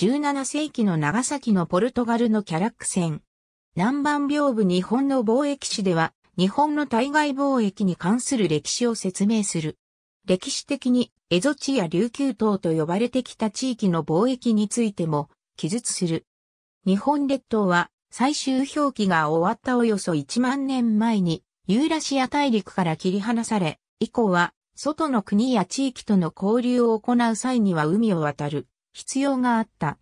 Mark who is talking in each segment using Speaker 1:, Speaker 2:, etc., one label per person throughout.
Speaker 1: 17世紀の長崎のポルトガルのキャラック船。南蛮屏風日本の貿易史では、日本の対外貿易に関する歴史を説明する。歴史的に、蝦夷地や琉球島と呼ばれてきた地域の貿易についても、記述する。日本列島は、最終表記が終わったおよそ1万年前に、ユーラシア大陸から切り離され、以降は、外の国や地域との交流を行う際には海を渡る。必要があった。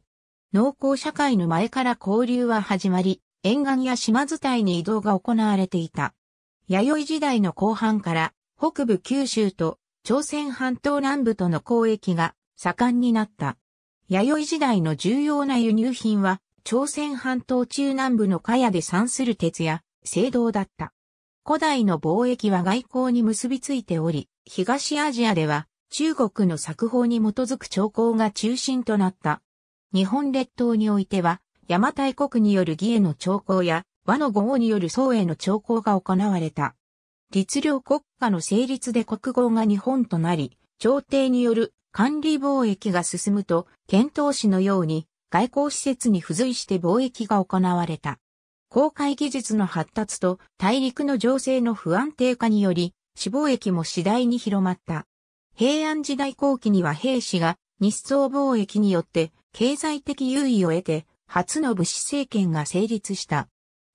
Speaker 1: 農耕社会の前から交流は始まり、沿岸や島伝いに移動が行われていた。弥生時代の後半から北部九州と朝鮮半島南部との交易が盛んになった。弥生時代の重要な輸入品は朝鮮半島中南部の茅で産する鉄や青銅だった。古代の貿易は外交に結びついており、東アジアでは中国の作法に基づく兆候が中心となった。日本列島においては、邪馬台国による義への兆候や、和の語王による宋への兆候が行われた。律令国家の成立で国語が日本となり、朝廷による管理貿易が進むと、遣唐使のように外交施設に付随して貿易が行われた。航海技術の発達と大陸の情勢の不安定化により、死亡益も次第に広まった。平安時代後期には兵士が日宋貿易によって経済的優位を得て初の武士政権が成立した。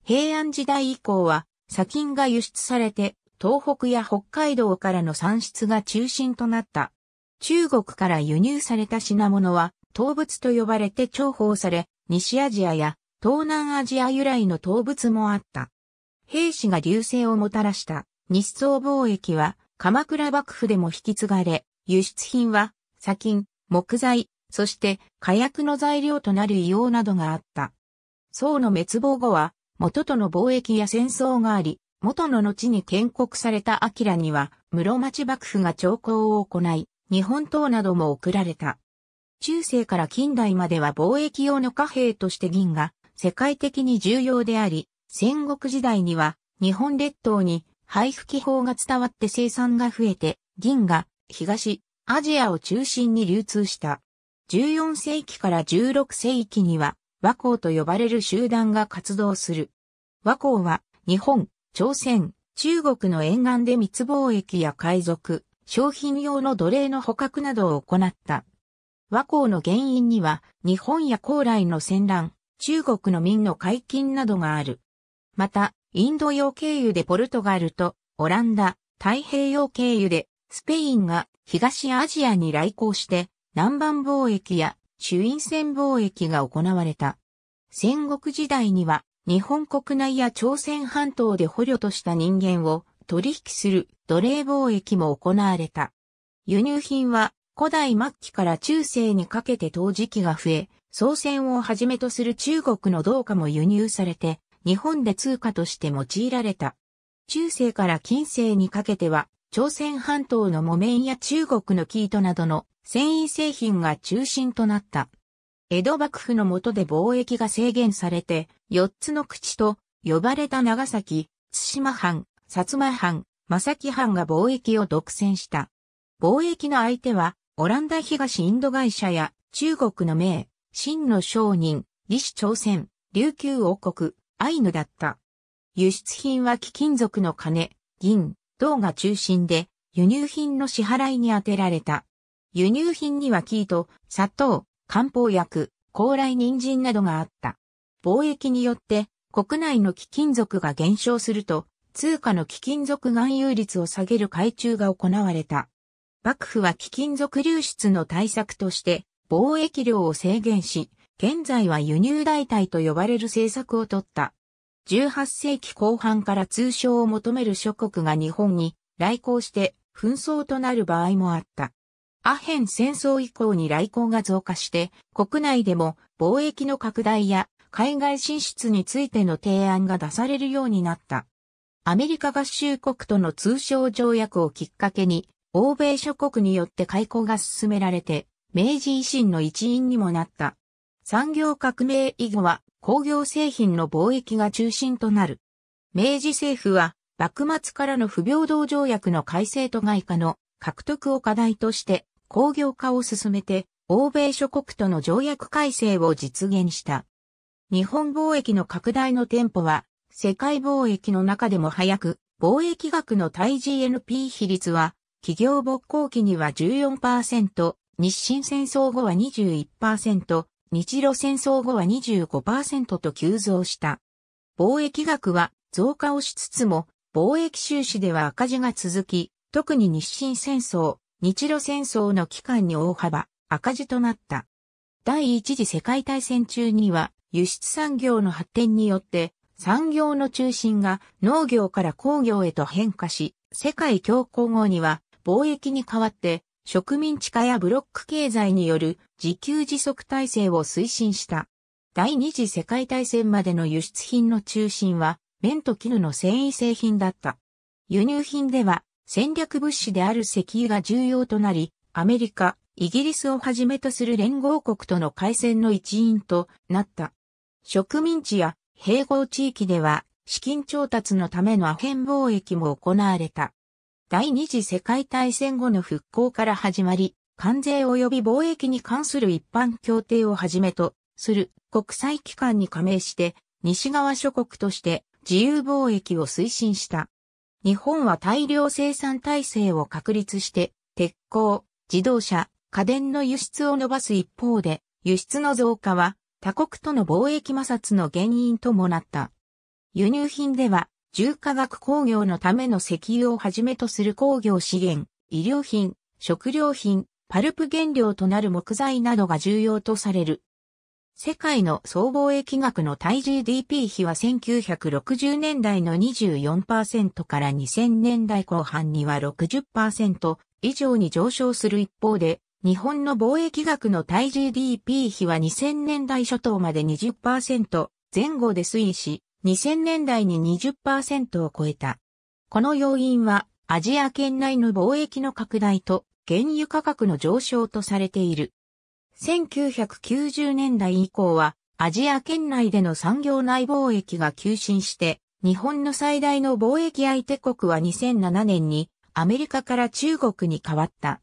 Speaker 1: 平安時代以降は砂金が輸出されて東北や北海道からの産出が中心となった。中国から輸入された品物は陶物と呼ばれて重宝され、西アジアや東南アジア由来の陶物もあった。兵士が流星をもたらした日宋貿易は鎌倉幕府でも引き継がれ、輸出品は、砂金、木材、そして火薬の材料となる硫黄などがあった。宋の滅亡後は、元との貿易や戦争があり、元の後に建国された明には、室町幕府が朝貢を行い、日本刀なども送られた。中世から近代までは貿易用の貨幣として銀が世界的に重要であり、戦国時代には日本列島に配布機法が伝わって生産が増えて、銀が東アジアを中心に流通した。14世紀から16世紀には和光と呼ばれる集団が活動する。和光は日本、朝鮮、中国の沿岸で密貿易や海賊、商品用の奴隷の捕獲などを行った。和光の原因には日本や高麗の戦乱、中国の民の解禁などがある。また、インド洋経由でポルトガルとオランダ、太平洋経由でスペインが東アジアに来航して南蛮貿易や朱印船貿易が行われた。戦国時代には日本国内や朝鮮半島で捕虜とした人間を取引する奴隷貿易も行われた。輸入品は古代末期から中世にかけて陶磁器が増え、宋銭をはじめとする中国の銅貨も輸入されて、日本で通貨として用いられた。中世から近世にかけては、朝鮮半島の木綿や中国の生糸などの繊維製品が中心となった。江戸幕府の下で貿易が制限されて、四つの口と呼ばれた長崎、津島藩、薩摩藩、正木藩が貿易を独占した。貿易の相手は、オランダ東インド会社や中国の名、清の商人、李氏朝鮮、琉球王国、アイヌだった。輸出品は貴金属の金、銀、銅が中心で、輸入品の支払いに充てられた。輸入品には生糸、砂糖、漢方薬、高麗人参などがあった。貿易によって国内の貴金属が減少すると、通貨の貴金属含有率を下げる改鋳が行われた。幕府は貴金属流出の対策として、貿易量を制限し、現在は輸入代替と呼ばれる政策をとった。18世紀後半から通商を求める諸国が日本に来航して紛争となる場合もあった。アヘン戦争以降に来航が増加して国内でも貿易の拡大や海外進出についての提案が出されるようになった。アメリカ合衆国との通商条約をきっかけに欧米諸国によって開港が進められて明治維新の一因にもなった。産業革命以後は工業製品の貿易が中心となる。明治政府は幕末からの不平等条約の改正と外貨の獲得を課題として工業化を進めて欧米諸国との条約改正を実現した。日本貿易の拡大の店舗は世界貿易の中でも早く貿易額の対 GNP 比率は企業勃興期には14%、日清戦争後は21%、日露戦争後は25%と急増した。貿易額は増加をしつつも、貿易収支では赤字が続き、特に日清戦争、日露戦争の期間に大幅赤字となった。第一次世界大戦中には輸出産業の発展によって産業の中心が農業から工業へと変化し、世界恐慌後には貿易に代わって植民地化やブロック経済による自給自足体制を推進した。第二次世界大戦までの輸出品の中心は、綿と絹の繊維製品だった。輸入品では、戦略物資である石油が重要となり、アメリカ、イギリスをはじめとする連合国との開戦の一員となった。植民地や併合地域では、資金調達のためのアヘン貿易も行われた。第二次世界大戦後の復興から始まり、関税及び貿易に関する一般協定をはじめとする国際機関に加盟して、西側諸国として自由貿易を推進した。日本は大量生産体制を確立して、鉄鋼、自動車、家電の輸出を伸ばす一方で、輸出の増加は他国との貿易摩擦の原因ともなった。輸入品では重化学工業のための石油をはじめとする工業資源、医療品、食料品、パルプ原料となる木材などが重要とされる。世界の総貿易額の対 GDP 比は1960年代の24%から2000年代後半には60%以上に上昇する一方で、日本の貿易額の対 GDP 比は2000年代初頭まで20%前後で推移し、2000年代に20%を超えた。この要因はアジア圏内の貿易の拡大と原油価格の上昇とされている。1990年代以降はアジア圏内での産業内貿易が急進して、日本の最大の貿易相手国は2007年にアメリカから中国に変わった。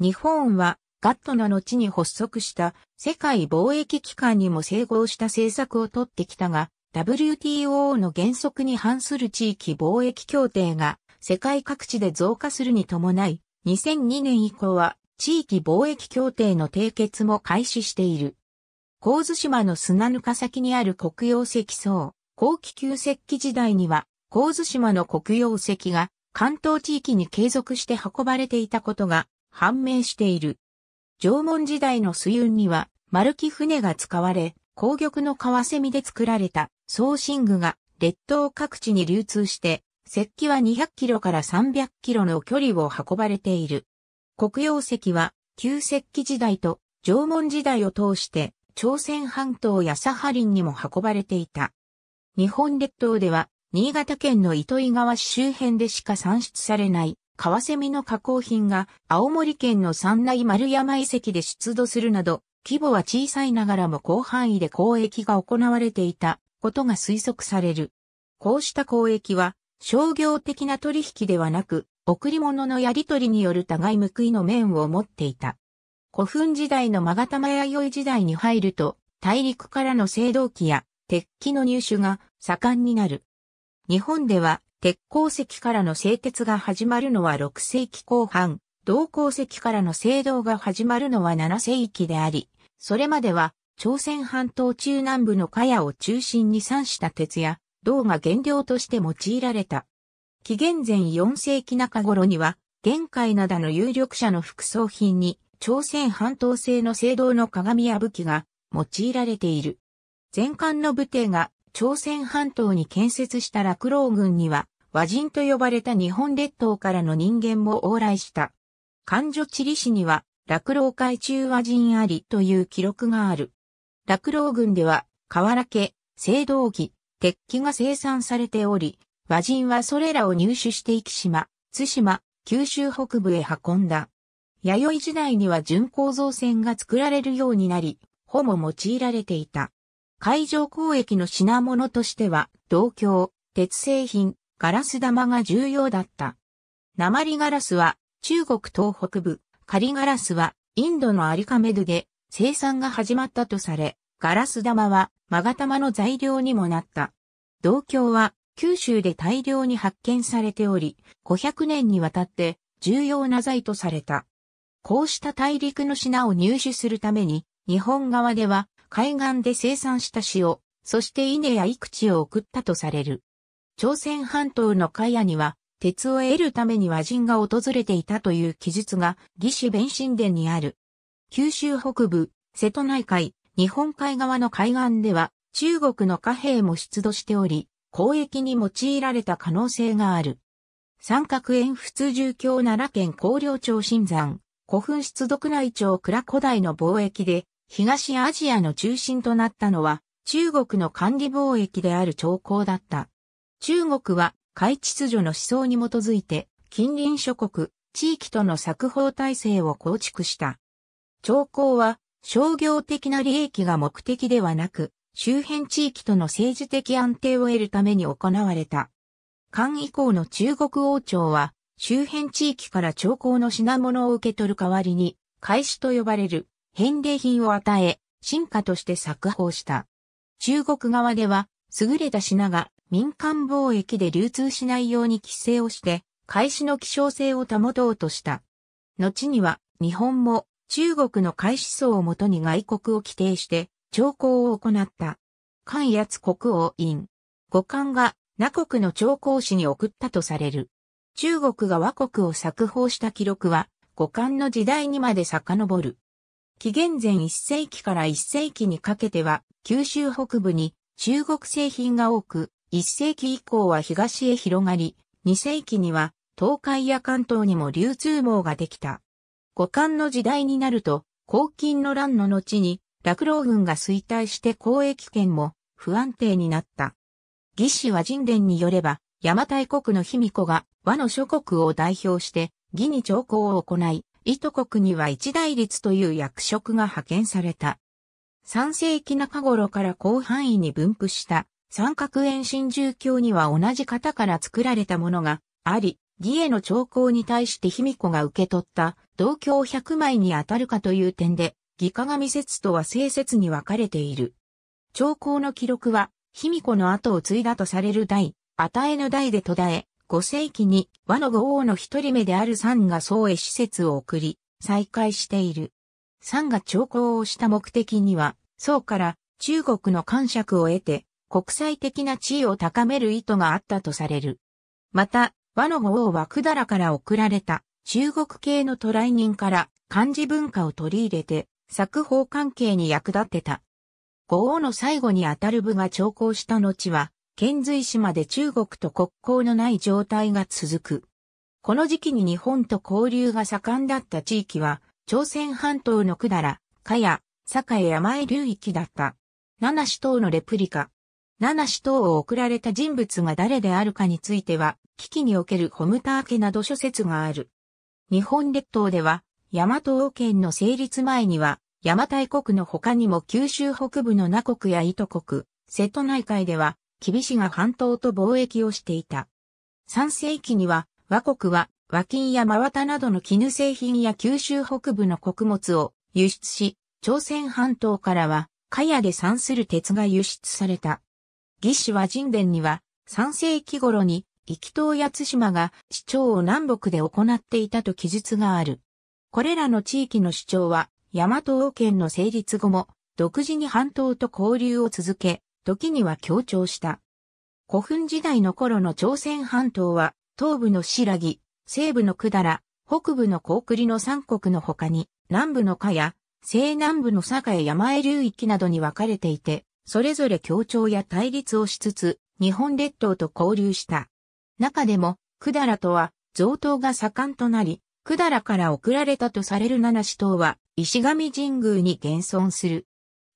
Speaker 1: 日本はガットの後に発足した世界貿易機関にも整合した政策をとってきたが、WTO の原則に反する地域貿易協定が世界各地で増加するに伴い、2002年以降は地域貿易協定の締結も開始している。神津島の砂ぬか先にある黒曜石層、後期旧石器時代には、神津島の黒曜石が関東地域に継続して運ばれていたことが判明している。縄文時代の水運には丸木船が使われ、紅玉の川蝉で作られた送信具が列島各地に流通して、石器は200キロから300キロの距離を運ばれている。黒曜石は旧石器時代と縄文時代を通して朝鮮半島やサハリンにも運ばれていた。日本列島では新潟県の糸魚川市周辺でしか産出されないカワセミの加工品が青森県の三内丸山遺跡で出土するなど規模は小さいながらも広範囲で交易が行われていたことが推測される。こうした交易は商業的な取引ではなく、贈り物のやり取りによる互い報いの面を持っていた。古墳時代の勾玉弥生時代に入ると、大陸からの青銅器や鉄器の入手が盛んになる。日本では鉄鉱石からの製鉄が始まるのは6世紀後半、銅鉱石からの青銅が始まるのは7世紀であり、それまでは朝鮮半島中南部のカヤを中心に産した鉄や銅が原料として用いられた。紀元前4世紀中頃には、玄海灘の有力者の副葬品に、朝鮮半島製の青銅の鏡や武器が用いられている。前漢の武帝が朝鮮半島に建設した落老軍には、和人と呼ばれた日本列島からの人間も往来した。漢女地理史には、落老会中和人ありという記録がある。拓郎群では、河原家、青銅器、鉄器が生産されており、和人はそれらを入手してき島、津島、九州北部へ運んだ。弥生時代には巡構造船が作られるようになり、ほも用いられていた。海上交易の品物としては、銅鏡、鉄製品、ガラス玉が重要だった。鉛ガラスは中国東北部、カリガラスはインドのアリカメドで生産が始まったとされ、ガラス玉は、マガ玉の材料にもなった。銅鏡は、九州で大量に発見されており、500年にわたって重要な財とされた。こうした大陸の品を入手するために、日本側では海岸で生産した塩、そして稲や育地を送ったとされる。朝鮮半島の海野には、鉄を得るために和人が訪れていたという記述が、義士弁神殿にある。九州北部、瀬戸内海、日本海側の海岸では中国の貨幣も出土しており、交易に用いられた可能性がある。三角円仏住教奈良県高陵町新山、古墳出土内町倉古代の貿易で、東アジアの中心となったのは、中国の管理貿易である兆候だった。中国は、海秩序の思想に基づいて、近隣諸国、地域との作法体制を構築した。兆候は、商業的な利益が目的ではなく、周辺地域との政治的安定を得るために行われた。漢以降の中国王朝は、周辺地域から朝貢の品物を受け取る代わりに、開始と呼ばれる返礼品を与え、進化として作法した。中国側では、優れた品が民間貿易で流通しないように規制をして、開始の希少性を保とうとした。後には、日本も中国の開始層をもとに外国を規定して、朝貢を行った。関燗国王院。五漢が那国の朝貢使に送ったとされる。中国が倭国を作法した記録は、五漢の時代にまで遡る。紀元前1世紀から1世紀にかけては、九州北部に中国製品が多く、1世紀以降は東へ広がり、2世紀には東海や関東にも流通網ができた。五冠の時代になると、黄金の乱の後に、落老軍が衰退して交易権も不安定になった。魏志は神殿によれば、邪馬台国の卑弥呼が和の諸国を代表して義に朝貢を行い、伊都国には一大律という役職が派遣された。三世紀中頃から広範囲に分布した三角円神獣教には同じ型から作られたものがあり、義への兆候に対して卑弥呼が受け取った同郷百枚に当たるかという点で、義鏡説とは正説に分かれている。兆候の記録は、卑弥呼の後を継いだとされる代、与えの代で途絶え、5世紀に和の五王の一人目である三が宋へ施設を送り、再開している。三が兆候をした目的には、宋から中国の感触を得て、国際的な地位を高める意図があったとされる。また、和の五王は百済から送られた中国系の渡来人から漢字文化を取り入れて作法関係に役立ってた。五王の最後にあたる部が調考した後は、遣隋使まで中国と国交のない状態が続く。この時期に日本と交流が盛んだった地域は、朝鮮半島の百済、加谷、栄山江流域だった。七種等のレプリカ、七死等を送られた人物が誰であるかについては、危機におけるホムター家など諸説がある。日本列島では、大和王権の成立前には、邪馬台国の他にも九州北部の那国や糸国、瀬戸内海では、厳しいが半島と貿易をしていた。3世紀には、和国は、和金や真綿などの絹製品や九州北部の穀物を輸出し、朝鮮半島からは、かやで産する鉄が輸出された。義士は神殿には、3世紀頃に、生き島八島が市長を南北で行っていたと記述がある。これらの地域の主張は、大和王権の成立後も、独自に半島と交流を続け、時には強調した。古墳時代の頃の朝鮮半島は、東部の白木、西部の百済、北部の高栗の三国の他に、南部の蚊や、西南部の境山へ流域などに分かれていて、それぞれ協調や対立をしつつ、日本列島と交流した。中でも、百済とは、贈答が盛んとなり、百済から送られたとされる七支島は、石上神宮に現存する。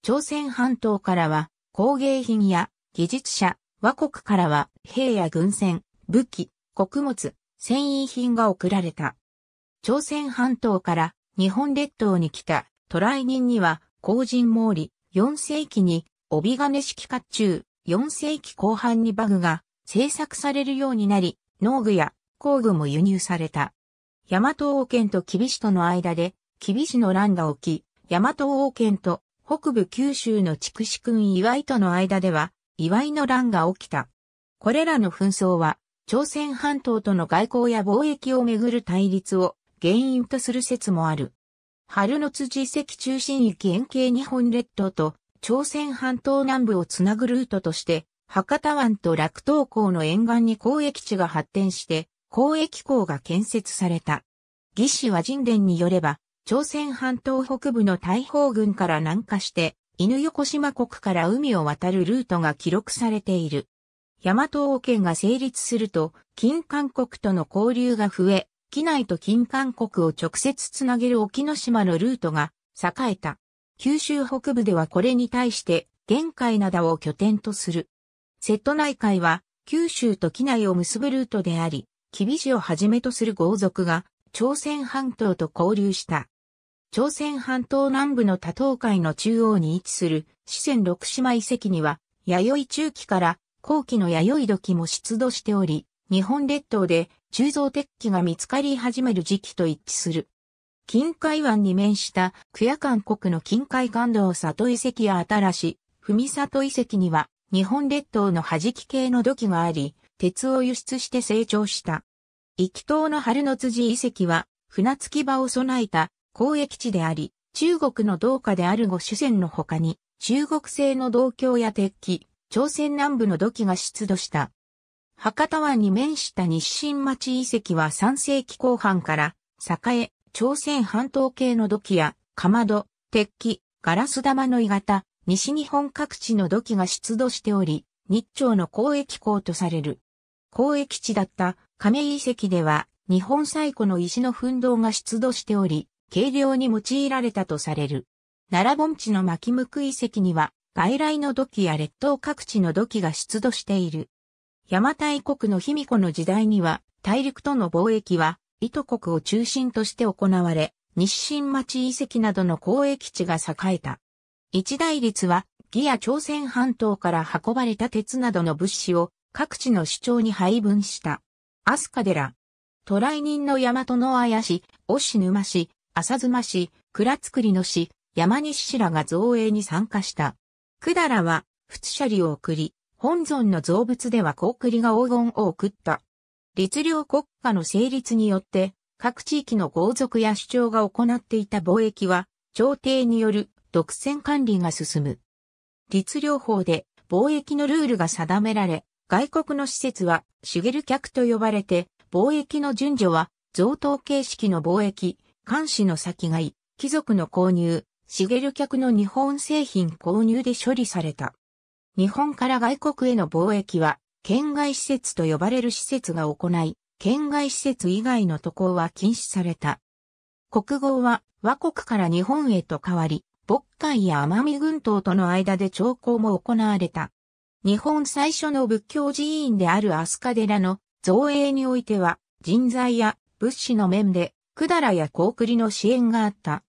Speaker 1: 朝鮮半島からは、工芸品や技術者、和国からは兵や軍船、武器、穀物、繊維品が送られた。朝鮮半島から日本列島に来た渡来人には、工人毛利、4世紀に帯金式甲冑、4世紀後半に馬具が製作されるようになり、農具や工具も輸入された。大和王権と厳しとの間で、厳しの乱が起き、大和王権と北部九州の筑紫君岩井との間では、岩井の乱が起きた。これらの紛争は、朝鮮半島との外交や貿易をめぐる対立を原因とする説もある。春の辻遺跡中心域円形日本列島と朝鮮半島南部をつなぐルートとして、博多湾と楽東港の沿岸に交易地が発展して、交易港が建設された。義士和人伝によれば、朝鮮半島北部の大砲軍から南下して、犬横島国から海を渡るルートが記録されている。大和王権が成立すると、金韓国との交流が増え、機内と金韓国を直接つなげる沖ノ島のルートが栄えた。九州北部ではこれに対して、玄海灘を拠点とする。瀬戸内海は、九州と機内を結ぶルートであり、厳しをはじめとする豪族が、朝鮮半島と交流した。朝鮮半島南部の多島海の中央に位置する四川六島遺跡には、弥生中期から後期の弥生土器も出土しており、日本列島で鋳造鉄器が見つかり始める時期と一致する。近海湾に面した久ヤ韓国の近海間道里遺跡や新し、文里遺跡には日本列島の弾き系の土器があり、鉄を輸出して成長した。一岐島の春の辻遺跡は船着き場を備えた交易地であり、中国の銅貨である五種船の他に、中国製の銅橋や鉄器、朝鮮南部の土器が出土した。博多湾に面した日清町遺跡は3世紀後半から、栄、朝鮮半島系の土器や、かまど、鉄器、ガラス玉の鋳型、西日本各地の土器が出土しており、日朝の交易港とされる。交易地だった亀井遺跡では、日本最古の石の奮闘が出土しており、軽量に用いられたとされる。奈良盆地の巻向遺跡には、外来の土器や列島各地の土器が出土している。邪馬台国の卑弥呼の時代には、大陸との貿易は糸国を中心として行われ、日清町遺跡などの交易地が栄えた。一大律は、ギや朝鮮半島から運ばれた鉄などの物資を各地の主張に配分した。アスカ寺。渡来人の大和の綾市、押沼市、浅妻市、倉造りの市、山西市らが造営に参加した。だらは、仏舎利を送り、本尊の造物では高栗が黄金を送った。律令国家の成立によって、各地域の豪族や主張が行っていた貿易は、朝廷による独占管理が進む。律令法で貿易のルールが定められ、外国の施設は、シュゲル客と呼ばれて、貿易の順序は、贈答形式の貿易、監視の先がい、貴族の購入、シゲル客の日本製品購入で処理された。日本から外国への貿易は、県外施設と呼ばれる施設が行い、県外施設以外の渡航は禁止された。国号は和国から日本へと変わり、渤海や奄美群島との間で朝貢も行われた。日本最初の仏教寺院である飛鳥寺の造営においては、人材や物資の面で、百済や高栗の支援があった。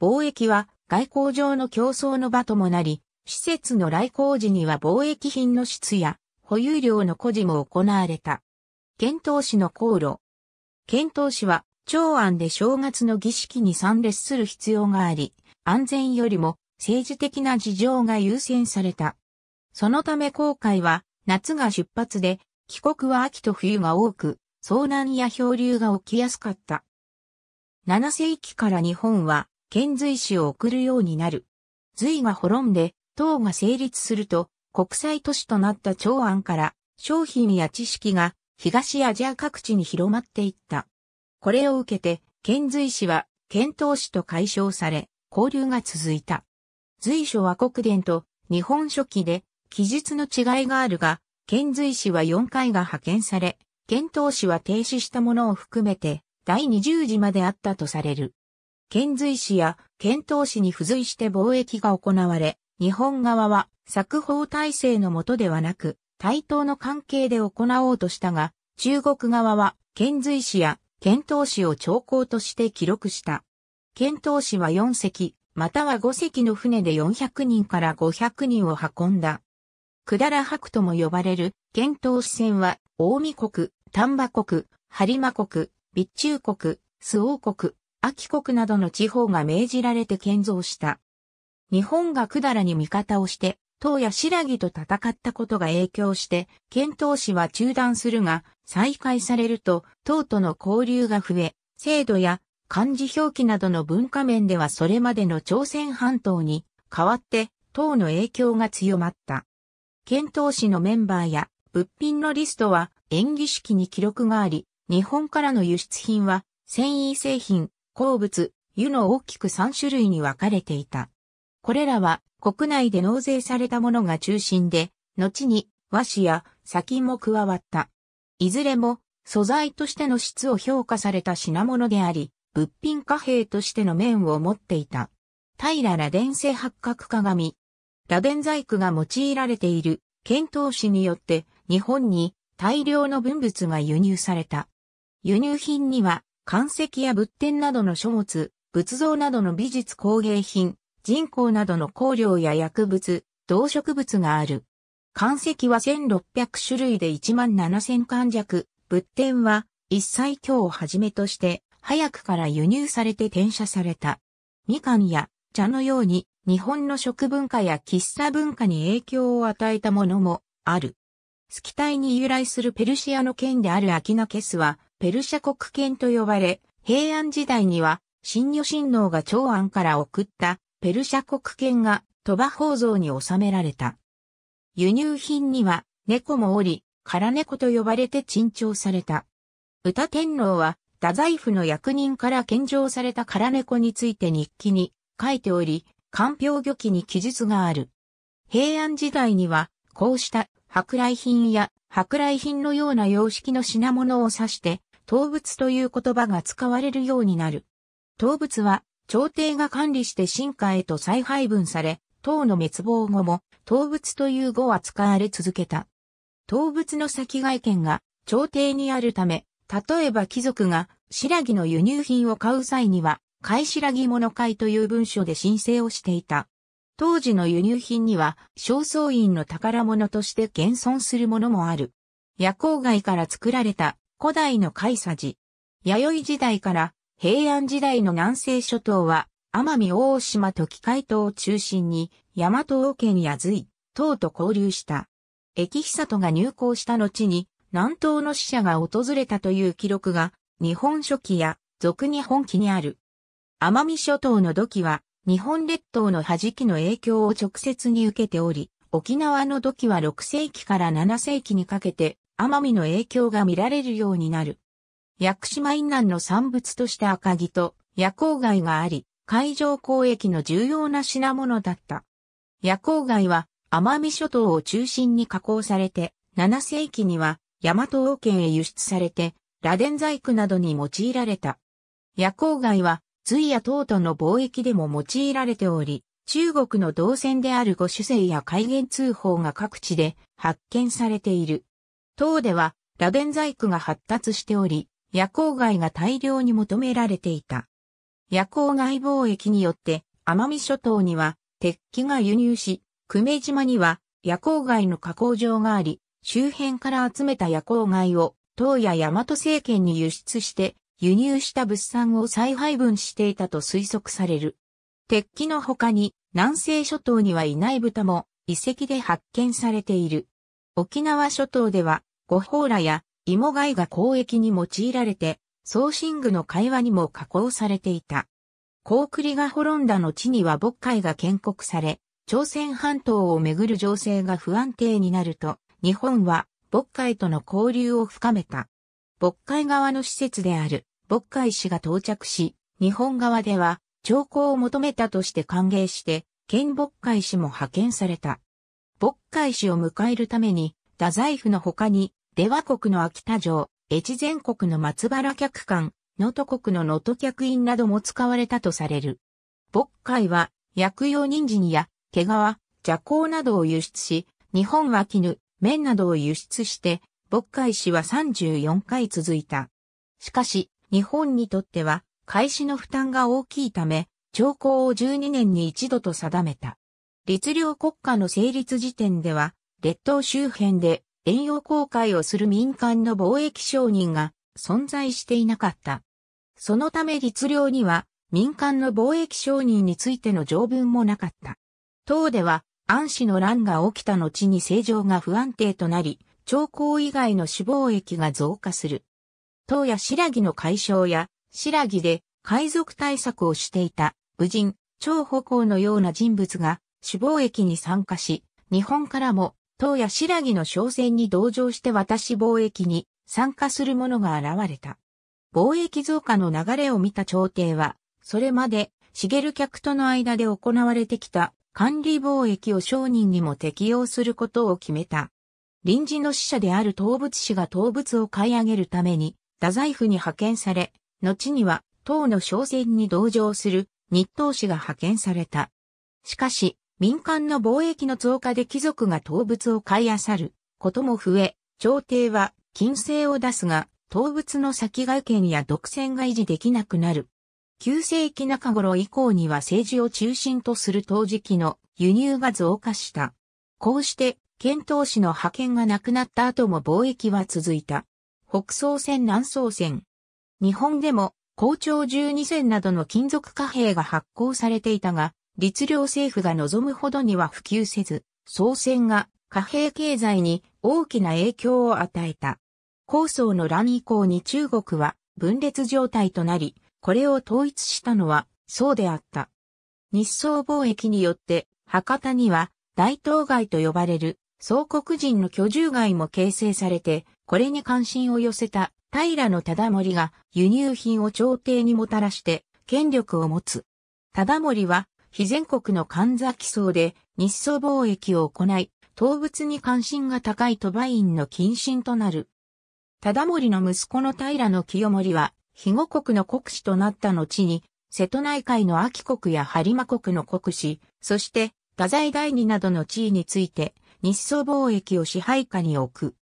Speaker 1: 貿易は外交上の競争の場ともなり、施設の来航時には貿易品の質や保有量の誇示も行われた。遣唐使の航路。遣唐使は、長安で正月の儀式に参列する必要があり、安全よりも政治的な事情が優先された。そのため航海は夏が出発で、帰国は秋と冬が多く、遭難や漂流が起きやすかった。7世紀から日本は、遣隋使を送るようになる。隋が滅んで、唐が成立すると、国際都市となった長安から商品や知識が東アジア各地に広まっていった。これを受けて、遣隋使は遣唐使と解消され、交流が続いた。隋書は国伝と日本書紀で記述の違いがあるが、遣隋使は4回が派遣され、遣唐使は停止したものを含めて第20次まであったとされる。遣隋使や遣唐使に付随して貿易が行われ、日本側は作法体制のもとではなく、対等の関係で行おうとしたが、中国側は、遣隋使や遣唐使を兆候として記録した。遣唐使は4隻、または5隻の船で400人から500人を運んだ。くだら白とも呼ばれる、遣唐使船は、近江国、丹波国、播磨国、備中国、周王国、秋国などの地方が命じられて建造した。日本が百済に味方をして、東や白木と戦ったことが影響して、遣唐使は中断するが、再開されると、唐との交流が増え、制度や漢字表記などの文化面ではそれまでの朝鮮半島に代わって唐の影響が強まった。遣唐使のメンバーや物品のリストは演技式に記録があり、日本からの輸出品は繊維製品、鉱物、湯の大きく3種類に分かれていた。これらは国内で納税されたものが中心で、後に和紙や砂金も加わった。いずれも素材としての質を評価された品物であり、物品貨幣としての面を持っていた。平羅伝製八角鏡。螺伝細工が用いられている、遣唐使によって日本に大量の文物が輸入された。輸入品には、漢石や仏典などの書物、仏像などの美術工芸品、人工などの香料や薬物、動植物がある。関石は1600種類で1万7000貫弱、仏典は一切経をはじめとして早くから輸入されて転写された。みかんや茶のように日本の食文化や喫茶文化に影響を与えたものもある。スキタイに由来するペルシアの剣であるアキナケスはペルシャ国剣と呼ばれ、平安時代には、新女神皇が長安から送ったペルシャ国権が鳥羽宝蔵に収められた。輸入品には猫もおり、空猫と呼ばれて珍重された。歌天皇は、太宰府の役人から献上された空猫について日記に書いており、官票漁記に記述がある。平安時代には、こうした舶来品や舶来品のような様式の品物を指して、動物という言葉が使われるようになる。動物は朝廷が管理して進化へと再配分され、唐の滅亡後も、動物という語は使われ続けた。動物の先外見が朝廷にあるため、例えば貴族が白木の輸入品を買う際には、買い白木物買いという文書で申請をしていた。当時の輸入品には、正倉院の宝物として現存するものもある。夜光貝から作られた古代の貝さじ。弥生時代から平安時代の南西諸島は、奄美大島と紀海島を中心に、大和王権や隋、唐と交流した。駅久とが入港した後に、南東の死者が訪れたという記録が、日本書紀や、俗日本記にある。奄美諸島の土器は、日本列島の弾きの影響を直接に受けており、沖縄の土器は6世紀から7世紀にかけて、奄美の影響が見られるようになる。薬島以南の産物として赤城と夜光貝があり、海上交易の重要な品物だった。夜光貝は奄美諸島を中心に加工されて、7世紀には大和王権へ輸出されて、螺鈿細工などに用いられた。夜光貝は、隋や唐との貿易でも用いられており、中国の動線である五種姓や海源通報が各地で発見されている。唐では、螺鈿細工が発達しており、夜光貝が大量に求められていた。夜光貝貿易によって、奄美諸島には鉄器が輸入し、久米島には夜光貝の加工場があり、周辺から集めた夜光貝を、東野大和政権に輸出して、輸入した物産を再配分していたと推測される。鉄器の他に、南西諸島にはいない豚も遺跡で発見されている。沖縄諸島では、ホーラや芋貝が交易に用いられて、送信具の会話にも加工されていた。高栗が滅んだ後には渤海が建国され、朝鮮半島をめぐる情勢が不安定になると、日本は渤海との交流を深めた。渤海側の施設である渤海市が到着し、日本側では兆候を求めたとして歓迎して、県渤海市も派遣された。牧海市を迎えるために、太宰府の他に出羽国の秋田城、越前国の松原客館、能登国の能登客院なども使われたとされる。牧海は、薬用人参や、毛皮、蛇行などを輸出し、日本は絹、綿などを輸出して、牧海市は34回続いた。しかし、日本にとっては、開始の負担が大きいため、朝貢を12年に一度と定めた。律令国家の成立時点では、列島周辺で遠洋航海をする民間の貿易商人が存在していなかった。そのため律令には民間の貿易商人についての条文もなかった。党では安氏の乱が起きた後に政情が不安定となり、長江以外の死亡益が増加する。党や白木の解消や、白木で海賊対策をしていた、武人、張歩行のような人物が、死亡益に参加し、日本からも東や白木の商船に同乗して私貿易に参加する者が現れた。貿易増加の流れを見た朝廷は、それまで、茂客との間で行われてきた管理貿易を商人にも適用することを決めた。臨時の使者である東仏氏が東仏を買い上げるために、太宰府に派遣され、後には、党の商船に同乗する日東氏が派遣された。しかし、民間の貿易の増加で貴族が動物を買い漁ることも増え、朝廷は金星を出すが、動物の先外見や独占が維持できなくなる。旧世紀中頃以降には政治を中心とする陶磁器の輸入が増加した。こうして、遣唐使の派遣がなくなった後も貿易は続いた。北宋線、南宋線、日本でも、校長12線などの金属貨幣が発行されていたが、律令政府が望むほどには普及せず、総選が貨幣経済に大きな影響を与えた。高層の乱以降に中国は分裂状態となり、これを統一したのはそうであった。日宋貿易によって博多には大東街と呼ばれる総国人の居住街も形成されて、これに関心を寄せた平の忠盛が輸入品を朝廷にもたらして権力を持つ。忠盛は非全国の神崎層で日ソ貿易を行い、動物に関心が高い鳥羽院の近親となる。忠盛の息子の平清盛は、肥後国の国司となった後に、瀬戸内海の秋国や播磨国の国司、そして、太宰第二などの地位について、日ソ貿易を支配下に置く。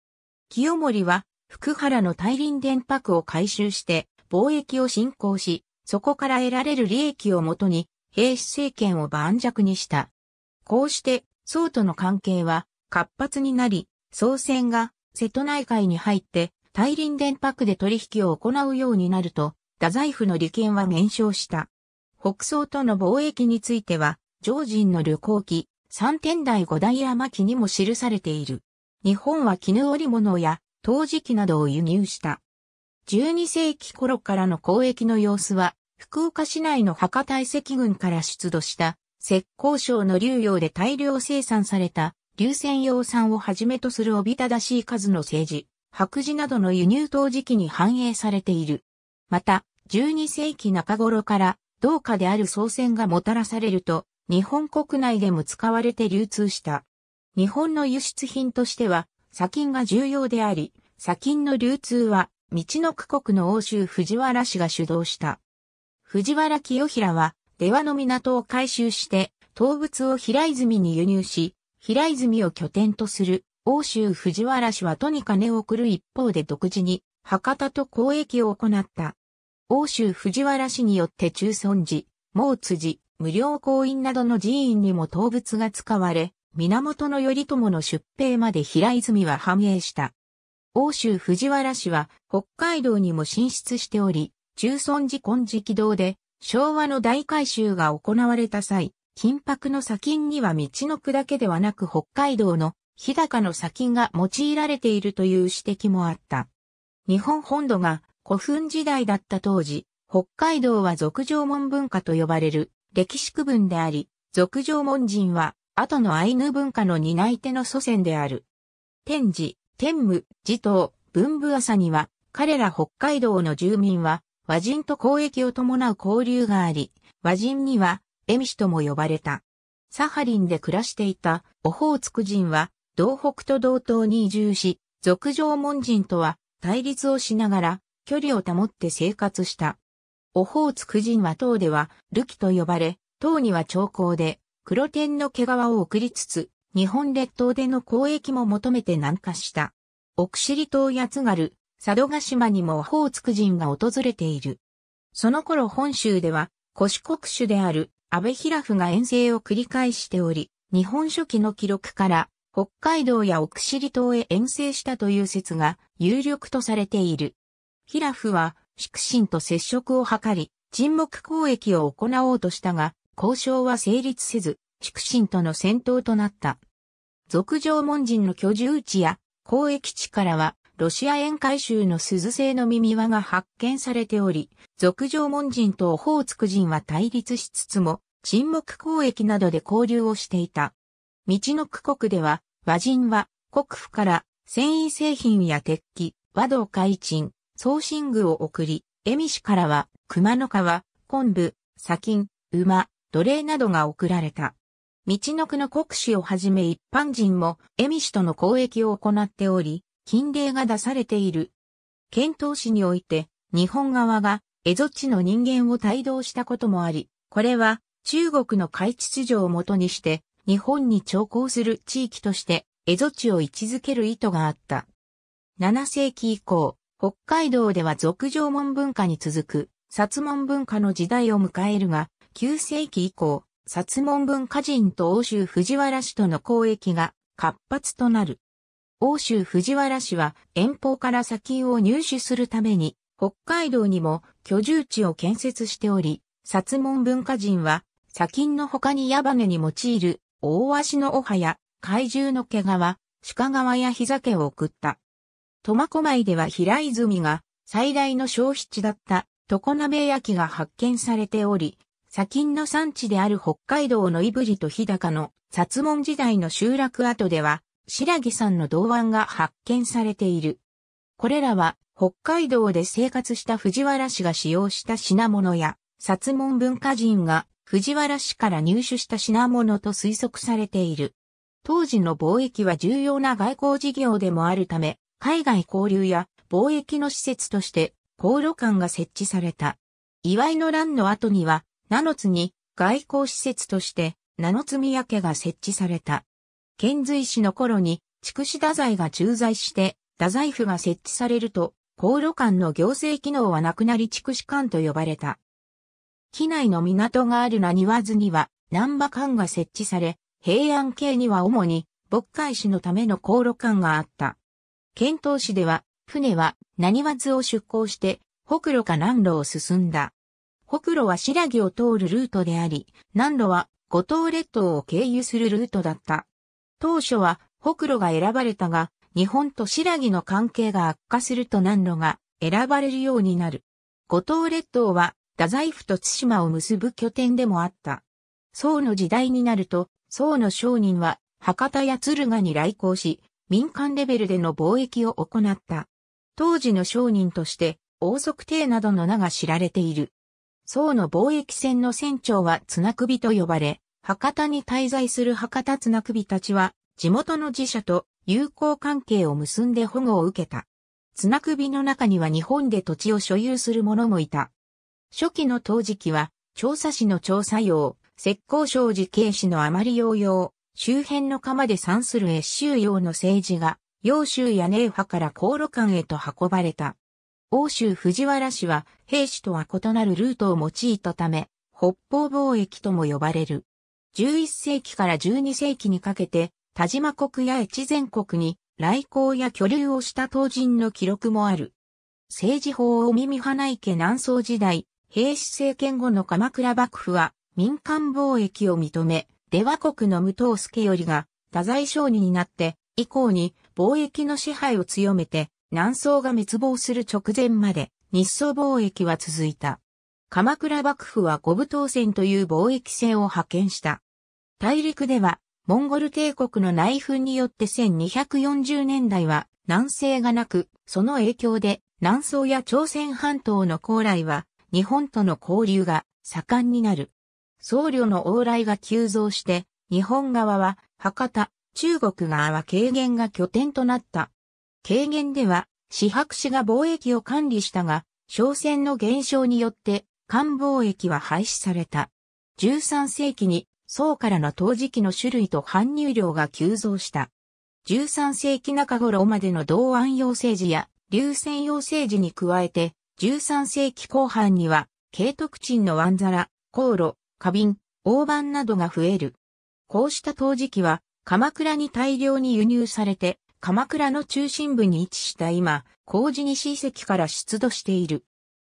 Speaker 1: 清盛は、福原の大輪電泊を回収して、貿易を進行し、そこから得られる利益をもとに、兵士政権を盤石にした。こうして、宋との関係は活発になり、宋戦が瀬戸内海に入って大輪電泊で取引を行うようになると、太宰府の利権は減少した。北宋との貿易については、常人の旅行記、三天台五代山記にも記されている。日本は絹織物や陶磁器などを輸入した。12世紀頃からの交易の様子は、福岡市内の博多遺跡群から出土した、石膏省の流用で大量生産された、流線用産をはじめとするおびただしい数の政治、白磁などの輸入陶磁器に反映されている。また、12世紀中頃から、同化である宋銭がもたらされると、日本国内でも使われて流通した。日本の輸出品としては、砂金が重要であり、砂金の流通は、道の区国の欧州藤原氏が主導した。藤原清平は、出羽の港を改修して、動物を平泉に輸入し、平泉を拠点とする、欧州藤原氏はとに金を送る一方で独自に、博多と交易を行った。欧州藤原氏によって中村寺、毛辻、無料公院などの寺院にも動物が使われ、源頼朝の出兵まで平泉は繁栄した。欧州藤原氏は北海道にも進出しており、中尊寺金色堂で、昭和の大改修が行われた際、金箔の砂金には道の区だけではなく北海道の日高の砂金が用いられているという指摘もあった。日本本土が古墳時代だった当時、北海道は俗上門文化と呼ばれる歴史区分であり、俗上門人は後のアイヌ文化の担い手の祖先である。天寺、天武、地頭、文武朝には、彼ら北海道の住民は和人と交易を伴う交流があり、和人には、エミシとも呼ばれた。サハリンで暮らしていたオホーツク人は、東北と同等に移住し、俗上門人とは対立をしながら距離を保って生活した。オホーツク人は唐ではルキと呼ばれ、唐には長江で黒天の毛皮を送りつつ、日本列島での交易も求めて南下した。奥尻島八津軽、佐渡島にもオホーツク人が訪れている。その頃本州では、古国主である安倍平夫が遠征を繰り返しており、日本書紀の記録から北海道や奥尻島へ遠征したという説が有力とされている。平夫は、祝神と接触を図り、沈黙交易を行おうとしたが、交渉は成立せず、祝神との戦闘となった。俗上門人の居住地や交易地からは、ロシア沿海州の鈴製の耳輪が発見されており、俗上文人とオホーツク人は対立しつつも、沈黙交易などで交流をしていた。道の区国では、和人は国府から繊維製品や鉄器、和道海賃、送信具を送り、恵美市からは熊の皮、昆布、砂金、馬、奴隷などが送られた。道の区の国士をはじめ一般人も恵美市との交易を行っており、禁令が出されている。検討史において、日本側が、蝦夷地の人間を帯同したこともあり、これは、中国の海秩序をもとにして、日本に徴抗する地域として、蝦夷地を位置づける意図があった。7世紀以降、北海道では俗上門文化に続く、薩門文化の時代を迎えるが、9世紀以降、薩門文化人と欧州藤原氏との交易が活発となる。欧州藤原氏は遠方から砂金を入手するために、北海道にも居住地を建設しており、薩門文化人は砂金の他に矢羽に用いる大足のお葉や怪獣の毛皮、鹿皮や膝毛を送った。苫小牧では平泉が最大の消費地だった常鍋焼が発見されており、砂金の産地である北海道の胆振と日高の薩門時代の集落跡では白木さんの銅腕が発見されている。これらは北海道で生活した藤原氏が使用した品物や、薩門文化人が藤原氏から入手した品物と推測されている。当時の貿易は重要な外交事業でもあるため、海外交流や貿易の施設として航路館が設置された。祝いの乱の後には、七津に外交施設として、七津宮家が設置された。遣隋使の頃に、筑紫太宰が駐在して、太宰府が設置されると、航路間の行政機能はなくなり筑紫間と呼ばれた。機内の港がある何和津には、南波間が設置され、平安系には主に、牧海市のための航路間があった。遣唐使では、船は、何和津を出港して、北路か南路を進んだ。北路は白木を通るルートであり、南路は五島列島を経由するルートだった。当初は北路が選ばれたが、日本と白木の関係が悪化すると南路が選ばれるようになる。五島列島は、太宰府と津島を結ぶ拠点でもあった。宋の時代になると、宋の商人は、博多や敦賀に来航し、民間レベルでの貿易を行った。当時の商人として、王族帝などの名が知られている。宋の貿易船の船長は綱首と呼ばれ、博多に滞在する博多綱首たちは、地元の寺社と友好関係を結んで保護を受けた。綱首の中には日本で土地を所有する者もいた。初期の陶磁器は、調査士の調査用、石膏商事警視の余り用用、周辺の釜で産する越州用の政治が、揚州や寧波から航路間へと運ばれた。欧州藤原氏は、兵士とは異なるルートを用いたため、北方貿易とも呼ばれる。11世紀から12世紀にかけて、田島国や越前国に来航や居留をした当人の記録もある。政治法を耳花池南宋時代、平氏政権後の鎌倉幕府は民間貿易を認め、出羽国の武藤助頼が多罪商人になって以降に貿易の支配を強めて南宋が滅亡する直前まで日宋貿易は続いた。鎌倉幕府は五部当船という貿易船を派遣した。大陸では、モンゴル帝国の内紛によって1240年代は南西がなく、その影響で南宋や朝鮮半島の高麗は日本との交流が盛んになる。僧侶の往来が急増して、日本側は博多、中国側は軽減が拠点となった。軽減では、四白市が貿易を管理したが、商船の減少によって官貿易は廃止された。13世紀に宋からの陶磁器の種類と搬入量が急増した。13世紀中頃までの同安用成時や流泉用成時に加えて、13世紀後半には、慶徳鎮のワンザラ、航路、花瓶、大判などが増える。こうした陶磁器は、鎌倉に大量に輸入されて、鎌倉の中心部に位置した今、工事西遺跡から出土している。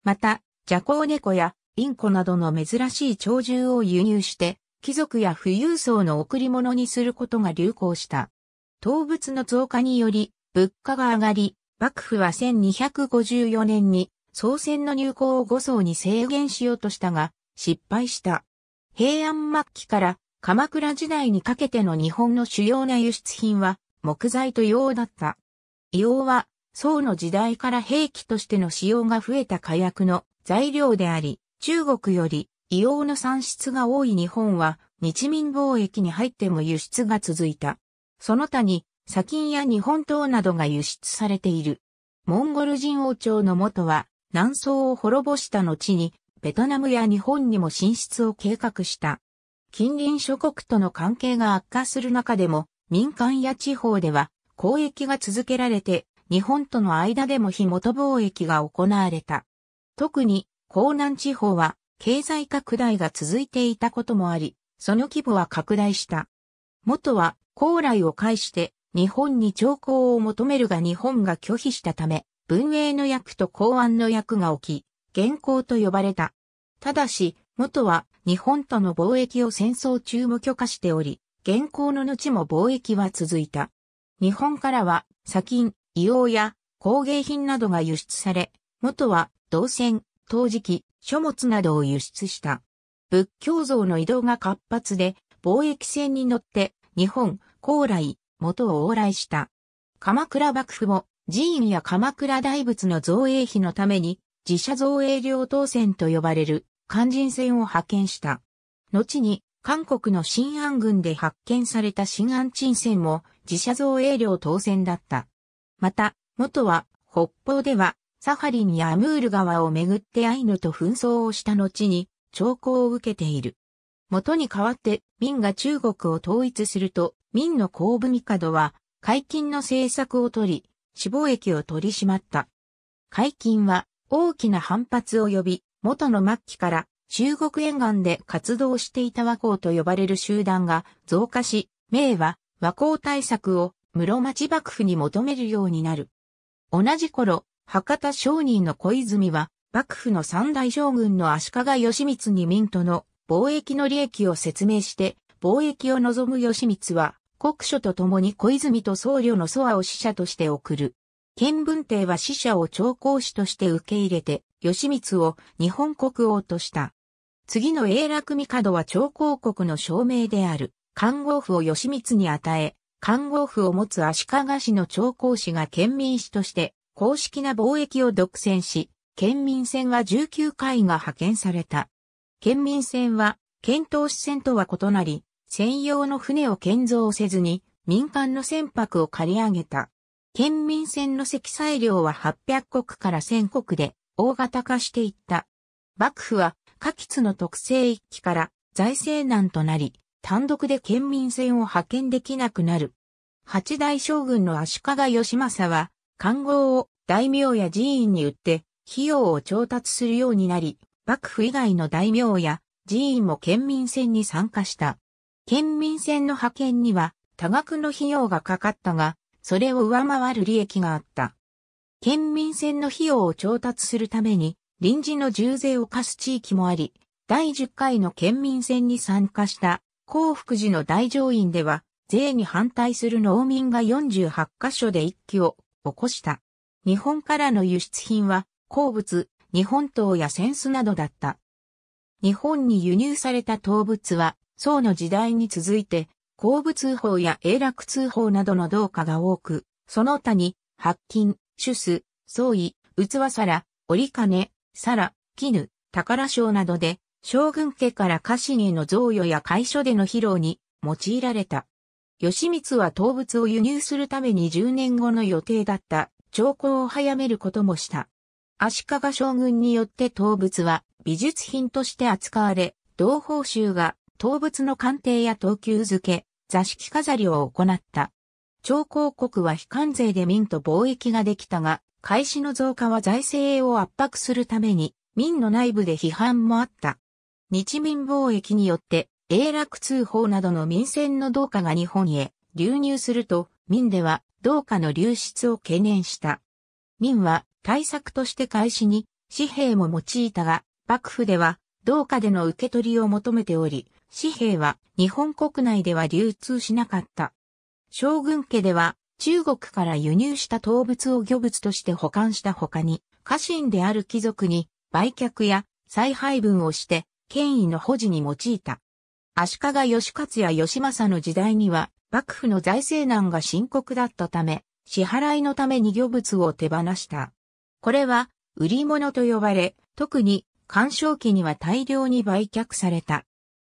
Speaker 1: また、ジャコウネコやインコなどの珍しい鳥獣を輸入して、貴族や富裕層の贈り物にすることが流行した。動物の増加により、物価が上がり、幕府は1254年に、総選の入港を5層に制限しようとしたが、失敗した。平安末期から鎌倉時代にかけての日本の主要な輸出品は木材と硫黄だった。硫黄は宋の時代から兵器としての使用が増えた火薬の材料であり、中国より硫黄の産出が多い日本は日民貿易に入っても輸出が続いた。その他に砂金や日本刀などが輸出されている。モンゴル人王朝の元は南宋を滅ぼした後にベトナムや日本にも進出を計画した。近隣諸国との関係が悪化する中でも民間や地方では交易が続けられて日本との間でも非元貿易が行われた。特に、江南地方は、経済拡大が続いていたこともあり、その規模は拡大した。元は、高麗を介して、日本に徴候を求めるが日本が拒否したため、文英の役と公安の役が起き、現行と呼ばれた。ただし、元は日本との貿易を戦争中も許可しており、現行の後も貿易は続いた。日本からは、砂金、硫黄や工芸品などが輸出され、元は銅線、陶磁器、書物などを輸出した。仏教像の移動が活発で、貿易船に乗って日本、高麗、元を往来した。鎌倉幕府も寺院や鎌倉大仏の造営費のために自社造営領当船と呼ばれる肝心船を派遣した。後に韓国の新安軍で発見された新安鎮船も自社造営領当船だった。また、元は、北方では、サハリンやアムール川をめぐってアイヌと紛争をした後に、兆候を受けている。元に代わって明が中国を統一すると、明の公部帝は、海禁の政策を取り、死亡役を取り締まった。海禁は大きな反発を呼び、元の末期から中国沿岸で活動していた和光と呼ばれる集団が増加し、明は和光対策を室町幕府に求めるようになる。同じ頃、博多商人の小泉は、幕府の三大将軍の足利義満に民との貿易の利益を説明して、貿易を望む義満は、国書と共に小泉と僧侶の祖和を使者として送る。県文帝は使者を長公使として受け入れて、義満を日本国王とした。次の永楽帝は長公国の証明である、官王府を義満に与え、看護婦を持つ足利市の長江市が県民市として公式な貿易を独占し、県民船は19回が派遣された。県民船は、県東支船とは異なり、専用の船を建造せずに、民間の船舶を借り上げた。県民船の積載量は800国から1000国で、大型化していった。幕府は、下吉の特性一揆から財政難となり、単独で県民船を派遣できなくなる。八代将軍の足利義政は、官号を大名や寺院に売って、費用を調達するようになり、幕府以外の大名や寺院も県民戦に参加した。県民戦の派遣には多額の費用がかかったが、それを上回る利益があった。県民戦の費用を調達するために、臨時の重税を課す地域もあり、第10回の県民戦に参加した、幸福寺の大乗院では、税に反対する農民が48カ所で一揆を起こした。日本からの輸出品は鉱物、日本刀や扇子などだった。日本に輸入された刀物は、宋の時代に続いて、鉱物通報や永楽通報などの同化が多く、その他に、白金、手ス、宋衣、器皿、折金、皿、絹、宝章などで、将軍家から家臣への贈与や会所での披露に用いられた。義満は動物を輸入するために10年後の予定だった兆候を早めることもした。足利将軍によって動物は美術品として扱われ、同報酬が動物の鑑定や等級付け、座敷飾りを行った。長江国は非関税で民と貿易ができたが、開始の増加は財政を圧迫するために、民の内部で批判もあった。日民貿易によって永楽通報などの民船の同化が日本へ流入すると、民では同化の流出を懸念した。民は対策として開始に紙幣も用いたが、幕府では同化での受け取りを求めており、紙幣は日本国内では流通しなかった。将軍家では中国から輸入した動物を漁物として保管した他に、家臣である貴族に売却や再配分をして権威の保持に用いた。足利義勝や義政の時代には、幕府の財政難が深刻だったため、支払いのために漁物を手放した。これは、売り物と呼ばれ、特に、干渉期には大量に売却された。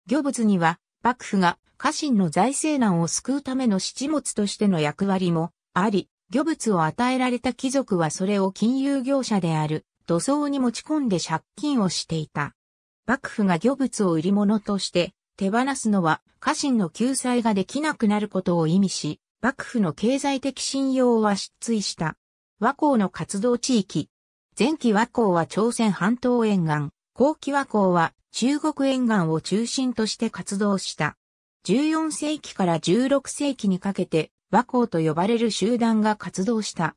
Speaker 1: 漁物には、幕府が家臣の財政難を救うための七物としての役割もあり、漁物を与えられた貴族はそれを金融業者である土葬に持ち込んで借金をしていた。幕府が漁物を売り物として手放すのは家臣の救済ができなくなることを意味し、幕府の経済的信用は失墜した。和光の活動地域。前期和光は朝鮮半島沿岸、後期和光は中国沿岸を中心として活動した。14世紀から16世紀にかけて和光と呼ばれる集団が活動した。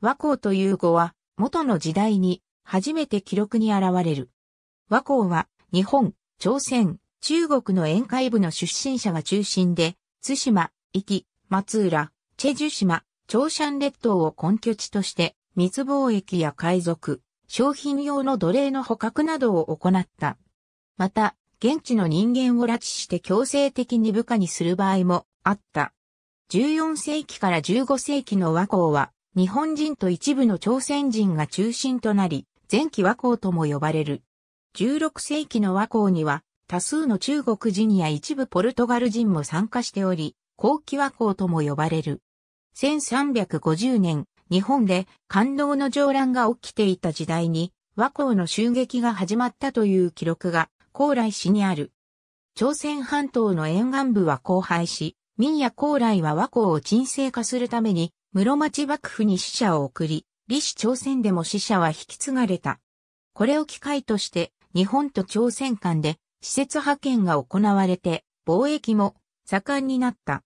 Speaker 1: 和光という語は元の時代に初めて記録に現れる。和光は日本、朝鮮、中国の沿海部の出身者が中心で、津島、壱岐、松浦、チェジュ島、長山列島を根拠地として、密貿易や海賊、商品用の奴隷の捕獲などを行った。また、現地の人間を拉致して強制的に部下にする場合もあった。14世紀から15世紀の和光は、日本人と一部の朝鮮人が中心となり、前期和光とも呼ばれる。16世紀の和光には、多数の中国人や一部ポルトガル人も参加しており、後期和光とも呼ばれる。1350年、日本で感動の上乱が起きていた時代に和光の襲撃が始まったという記録が高麗市にある。朝鮮半島の沿岸部は荒廃し、民や高麗は和光を沈静化するために室町幕府に死者を送り、李氏朝鮮でも死者は引き継がれた。これを機会として日本と朝鮮間で施設派遣が行われて、貿易も盛んになった。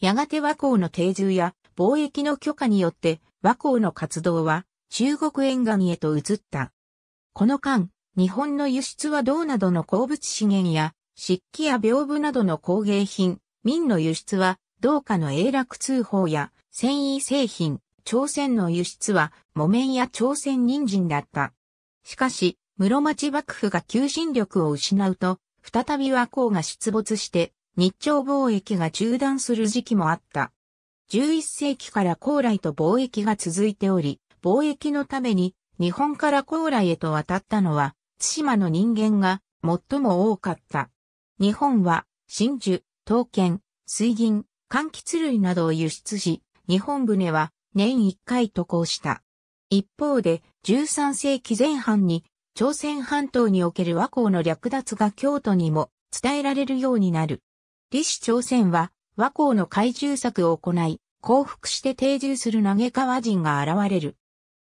Speaker 1: やがて和光の定住や貿易の許可によって和光の活動は中国沿岸へと移った。この間、日本の輸出は銅などの鉱物資源や漆器や屏風などの工芸品、民の輸出は銅貨の永楽通報や繊維製品、朝鮮の輸出は木綿や朝鮮人参だった。しかし、室町幕府が求心力を失うと、再び和光が出没して、日朝貿易が中断する時期もあった。11世紀から高麗と貿易が続いており、貿易のために日本から高麗へと渡ったのは、対馬の人間が最も多かった。日本は真珠、刀剣、水銀、柑橘類などを輸出し、日本船は年1回渡航した。一方で13世紀前半に朝鮮半島における和光の略奪が京都にも伝えられるようになる。李氏朝鮮は和光の懐柔策を行い、降伏して定住する投げ川人が現れる。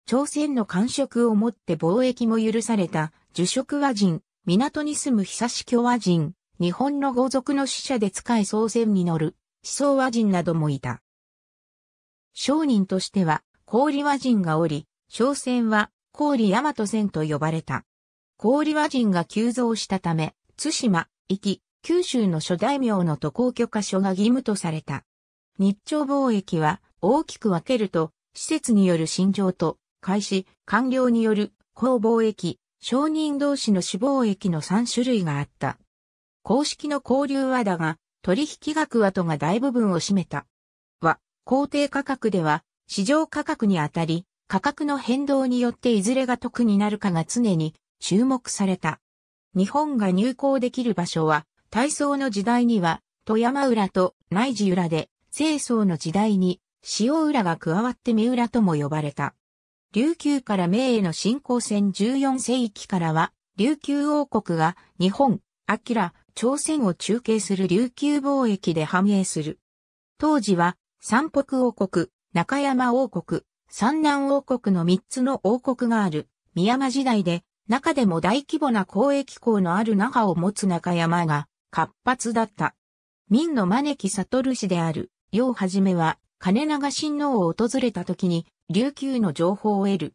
Speaker 1: 朝鮮の官職をもって貿易も許された、樹職和人、港に住む久し京和人、日本の豪族の使者で使い総船に乗る、思想和人などもいた。商人としては、氷和人がおり、商船は氷大和線と呼ばれた。氷和人が急増したため、津島、行き、九州の諸大名の渡航許可書が義務とされた。日朝貿易は大きく分けると、施設による信条と、開始、官僚による公貿易、商人同士の死貿易の3種類があった。公式の交流はだが、取引額はとが大部分を占めた。は、公定価格では、市場価格にあたり、価格の変動によっていずれが得になるかが常に注目された。日本が入港できる場所は、大宋の時代には、富山浦と内地浦で、清掃の時代に、塩浦が加わって三浦とも呼ばれた。琉球から明への進行線14世紀からは、琉球王国が日本、秋、ら朝鮮を中継する琉球貿易で繁栄する。当時は、三北王国、中山王国、三南王国の三つの王国がある、宮山時代で、中でも大規模な交易港のある覇を持つ中山が活発だった。民の招き悟る氏である、うはじめは、金長親王を訪れた時に、琉球の情報を得る。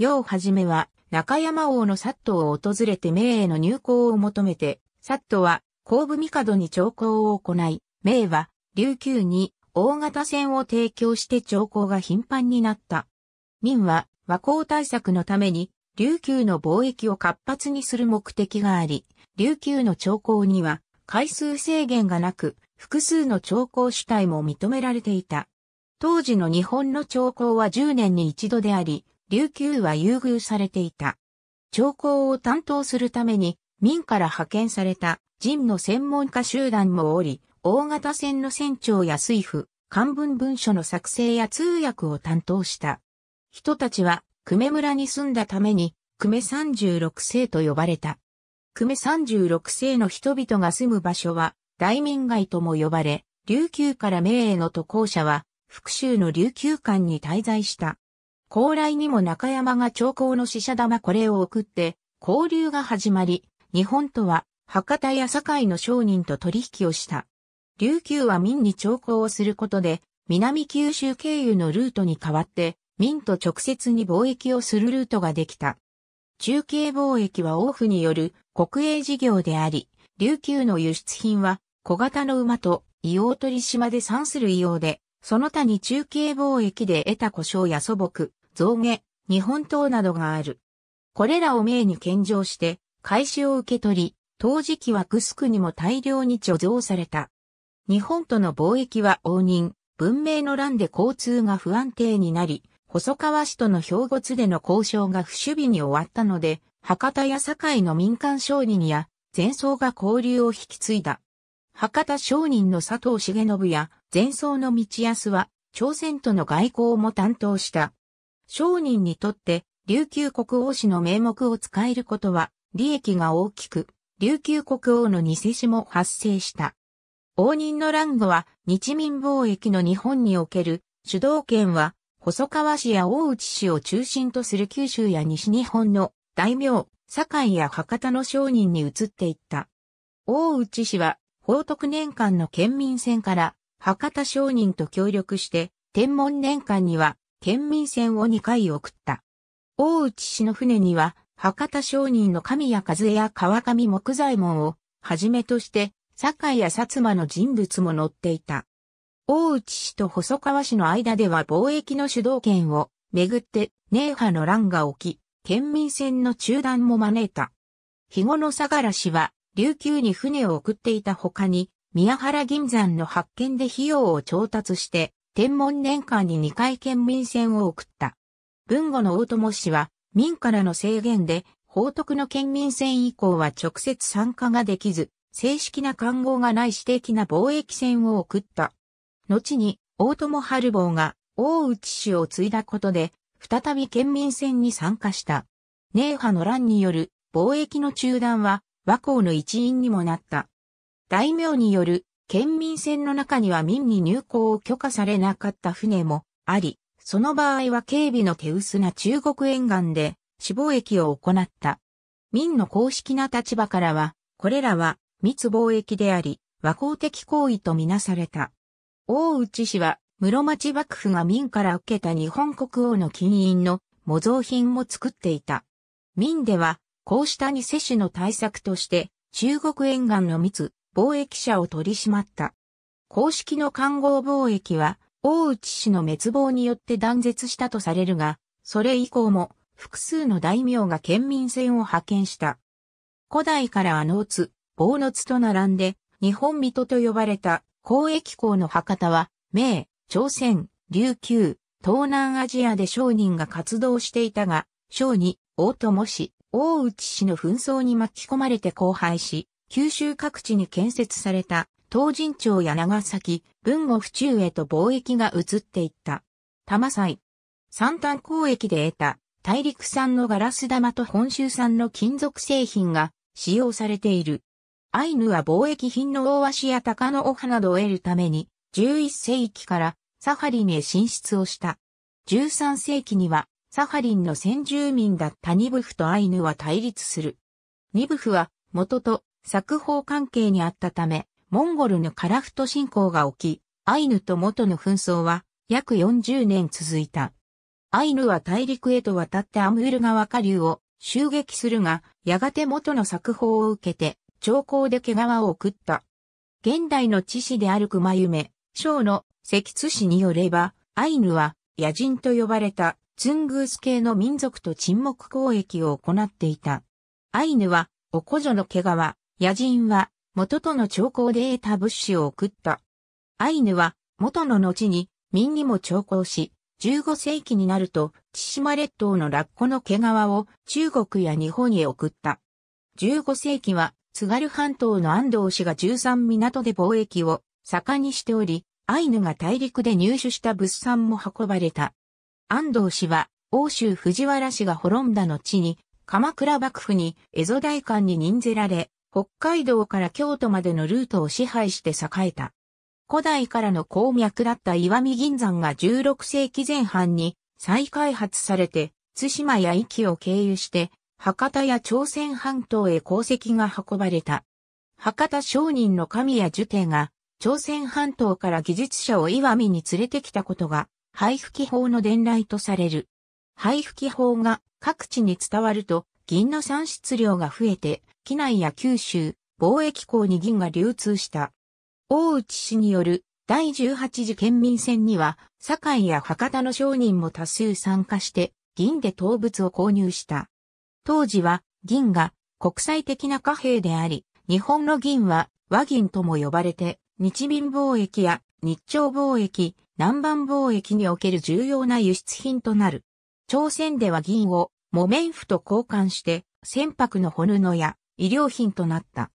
Speaker 1: うはじめは、中山王の薩東を訪れて明への入港を求めて、薩東は、後部帝に朝貢を行い、明は、琉球に大型船を提供して長候が頻繁になった。明は和光対策のために琉球の貿易を活発にする目的があり、琉球の長候には回数制限がなく、複数の長候主体も認められていた。当時の日本の長候は10年に一度であり、琉球は優遇されていた。長候を担当するために、民から派遣された人の専門家集団もおり、大型船の船長や水夫、漢文文書の作成や通訳を担当した。人たちは、久米村に住んだために、久米36世と呼ばれた。久米36世の人々が住む場所は、大民街とも呼ばれ、琉球から明への渡航者は、福州の琉球館に滞在した。高麗にも中山が長江の死者玉これを送って、交流が始まり、日本とは、博多や堺の商人と取引をした。琉球は民に徴工をすることで、南九州経由のルートに代わって、民と直接に貿易をするルートができた。中継貿易は王府による国営事業であり、琉球の輸出品は小型の馬と硫黄取島で産する硫黄で、その他に中継貿易で得た故障や素朴、象毛、日本刀などがある。これらを名に献上して、開始を受け取り、陶磁器はクスクにも大量に貯蔵された。日本との貿易は応仁、文明の乱で交通が不安定になり、細川氏との兵庫津での交渉が不守備に終わったので、博多や堺の民間商人や前奏が交流を引き継いだ。博多商人の佐藤重信や前奏の道康は朝鮮との外交も担当した。商人にとって琉球国王氏の名目を使えることは利益が大きく、琉球国王の偽氏も発生した。応仁の乱後は日民貿易の日本における主導権は細川氏や大内氏を中心とする九州や西日本の大名、堺や博多の商人に移っていった。大内氏は宝徳年間の県民戦から博多商人と協力して天文年間には県民戦を2回送った。大内氏の船には博多商人の神谷和江や川上木材門をはじめとして堺や薩摩の人物も乗っていた。大内氏と細川氏の間では貿易の主導権をめぐって寧波の乱が起き、県民戦の中断も招いた。肥後の相良氏は琉球に船を送っていた他に、宮原銀山の発見で費用を調達して、天文年間に2回県民戦を送った。文後の大友氏は、民からの制限で、報徳の県民戦以降は直接参加ができず、正式な官号がない私的な貿易船を送った。後に、大友春坊が大内氏を継いだことで、再び県民船に参加した。寧波の乱による貿易の中断は和光の一員にもなった。大名による県民船の中には民に入港を許可されなかった船もあり、その場合は警備の手薄な中国沿岸で死亡駅を行った。民の公式な立場からは、これらは密貿易であり、和光的行為とみなされた。大内氏は、室町幕府が民から受けた日本国王の金印の模造品も作っていた。民では、こうした偽種の対策として、中国沿岸の密、貿易者を取り締まった。公式の官合貿易は、大内氏の滅亡によって断絶したとされるが、それ以降も、複数の大名が県民船を派遣した。古代からあの津、坊の津と並んで、日本人と呼ばれた交易港の博多は、明、朝鮮、琉球、東南アジアで商人が活動していたが、商に、大友氏、大内氏の紛争に巻き込まれて荒廃し、九州各地に建設された東神町や長崎、豊後府中へと貿易が移っていった。玉祭。三端交易で得た大陸産のガラス玉と本州産の金属製品が使用されている。アイヌは貿易品の大足や鷹の尾葉などを得るために、11世紀からサハリンへ進出をした。13世紀には、サハリンの先住民だったニブフとアイヌは対立する。ニブフは、元と作法関係にあったため、モンゴルのカラフト侵攻が起き、アイヌと元の紛争は約40年続いた。アイヌは大陸へと渡ってアムール川下流を襲撃するが、やがて元の作法を受けて長考で毛皮を送った。現代の知史である熊夢、章の石津氏によれば、アイヌは野人と呼ばれたツングース系の民族と沈黙交易を行っていた。アイヌは、おこ女の毛皮、野人は、元との兆候で得た物資を送った。アイヌは、元の後に、民にも兆候し、15世紀になると、千島列島のラッコの毛皮を中国や日本へ送った。15世紀は津軽半島の安藤氏が13港で貿易を盛んにしており、アイヌが大陸で入手した物産も運ばれた。安藤氏は、欧州藤原氏が滅んだ後に、鎌倉幕府に蝦夷大官に任ぜられ、北海道から京都までのルートを支配して栄えた。古代からの鉱脈だった岩見銀山が16世紀前半に再開発されて、津島や壱岐を経由して博多や朝鮮半島へ功績が運ばれた。博多商人の神谷樹帝が、朝鮮半島から技術者を岩見に連れてきたことが、配布記法の伝来とされる。配布記法が各地に伝わると、銀の産出量が増えて、機内や九州、貿易港に銀が流通した。大内氏による第18次県民戦には、堺や博多の商人も多数参加して、銀で動物を購入した。当時は銀が国際的な貨幣であり、日本の銀は和銀とも呼ばれて、日民貿易や日朝貿易、南蛮貿易における重要な輸出品となる。朝鮮では銀を木綿布と交換して船舶の骨布や医療品となった。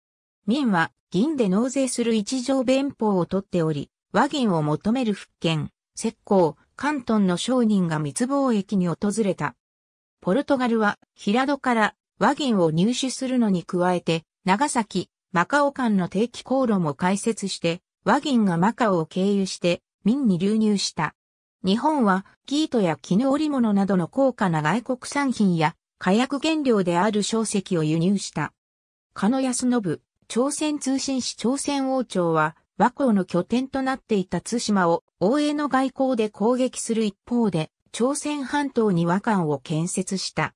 Speaker 1: 民は銀で納税する一条弁法を取っており、和銀を求める福建、石膏、関東の商人が密貿易に訪れたポルトガルは平戸から和銀を入手するのに加えて、長崎、マカオ間の定期航路も開設して、和銀がマカオを経由して、民に流入した。日本は、ートや絹織物などの高価な外国産品や、火薬原料である小石を輸入した。鹿野康信、朝鮮通信使朝鮮王朝は、和光の拠点となっていた対馬を、大江の外交で攻撃する一方で、朝鮮半島に和漢を建設した。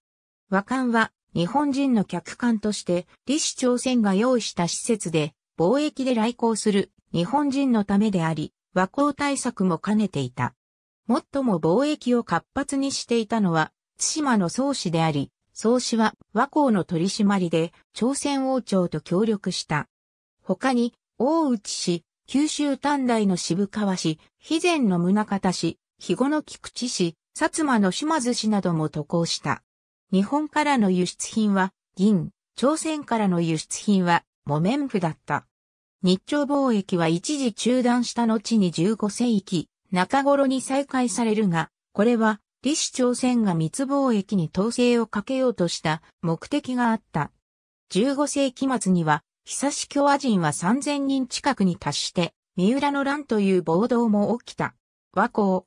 Speaker 1: 和漢は日本人の客観として、李氏朝鮮が用意した施設で、貿易で来航する日本人のためであり、和光対策も兼ねていた。最も貿易を活発にしていたのは、津島の宗氏であり、宗氏は和光の取り締まりで朝鮮王朝と協力した。他に、大内氏、九州短大の渋川氏、肥前の宗方氏、肥後の菊池氏、薩摩の島寿司なども渡航した。日本からの輸出品は銀、朝鮮からの輸出品は木綿布だった。日朝貿易は一時中断した後に15世紀中頃に再開されるが、これは李氏朝鮮が密貿易に統制をかけようとした目的があった。15世紀末には、久し共和人は3000人近くに達して、三浦の乱という暴動も起きた。和光、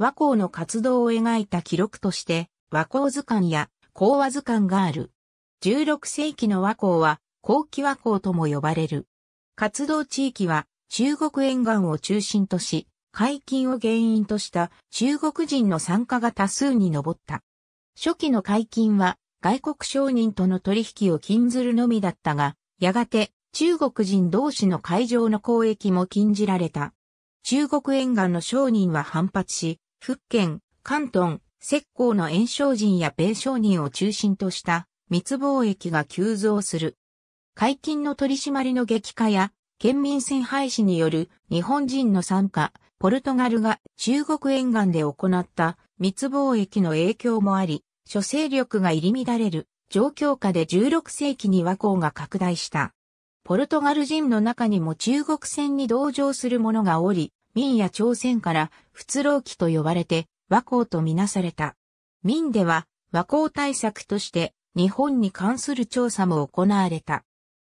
Speaker 1: 和光の活動を描いた記録として、和光図鑑や講和図鑑がある。16世紀の和光は、後期和光とも呼ばれる。活動地域は、中国沿岸を中心とし、解禁を原因とした中国人の参加が多数に上った。初期の解禁は外国商人との取引を禁ずるのみだったが、やがて中国人同士の会場の交易も禁じられた。中国沿岸の商人は反発し、福建、関東、石膏の炎症人や米商人を中心とした密貿易が急増する。解禁の取り締まりの激化や、県民戦廃止による日本人の参加、ポルトガルが中国沿岸で行った密貿易の影響もあり、諸勢力が入り乱れる状況下で16世紀に和光が拡大した。ポルトガル人の中にも中国船に同乗する者がおり、明や朝鮮から仏老期と呼ばれて和光とみなされた。明では和光対策として日本に関する調査も行われた。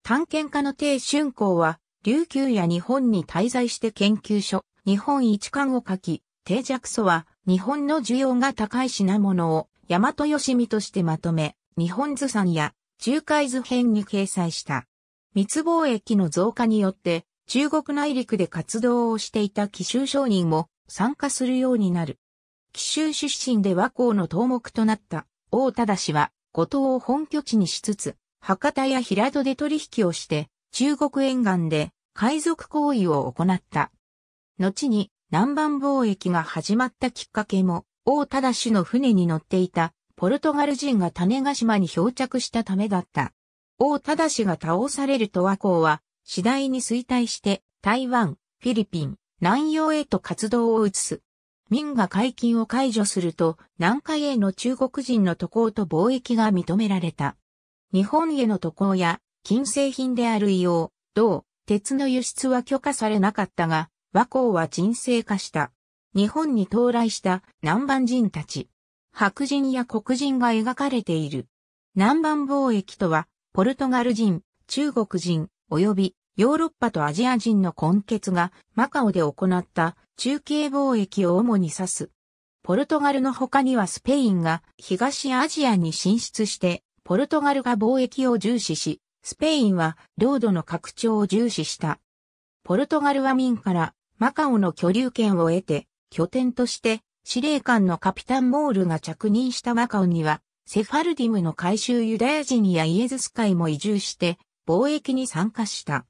Speaker 1: 探検家の鄭春光は琉球や日本に滞在して研究所、日本一巻を書き、定着素は日本の需要が高い品物を大和しみとしてまとめ、日本図産や仲介図編に掲載した。密貿易の増加によって中国内陸で活動をしていた紀州商人も参加するようになる。紀州出身で和光の頭目となった大忠氏は、後島を本拠地にしつつ、博多や平戸で取引をして、中国沿岸で海賊行為を行った。後に南蛮貿易が始まったきっかけも、大忠氏の船に乗っていたポルトガル人が種ヶ島に漂着したためだった。大忠氏が倒されると和光は次第に衰退して台湾、フィリピン、南洋へと活動を移す。民が解禁を解除すると南海への中国人の渡航と貿易が認められた。日本への渡航や金製品である硫黄、銅、鉄の輸出は許可されなかったが、和光は沈静化した。日本に到来した南蛮人たち。白人や黒人が描かれている。南蛮貿易とは、ポルトガル人、中国人、及びヨーロッパとアジア人の根結がマカオで行った中継貿易を主に指す。ポルトガルの他にはスペインが東アジアに進出して、ポルトガルが貿易を重視し、スペインは領土の拡張を重視した。ポルトガルは民からマカオの居留権を得て、拠点として司令官のカピタン・モールが着任したマカオには、セファルディムの改修ユダヤ人やイエズス会も移住して、貿易に参加した。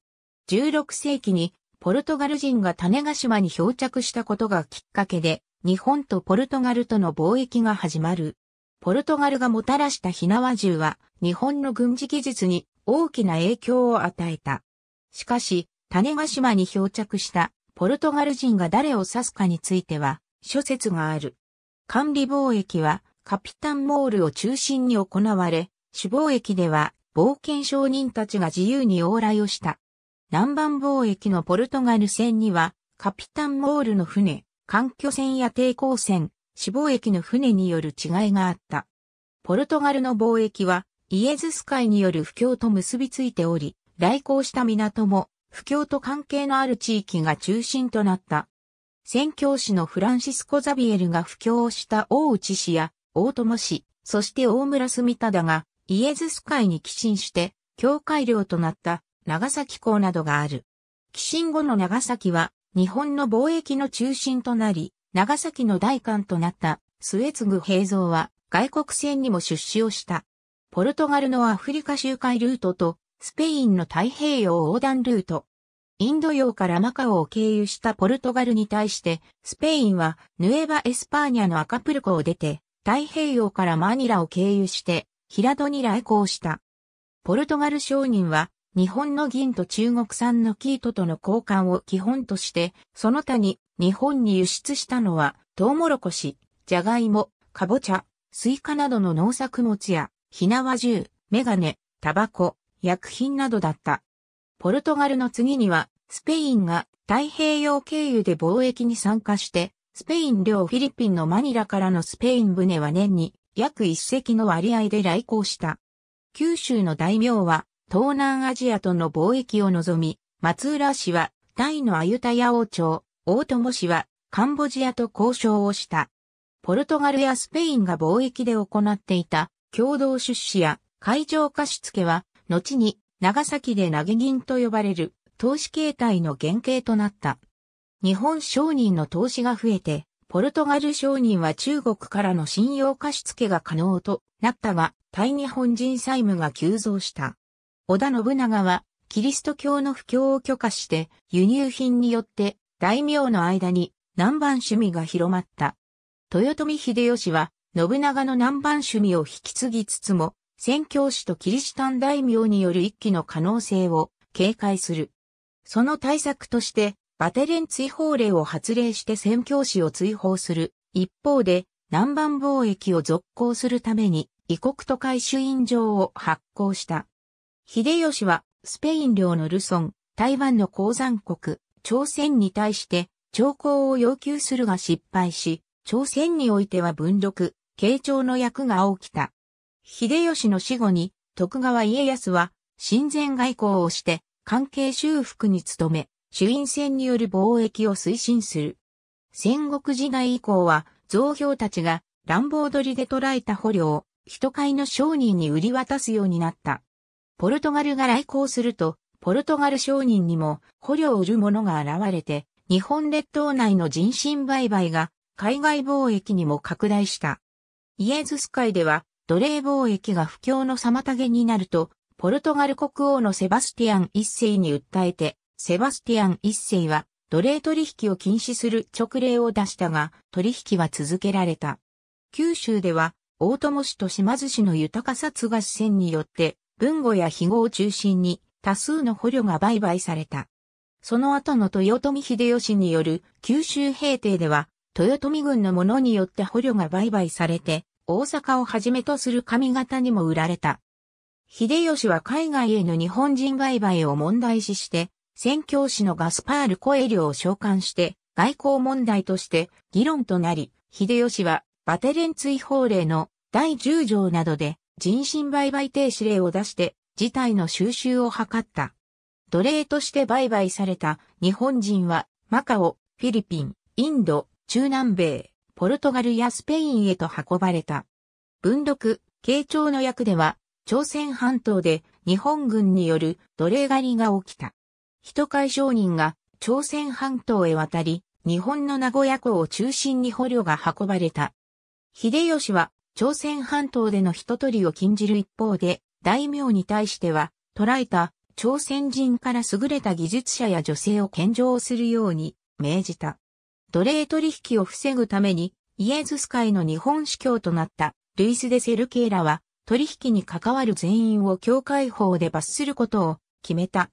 Speaker 1: 16世紀にポルトガル人が種ヶ島に漂着したことがきっかけで、日本とポルトガルとの貿易が始まる。ポルトガルがもたらした火縄銃は、日本の軍事技術に大きな影響を与えた。しかし、種ヶ島に漂着したポルトガル人が誰を指すかについては、諸説がある。管理貿易は、カピタンモールを中心に行われ、主貿易では、冒険商人たちが自由に往来をした。南蛮貿易のポルトガル船には、カピタンモールの船、環境船や抵抗船、死亡駅の船による違いがあった。ポルトガルの貿易は、イエズス海による不況と結びついており、来航した港も、不況と関係のある地域が中心となった。宣教師のフランシスコ・ザビエルが布教をした大内氏や大友氏、そして大村住忠がイエズス海に寄進して教会領となった長崎港などがある。寄進後の長崎は、日本の貿易の中心となり、長崎の大官となった、末次平蔵は、外国船にも出資をした。ポルトガルのアフリカ周回ルートと、スペインの太平洋横断ルート。インド洋からマカオを経由したポルトガルに対して、スペインはヌエバ・エスパーニャのアカプルコを出て、太平洋からマニラを経由して、平戸に来航した。ポルトガル商人は日本の銀と中国産の生糸との交換を基本として、その他に日本に輸出したのは、トウモロコシ、ジャガイモ、カボチャ、スイカなどの農作物や、ひなわ銃、メガネ、タバコ、薬品などだった。ポルトガルの次には、スペインが太平洋経由で貿易に参加して、スペイン領フィリピンのマニラからのスペイン船は年に約一隻の割合で来航した。九州の大名は東南アジアとの貿易を望み、松浦氏はタイのアユタヤ王朝、大友氏はカンボジアと交渉をした。ポルトガルやスペインが貿易で行っていた共同出資や海上貸付は、後に長崎で投げ銀と呼ばれる投資形態の原型となった。日本商人の投資が増えて、ポルトガル商人は中国からの信用貸付が可能となったが、対日本人債務が急増した。織田信長は、キリスト教の布教を許可して、輸入品によって大名の間に南蛮趣味が広まった。豊臣秀吉は、信長の南蛮趣味を引き継ぎつつも、宣教師とキリシタン大名による一揆の可能性を警戒する。その対策として、バテレン追放令を発令して宣教師を追放する。一方で、南蛮貿易を続行するために、異国と海主印状を発行した。秀吉は、スペイン領のルソン、台湾の鉱山国、朝鮮に対して、朝貢を要求するが失敗し、朝鮮においては文禄、慶長の役が起きた。秀吉の死後に、徳川家康は、親善外交をして、関係修復に努め、主因戦による貿易を推進する。戦国時代以降は、造兵たちが乱暴取りで捕らえた捕虜を、人買いの商人に売り渡すようになった。ポルトガルが来航すると、ポルトガル商人にも捕虜を売る者が現れて、日本列島内の人身売買が海外貿易にも拡大した。イエズス会では奴隷貿易が不況の妨げになると、ポルトガル国王のセバスティアン一世に訴えて、セバスティアン一世は奴隷取引を禁止する直令を出したが、取引は続けられた。九州では、大友氏と島津氏の豊かさ津賀支線によって、文語や非語を中心に多数の捕虜が売買された。その後の豊臣秀吉による九州平定では、豊臣軍の者によって捕虜が売買されて、大阪をはじめとする上方にも売られた。秀吉は海外への日本人売買を問題視して、宣教師のガスパール・コエリョを召喚して、外交問題として議論となり、秀吉はバテレン追放令の第10条などで人身売買停止令を出して事態の収拾を図った。奴隷として売買された日本人はマカオ、フィリピン、インド、中南米、ポルトガルやスペインへと運ばれた。文禄、慶長の役では朝鮮半島で日本軍による奴隷狩りが起きた。人会商人が朝鮮半島へ渡り、日本の名古屋港を中心に捕虜が運ばれた。秀吉は朝鮮半島での人取りを禁じる一方で、大名に対しては、捕らえた朝鮮人から優れた技術者や女性を献上するように命じた。奴隷取引を防ぐために、イエズス会の日本司教となったルイス・デ・セルケーラは、取引に関わる全員を教会法で罰することを決めた。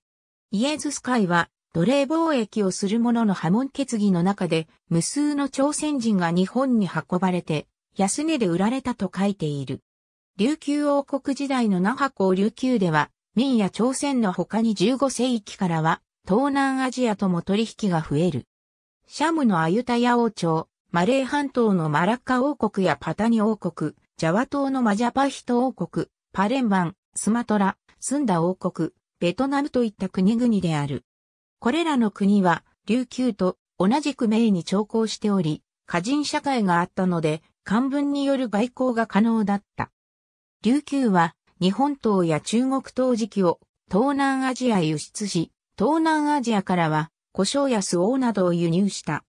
Speaker 1: イエズス会は、奴隷貿易をする者の波紋決議の中で、無数の朝鮮人が日本に運ばれて、安値で売られたと書いている。琉球王国時代の那覇港琉球では、明や朝鮮の他に15世紀からは、東南アジアとも取引が増える。シャムのアユタヤ王朝、マレー半島のマラッカ王国やパタニ王国、ジャワ島のマジャパヒト王国、パレンバン、スマトラ、スンダ王国、ベトナムといった国々である。これらの国は、琉球と同じく明に調校しており、過人社会があったので、漢文による外交が可能だった。琉球は日本刀や中国刀磁器を東南アジアへ輸出し、東南アジアからは胡椒やスオなどを輸入した。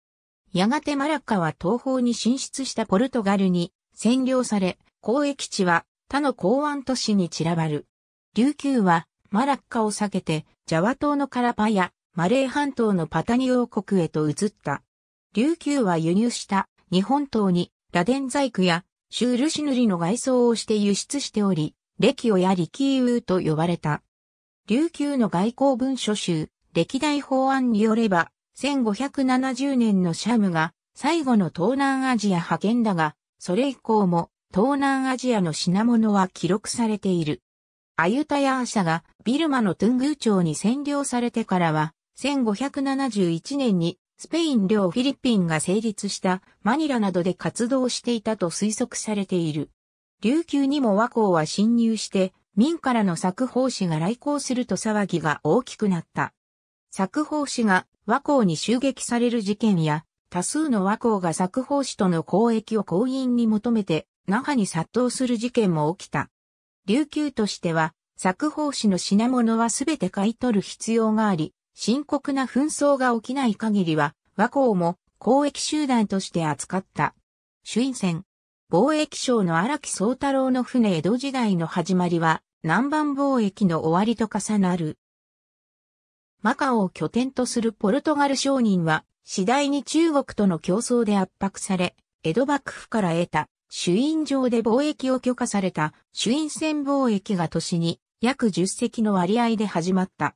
Speaker 1: やがてマラッカは東方に進出したポルトガルに占領され、交易地は他の港湾都市に散らばる。琉球はマラッカを避けてジャワ島のカラパやマレー半島のパタニ王国へと移った。琉球は輸入した日本島に螺鈿細工やシュールシヌリの外装をして輸出しており、歴オや力ーと呼ばれた。琉球の外交文書集、歴代法案によれば、1570年のシャムが最後の東南アジア派遣だが、それ以降も東南アジアの品物は記録されている。アユタヤーシャがビルマのトゥングー町に占領されてからは、1571年にスペイン領フィリピンが成立したマニラなどで活動していたと推測されている。琉球にも和光は侵入して民からの作法師が来航すると騒ぎが大きくなった。作法師が和光に襲撃される事件や多数の和光が作法師との交易を婚姻に求めて那覇に殺到する事件も起きた。琉球としては作法師の品物はすべて買い取る必要があり、深刻な紛争が起きない限りは、和光も公益集団として扱った。朱印船。貿易省の荒木宗太郎の船江戸時代の始まりは、南蛮貿易の終わりと重なる。マカオを拠点とするポルトガル商人は、次第に中国との競争で圧迫され、江戸幕府から得た、朱印場で貿易を許可された、朱印船貿易が年に約10隻の割合で始まった。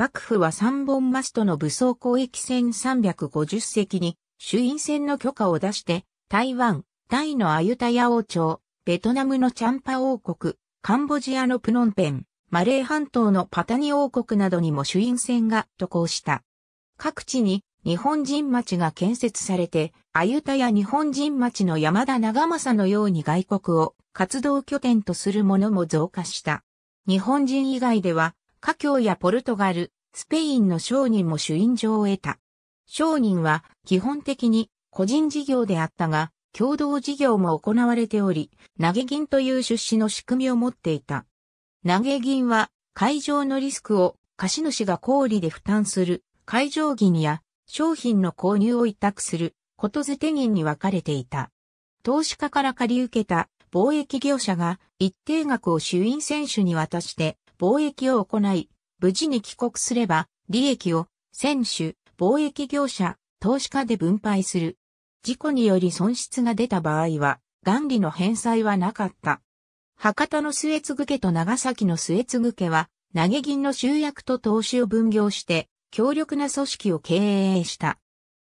Speaker 1: 幕府は三本マストの武装攻撃戦350隻に、主因戦の許可を出して、台湾、タイのアユタヤ王朝、ベトナムのチャンパ王国、カンボジアのプノンペン、マレー半島のパタニ王国などにも主因戦が渡航した。各地に日本人町が建設されて、アユタや日本人町の山田長政のように外国を活動拠点とするものも増加した。日本人以外では、華僑やポルトガル、スペインの商人も主因状を得た。商人は基本的に個人事業であったが、共同事業も行われており、投げ銀という出資の仕組みを持っていた。投げ銀は会場のリスクを貸主が小売で負担する会場銀や商品の購入を委託することづて銀に分かれていた。投資家から借り受けた貿易業者が一定額を主因選手に渡して貿易を行い、無事に帰国すれば、利益を、選手、貿易業者、投資家で分配する。事故により損失が出た場合は、元利の返済はなかった。博多の末継家と長崎の末継家は、投げ銀の集約と投資を分業して、強力な組織を経営した。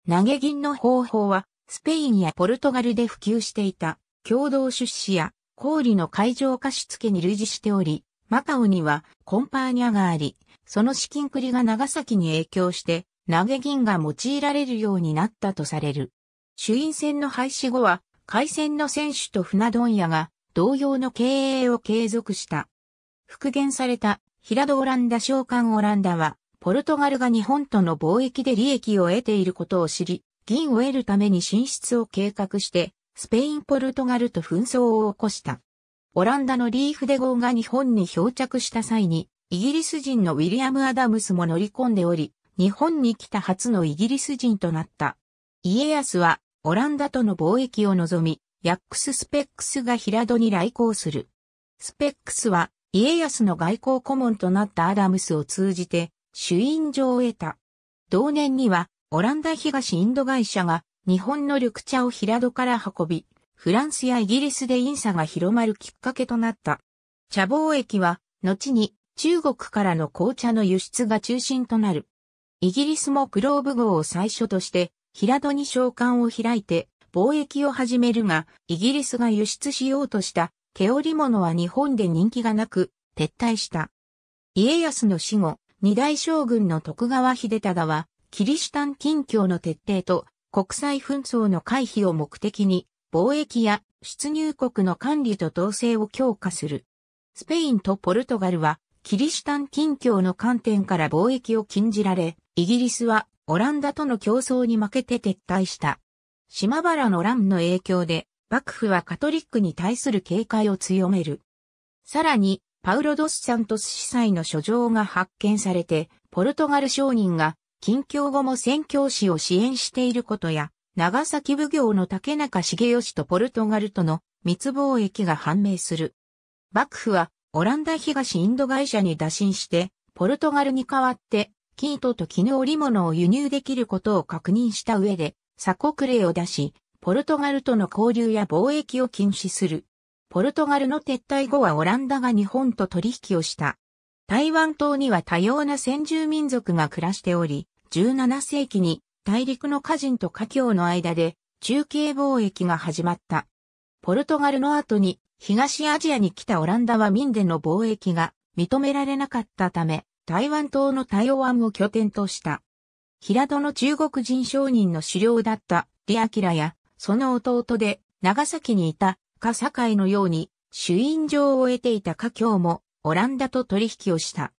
Speaker 1: 投げ銀の方法は、スペインやポルトガルで普及していた、共同出資や、小売の会場貸付に類似しており、マカオにはコンパーニャがあり、その資金繰りが長崎に影響して、投げ銀が用いられるようになったとされる。主因戦の廃止後は、海戦の選手と船問屋が同様の経営を継続した。復元された平戸オランダ召喚オランダは、ポルトガルが日本との貿易で利益を得ていることを知り、銀を得るために進出を計画して、スペイン・ポルトガルと紛争を起こした。オランダのリーフデゴーが日本に漂着した際に、イギリス人のウィリアム・アダムスも乗り込んでおり、日本に来た初のイギリス人となった。家康は、オランダとの貿易を望み、ヤックス・スペックスが平戸に来航する。スペックスは、家康の外交顧問となったアダムスを通じて、主因状を得た。同年には、オランダ東インド会社が、日本の緑茶を平戸から運び、フランスやイギリスでンサが広まるきっかけとなった。茶貿易は、後に中国からの紅茶の輸出が中心となる。イギリスもクローブ号を最初として、平戸に召喚を開いて貿易を始めるが、イギリスが輸出しようとした毛織物は日本で人気がなく、撤退した。家康の死後、二大将軍の徳川秀忠は、キリシタン近教の徹底と国際紛争の回避を目的に、貿易や出入国の管理と統制を強化する。スペインとポルトガルはキリシタン近況の観点から貿易を禁じられ、イギリスはオランダとの競争に負けて撤退した。島原の乱の影響で、幕府はカトリックに対する警戒を強める。さらに、パウロ・ドス・サントス司祭の書状が発見されて、ポルトガル商人が、近況後も宣教師を支援していることや、長崎奉行の竹中重義とポルトガルとの密貿易が判明する。幕府はオランダ東インド会社に打診して、ポルトガルに代わって、ー糸と絹織物を輸入できることを確認した上で、鎖国令を出し、ポルトガルとの交流や貿易を禁止する。ポルトガルの撤退後はオランダが日本と取引をした。台湾島には多様な先住民族が暮らしており、17世紀に大陸の歌人と華僑の間で中継貿易が始まった。ポルトガルの後に東アジアに来たオランダは民での貿易が認められなかったため、台湾島の台湾を拠点とした。平戸の中国人商人の狩猟だったアキラや、その弟で長崎にいたカ堺のように、主因状を得ていた華僑もオランダと取引をした。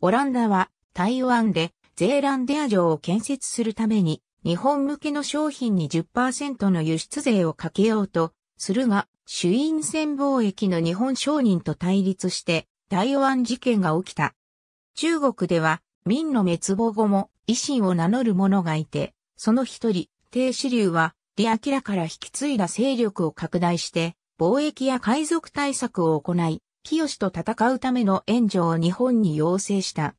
Speaker 1: オランダは台湾でゼーランデア城を建設するために、日本向けの商品に10%の輸出税をかけようと、するが、主因船貿易の日本商人と対立して、台湾事件が起きた。中国では、明の滅亡後も、維新を名乗る者がいて、その一人、鄭子流は、李明から引き継いだ勢力を拡大して、貿易や海賊対策を行い、清と戦うための援助を日本に要請した。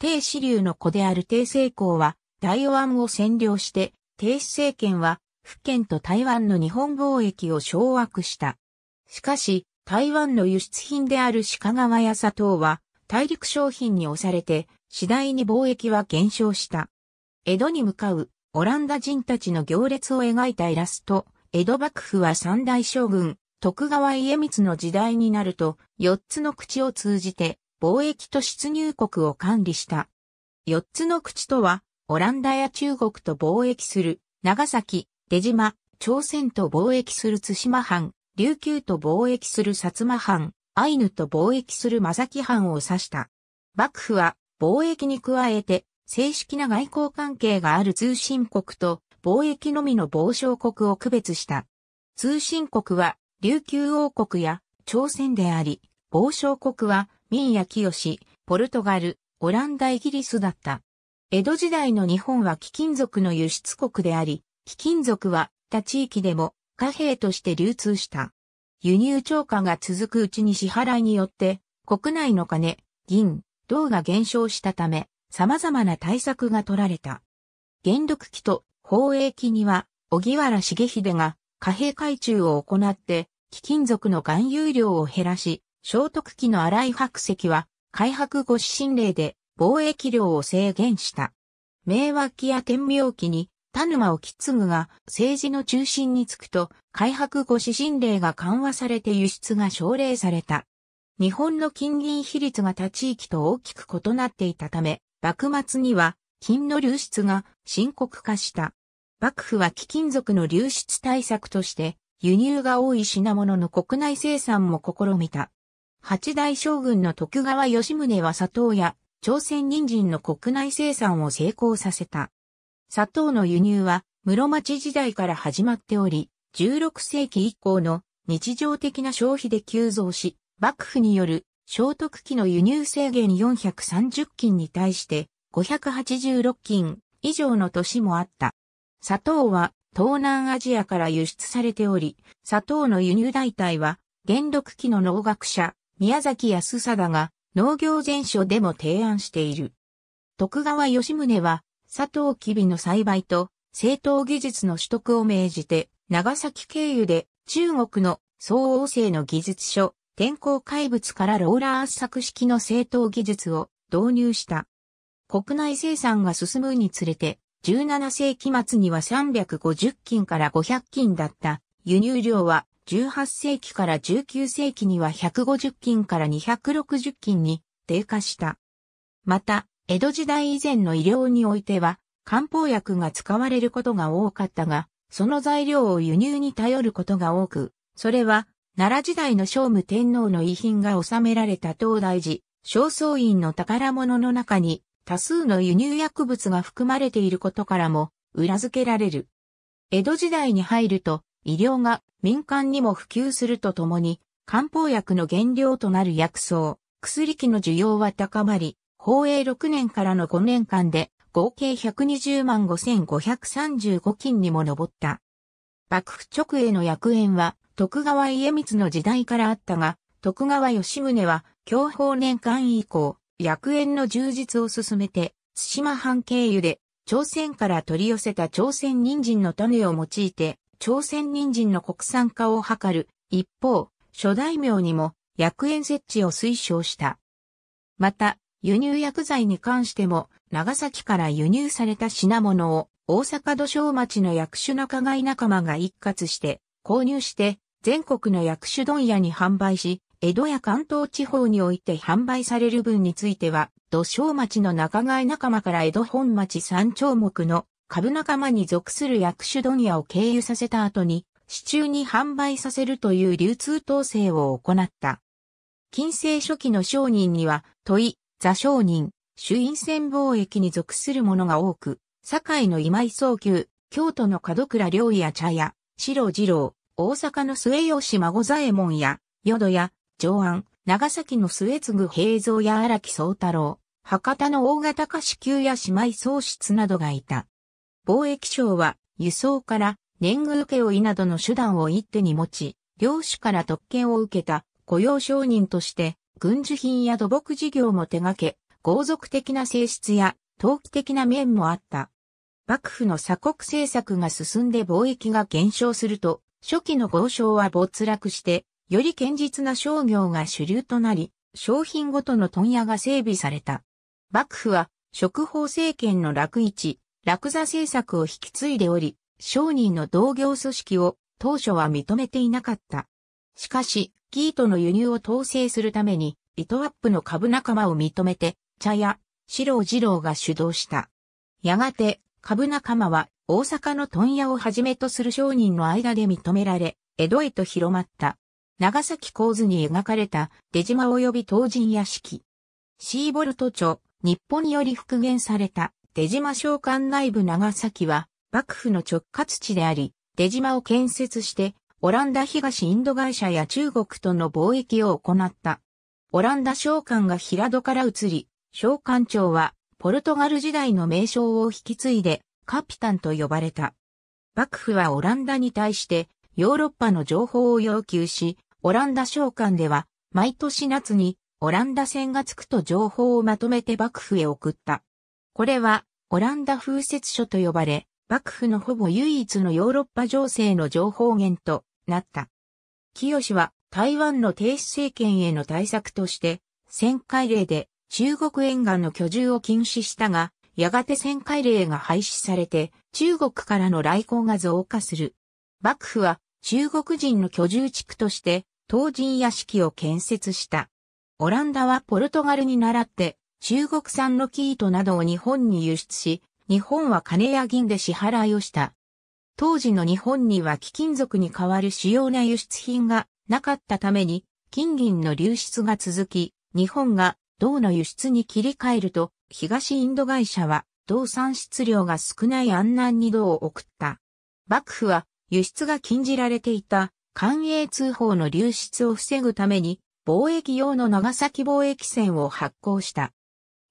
Speaker 1: 低支流の子である低成功は、大湾を占領して、低支政権は、福建と台湾の日本貿易を掌握した。しかし、台湾の輸出品である鹿川や砂糖は、大陸商品に押されて、次第に貿易は減少した。江戸に向かう、オランダ人たちの行列を描いたイラスト、江戸幕府は三大将軍、徳川家光の時代になると、四つの口を通じて、貿易と出入国を管理した。四つの口とは、オランダや中国と貿易する、長崎、出島、朝鮮と貿易する津島藩、琉球と貿易する薩摩藩、アイヌと貿易する正木藩を指した。幕府は貿易に加えて正式な外交関係がある通信国と貿易のみの傍聴国を区別した。通信国は琉球王国や朝鮮であり、傍聴国は民や清、ポルトガル、オランダイギリスだった。江戸時代の日本は貴金属の輸出国であり、貴金属は他地域でも貨幣として流通した。輸入超過が続くうちに支払いによって国内の金、銀、銅が減少したため様々な対策が取られた。元禄期と宝永期には小木原重秀が貨幣改鋳を行って貴金属の含有量を減らし聖徳期の荒井白石は、開白五子神令で貿易量を制限した。明和期や天明期に、田沼を継ぐが、政治の中心につくと、開白五子神令が緩和されて輸出が奨励された。日本の金銀比率が他地域と大きく異なっていたため、幕末には金の流出が深刻化した。幕府は貴金属の流出対策として、輸入が多い品物の国内生産も試みた。八代将軍の徳川吉宗は砂糖や朝鮮人参の国内生産を成功させた。砂糖の輸入は室町時代から始まっており、16世紀以降の日常的な消費で急増し、幕府による聖徳期の輸入制限430金に対して586金以上の年もあった。砂糖は東南アジアから輸出されており、砂糖の輸入代替は元禄期の農学者、宮崎安貞が農業全書でも提案している。徳川吉宗は、佐藤吉備の栽培と、製糖技術の取得を命じて、長崎経由で中国の総王政の技術書、天候怪物からローラー圧作式の製糖技術を導入した。国内生産が進むにつれて、17世紀末には350金から500金だった輸入量は18世紀から19世紀には150金から260金に低下した。また、江戸時代以前の医療においては、漢方薬が使われることが多かったが、その材料を輸入に頼ることが多く、それは、奈良時代の聖武天皇の遺品が収められた東大寺、正倉院の宝物の中に、多数の輸入薬物が含まれていることからも、裏付けられる。江戸時代に入ると、医療が民間にも普及するとともに、漢方薬の原料となる薬草、薬器の需要は高まり、法営6年からの5年間で合計120万5535金にも上った。幕府直営の薬園は徳川家光の時代からあったが、徳川吉宗は享保年間以降、薬園の充実を進めて、津島藩経由で朝鮮から取り寄せた朝鮮人参の種を用いて朝鮮人参の国産化を図る。一方、諸大名にも薬園設置を推奨した。また、輸入薬剤に関しても、長崎から輸入された品物を、大阪土小町の薬種仲買仲間が一括して、購入して、全国の薬種問屋に販売し、江戸や関東地方において販売される分については、土小町の仲買仲間から江戸本町三丁目の株仲間に属する薬種問屋を経由させた後に、市中に販売させるという流通統制を行った。近世初期の商人には、問い、座商人、主因線貿易に属する者が多く、堺の今井宗久、京都の門倉良や茶屋、白二郎、大阪の末吉孫左衛門や、淀屋、上安、長崎の末継平蔵や荒木宗太郎、博多の大型貸し級や姉妹喪失などがいた。貿易商は輸送から年貢請負などの手段を一手に持ち、領主から特権を受けた雇用商人として軍需品や土木事業も手掛け、豪族的な性質や投機的な面もあった。幕府の鎖国政策が進んで貿易が減少すると、初期の豪商は没落して、より堅実な商業が主流となり、商品ごとの問屋が整備された。幕府は、食法政権の楽市、落座政策を引き継いでおり、商人の同業組織を当初は認めていなかった。しかし、ートの輸入を統制するために、糸アップの株仲間を認めて、茶屋、四郎二郎が主導した。やがて、株仲間は大阪の問屋をはじめとする商人の間で認められ、江戸へと広まった。長崎構図に描かれた出島及び東人屋敷。シーボルト町、日本より復元された。出島商館内部長崎は、幕府の直轄地であり、出島を建設して、オランダ東インド会社や中国との貿易を行った。オランダ商館が平戸から移り、商館長は、ポルトガル時代の名称を引き継いで、カピタンと呼ばれた。幕府はオランダに対して、ヨーロッパの情報を要求し、オランダ商館では、毎年夏に、オランダ船が着くと情報をまとめて幕府へ送った。これはオランダ風雪書と呼ばれ、幕府のほぼ唯一のヨーロッパ情勢の情報源となった。清は台湾の停止政権への対策として、旋回令で中国沿岸の居住を禁止したが、やがて旋回令が廃止されて、中国からの来航が増加する。幕府は中国人の居住地区として、当人屋敷を建設した。オランダはポルトガルに倣って、中国産のー糸などを日本に輸出し、日本は金や銀で支払いをした。当時の日本には貴金属に代わる主要な輸出品がなかったために、金銀の流出が続き、日本が銅の輸出に切り替えると、東インド会社は銅産出量が少ない安南に銅を送った。幕府は輸出が禁じられていた官営通報の流出を防ぐために、貿易用の長崎貿易船を発行した。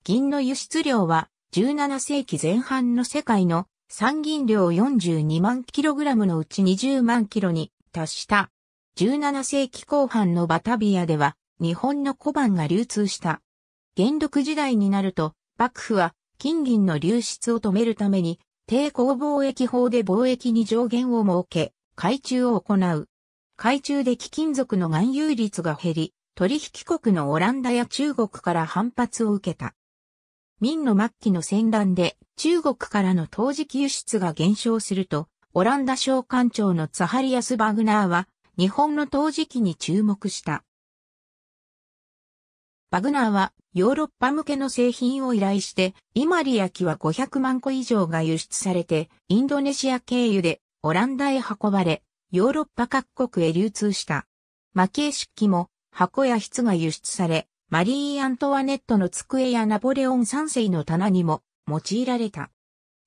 Speaker 1: 銀の輸出量は17世紀前半の世界の産銀量42万キログラムのうち20万キロに達した。17世紀後半のバタビアでは日本の小判が流通した。元禄時代になると幕府は金銀の流出を止めるために抵抗貿易法で貿易に上限を設け、海中を行う。海中で貴金属の含有率が減り、取引国のオランダや中国から反発を受けた。明の末期の戦乱で中国からの陶磁器輸出が減少すると、オランダ商館長のザハリアス・バグナーは日本の陶磁器に注目した。バグナーはヨーロッパ向けの製品を依頼して、イマリア機は500万個以上が輸出されて、インドネシア経由でオランダへ運ばれ、ヨーロッパ各国へ流通した。マキエ漆も箱や質が輸出され、マリー・アントワネットの机やナポレオン三世の棚にも用いられた。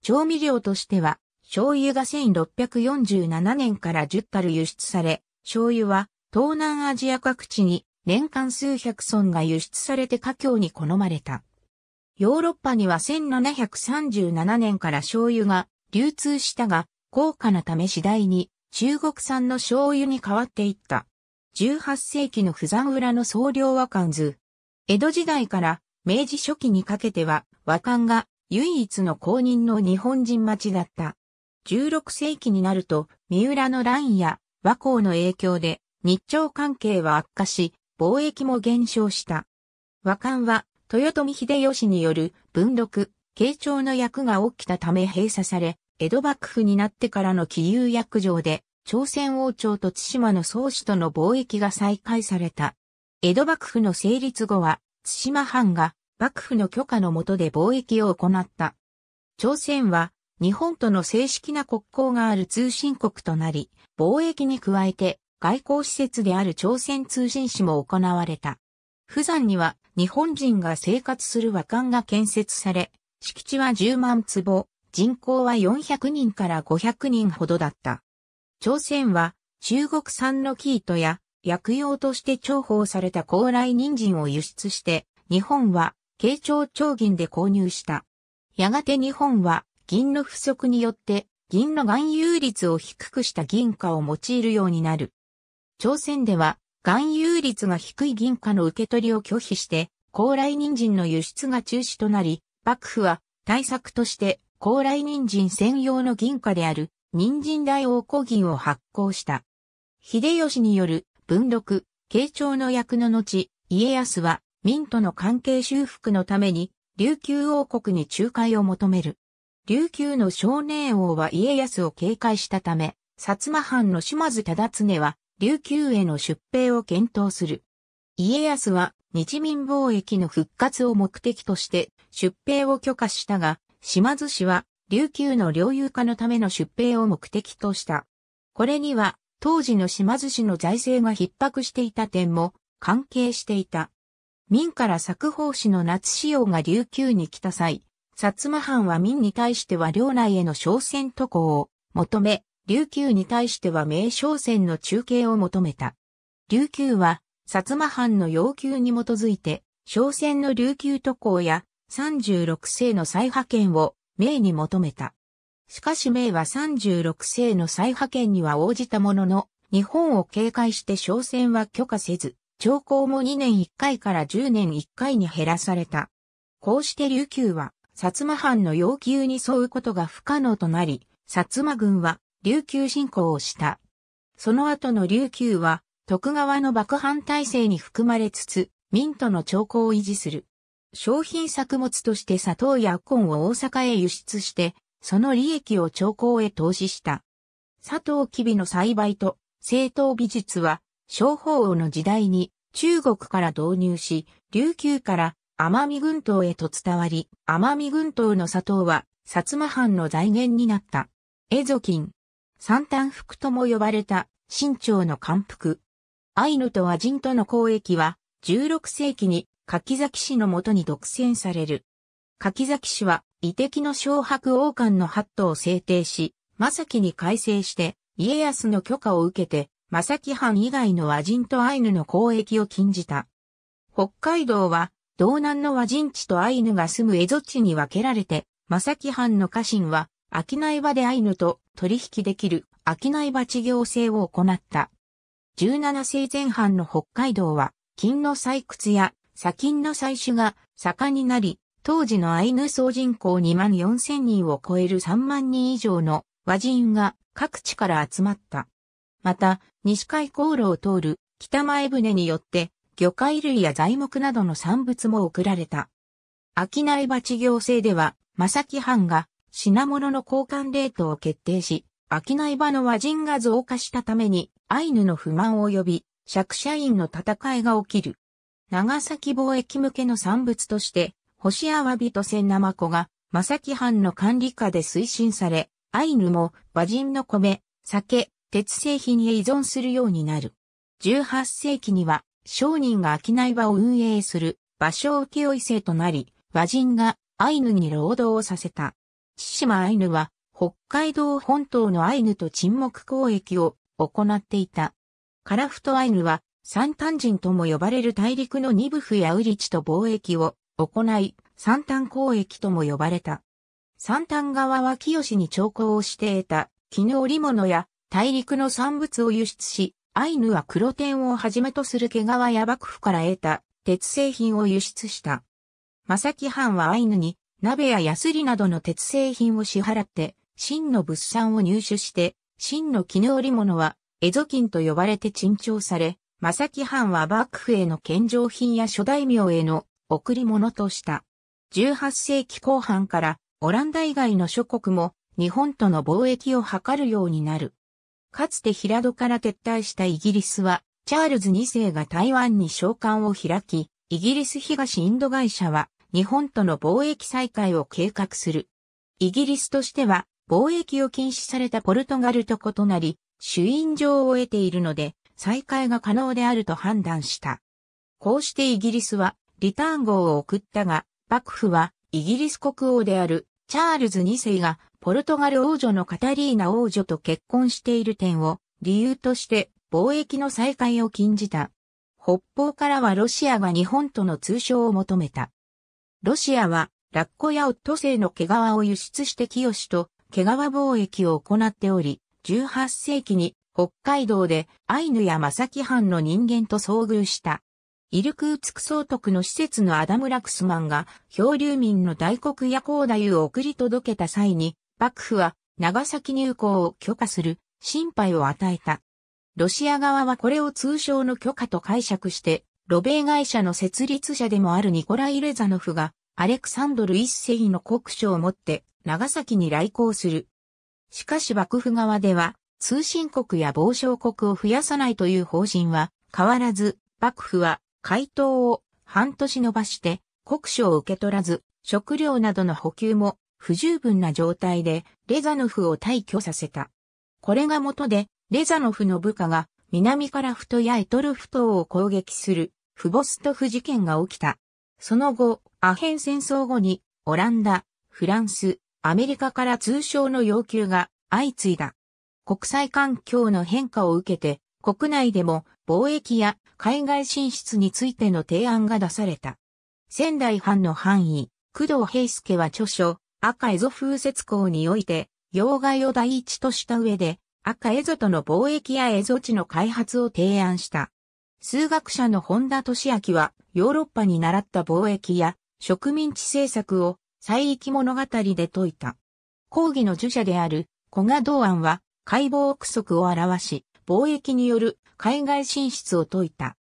Speaker 1: 調味料としては、醤油が1647年から10たる輸出され、醤油は東南アジア各地に年間数百尊が輸出されて家境に好まれた。ヨーロッパには1737年から醤油が流通したが、高価なため次第に中国産の醤油に変わっていった。18世紀の不山裏の総量は缶図。江戸時代から明治初期にかけては和漢が唯一の公認の日本人町だった。16世紀になると三浦の乱や和光の影響で日朝関係は悪化し、貿易も減少した。和漢は豊臣秀吉による文禄、慶長の役が起きたため閉鎖され、江戸幕府になってからの杞憂役場で、朝鮮王朝と対馬の宗主との貿易が再開された。江戸幕府の成立後は、津島藩が幕府の許可の下で貿易を行った。朝鮮は日本との正式な国交がある通信国となり、貿易に加えて外交施設である朝鮮通信使も行われた。富山には日本人が生活する和館が建設され、敷地は10万坪、人口は400人から500人ほどだった。朝鮮は中国産の生糸や薬用として重宝された高麗人参を輸出して、日本は、慶長長銀で購入した。やがて日本は、銀の不足によって、銀の含有率を低くした銀貨を用いるようになる。朝鮮では、含有率が低い銀貨の受け取りを拒否して、高麗人参の輸出が中止となり、幕府は対策として高麗人参専用の銀貨である人参大王古銀を発行した。秀吉による文禄、慶長の役の後、家康は民との関係修復のために琉球王国に仲介を求める。琉球の少年王は家康を警戒したため、薩摩藩の島津忠常は琉球への出兵を検討する。家康は日民貿易の復活を目的として出兵を許可したが、島津氏は琉球の領有化のための出兵を目的とした。これには当時の島津市の財政が逼迫していた点も関係していた。民から作法師の夏仕様が琉球に来た際、薩摩藩は民に対しては領内への商船渡航を求め、琉球に対しては名商船の中継を求めた。琉球は、薩摩藩の要求に基づいて、商船の琉球渡航や36世の再派遣を、名に求めた。しかし明は36世の再派遣には応じたものの、日本を警戒して商船は許可せず、朝貢も2年1回から10年1回に減らされた。こうして琉球は、薩摩藩の要求に沿うことが不可能となり、薩摩軍は琉球侵攻をした。その後の琉球は、徳川の幕藩体制に含まれつつ、民との朝貢を維持する。商品作物として砂糖やコンを大阪へ輸出して、その利益を長江へ投資した。佐藤吉備の栽培と正当美術は、商法王の時代に中国から導入し、琉球から奄美群島へと伝わり、奄美群島の佐藤は薩摩藩の財源になった。エゾ金。三端福とも呼ばれた清朝の官服。アイヌと和人との交易は16世紀に柿崎氏のもとに独占される。柿崎氏は遺敵の小白王冠のハットを制定し、正木に改正して、家康の許可を受けて、正木藩以外の和人とアイヌの交易を禁じた。北海道は、道南の和人地とアイヌが住む蝦夷地に分けられて、正木藩の家臣は、商い場でアイヌと取引できる商い場地行政を行った。17世前半の北海道は、金の採掘や砂金の採取が盛んになり、当時のアイヌ総人口2万4千人を超える3万人以上の和人が各地から集まった。また、西海航路を通る北前船によって、魚介類や材木などの産物も送られた。商場鉢行制では、正木藩が品物の交換レートを決定し、秋内場の和人が増加したために、アイヌの不満を呼び、釈社員の戦いが起きる。長崎貿易向けの産物として、星アワビと千生子が、正木藩の管理下で推進され、アイヌも馬人の米、酒、鉄製品へ依存するようになる。18世紀には、商人が商い場を運営する場所請負制となり、和人がアイヌに労働をさせた。千島アイヌは北海道本島のアイヌと沈黙交易を行っていた。カラフトアイヌは三丹人とも呼ばれる大陸の二部府やウリチと貿易を行い、三端交易とも呼ばれた。三端側は清に兆候をして得た、絹織物や大陸の産物を輸出し、アイヌは黒天をはじめとする毛皮や幕府から得た鉄製品を輸出した。正木藩はアイヌに鍋やヤスリなどの鉄製品を支払って、真の物産を入手して、真の絹織物はエゾ金と呼ばれて珍重され、正木藩は幕府への献上品や諸大名への贈り物とした。18世紀後半からオランダ以外の諸国も日本との貿易を図るようになる。かつて平戸から撤退したイギリスは、チャールズ2世が台湾に召喚を開き、イギリス東インド会社は日本との貿易再開を計画する。イギリスとしては貿易を禁止されたポルトガルと異なり、主因状を得ているので、再開が可能であると判断した。こうしてイギリスはリターン号を送ったが、幕府はイギリス国王であるチャールズ2世がポルトガル王女のカタリーナ王女と結婚している点を理由として貿易の再開を禁じた。北方からはロシアが日本との通称を求めた。ロシアはラッコやオットセイの毛皮を輸出して清と毛皮貿易を行っており、18世紀に北海道でアイヌやマサキ藩の人間と遭遇した。イルクーツク総督の施設のアダム・ラクスマンが漂流民の大黒夜行太夫を送り届けた際に、幕府は長崎入港を許可する心配を与えた。ロシア側はこれを通称の許可と解釈して、ロベー会社の設立者でもあるニコライ・レザノフが、アレクサンドル一世の国書を持って長崎に来航する。しかし幕府側では、通信国や傍聴国を増やさないという方針は、変わらず、幕府は回答を半年延ばして国書を受け取らず、食料などの補給も不十分な状態でレザノフを退去させた。これが元で、レザノフの部下が南からフトやエトルフトを攻撃するフボストフ事件が起きた。その後、アヘン戦争後にオランダ、フランス、アメリカから通商の要求が相次いだ。国際環境の変化を受けて、国内でも貿易や海外進出についての提案が出された。仙台藩の範囲、工藤平介は著書、赤蝦夷風雪港において、洋害を第一とした上で、赤蝦夷との貿易や蝦夷地の開発を提案した。数学者の本田俊明は、ヨーロッパに習った貿易や植民地政策を、西域物語で説いた。講義の著者である、古賀道安は、解剖憶測を表し、貿易による海外進出を説いた。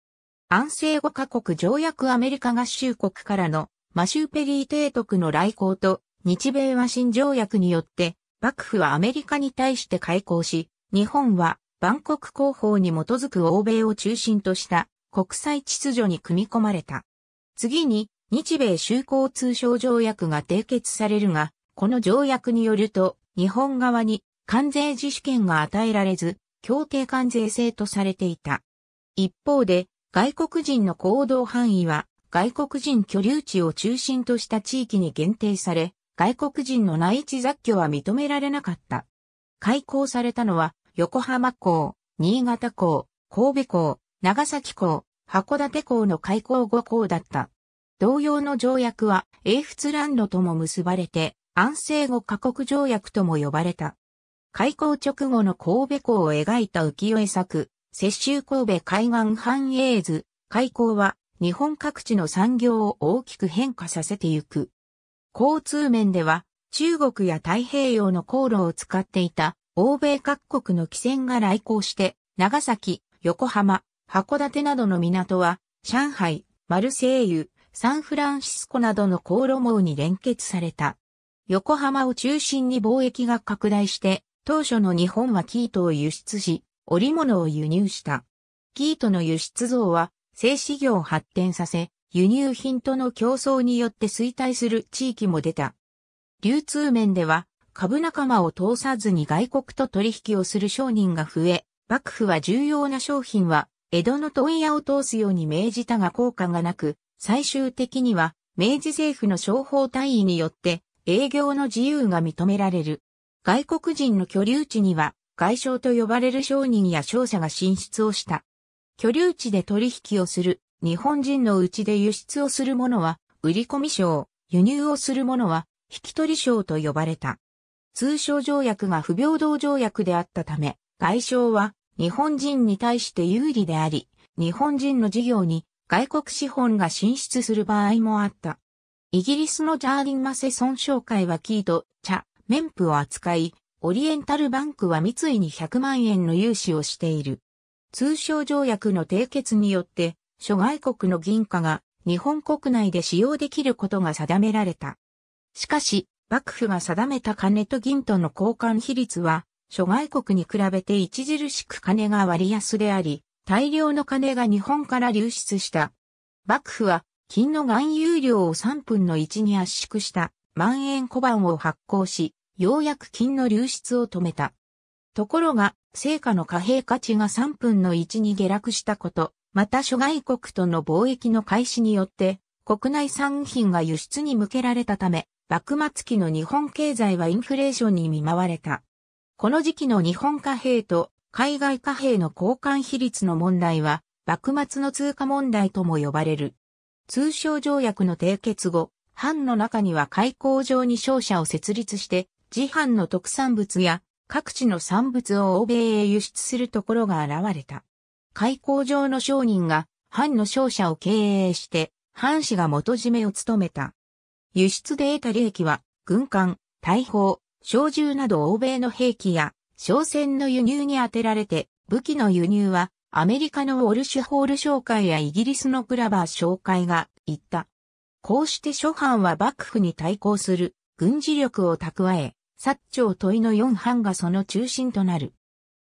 Speaker 1: 安政5カ国条約アメリカ合衆国からのマシューペリー提督の来航と日米和親条約によって幕府はアメリカに対して開港し、日本は万国広報に基づく欧米を中心とした国際秩序に組み込まれた。次に日米修好通商条約が締結されるが、この条約によると日本側に関税自主権が与えられず、協定関税制とされていた。一方で、外国人の行動範囲は、外国人居留地を中心とした地域に限定され、外国人の内地雑居は認められなかった。開港されたのは、横浜港、新潟港、神戸港、長崎港、函館港の開港後港だった。同様の条約は、英仏ランドとも結ばれて、安政後過国条約とも呼ばれた。開港直後の神戸港を描いた浮世絵作、雪舟神戸海岸繁栄図、開港は日本各地の産業を大きく変化させてゆく。交通面では中国や太平洋の航路を使っていた欧米各国の汽船が来航して長崎、横浜、函館などの港は上海、マルセイユ、サンフランシスコなどの航路網に連結された。横浜を中心に貿易が拡大して当初の日本は生糸を輸出し、織物を輸入した。生糸の輸出像は、製糸業を発展させ、輸入品との競争によって衰退する地域も出た。流通面では、株仲間を通さずに外国と取引をする商人が増え、幕府は重要な商品は、江戸の問屋を通すように命じたが効果がなく、最終的には、明治政府の商法単位によって、営業の自由が認められる。外国人の居留地には外商と呼ばれる商人や商社が進出をした。居留地で取引をする日本人のうちで輸出をする者は売込商、輸入をする者は引き取り商と呼ばれた。通商条約が不平等条約であったため、外商は日本人に対して有利であり、日本人の事業に外国資本が進出する場合もあった。イギリスのジャーリン・マセソン商会はキード、ャ、綿布を扱い、オリエンタルバンクは三井に100万円の融資をしている。通商条約の締結によって、諸外国の銀貨が日本国内で使用できることが定められた。しかし、幕府が定めた金と銀との交換比率は、諸外国に比べて著しく金が割安であり、大量の金が日本から流出した。幕府は、金の含有量を3分の1に圧縮した万円小判を発行し、ようやく金の流出を止めた。ところが、成果の貨幣価値が3分の1に下落したこと、また諸外国との貿易の開始によって、国内産品が輸出に向けられたため、幕末期の日本経済はインフレーションに見舞われた。この時期の日本貨幣と海外貨幣の交換比率の問題は、幕末の通貨問題とも呼ばれる。通商条約の締結後、藩の中には開港場に商社を設立して、自藩の特産物や各地の産物を欧米へ輸出するところが現れた。開港場の商人が藩の商社を経営して、藩士が元締めを務めた。輸出で得た利益は、軍艦、大砲、小銃など欧米の兵器や、商船の輸入に充てられて、武器の輸入は、アメリカのウォルシュホール商会やイギリスのクラバー商会が、行った。こうして諸藩は幕府に対抗する軍事力を蓄え、薩長問いの四藩がその中心となる。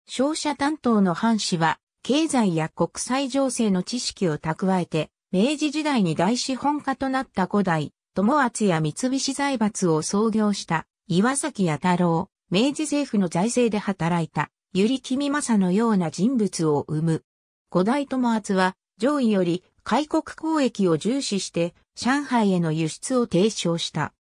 Speaker 1: 商社担当の藩士は、経済や国際情勢の知識を蓄えて、明治時代に大資本家となった古代、友厚や三菱財閥を創業した岩崎弥太郎、明治政府の財政で働いた、ゆりきみまさのような人物を生む。古代友厚は、上位より開国交易を重視して上海への輸出を提唱した。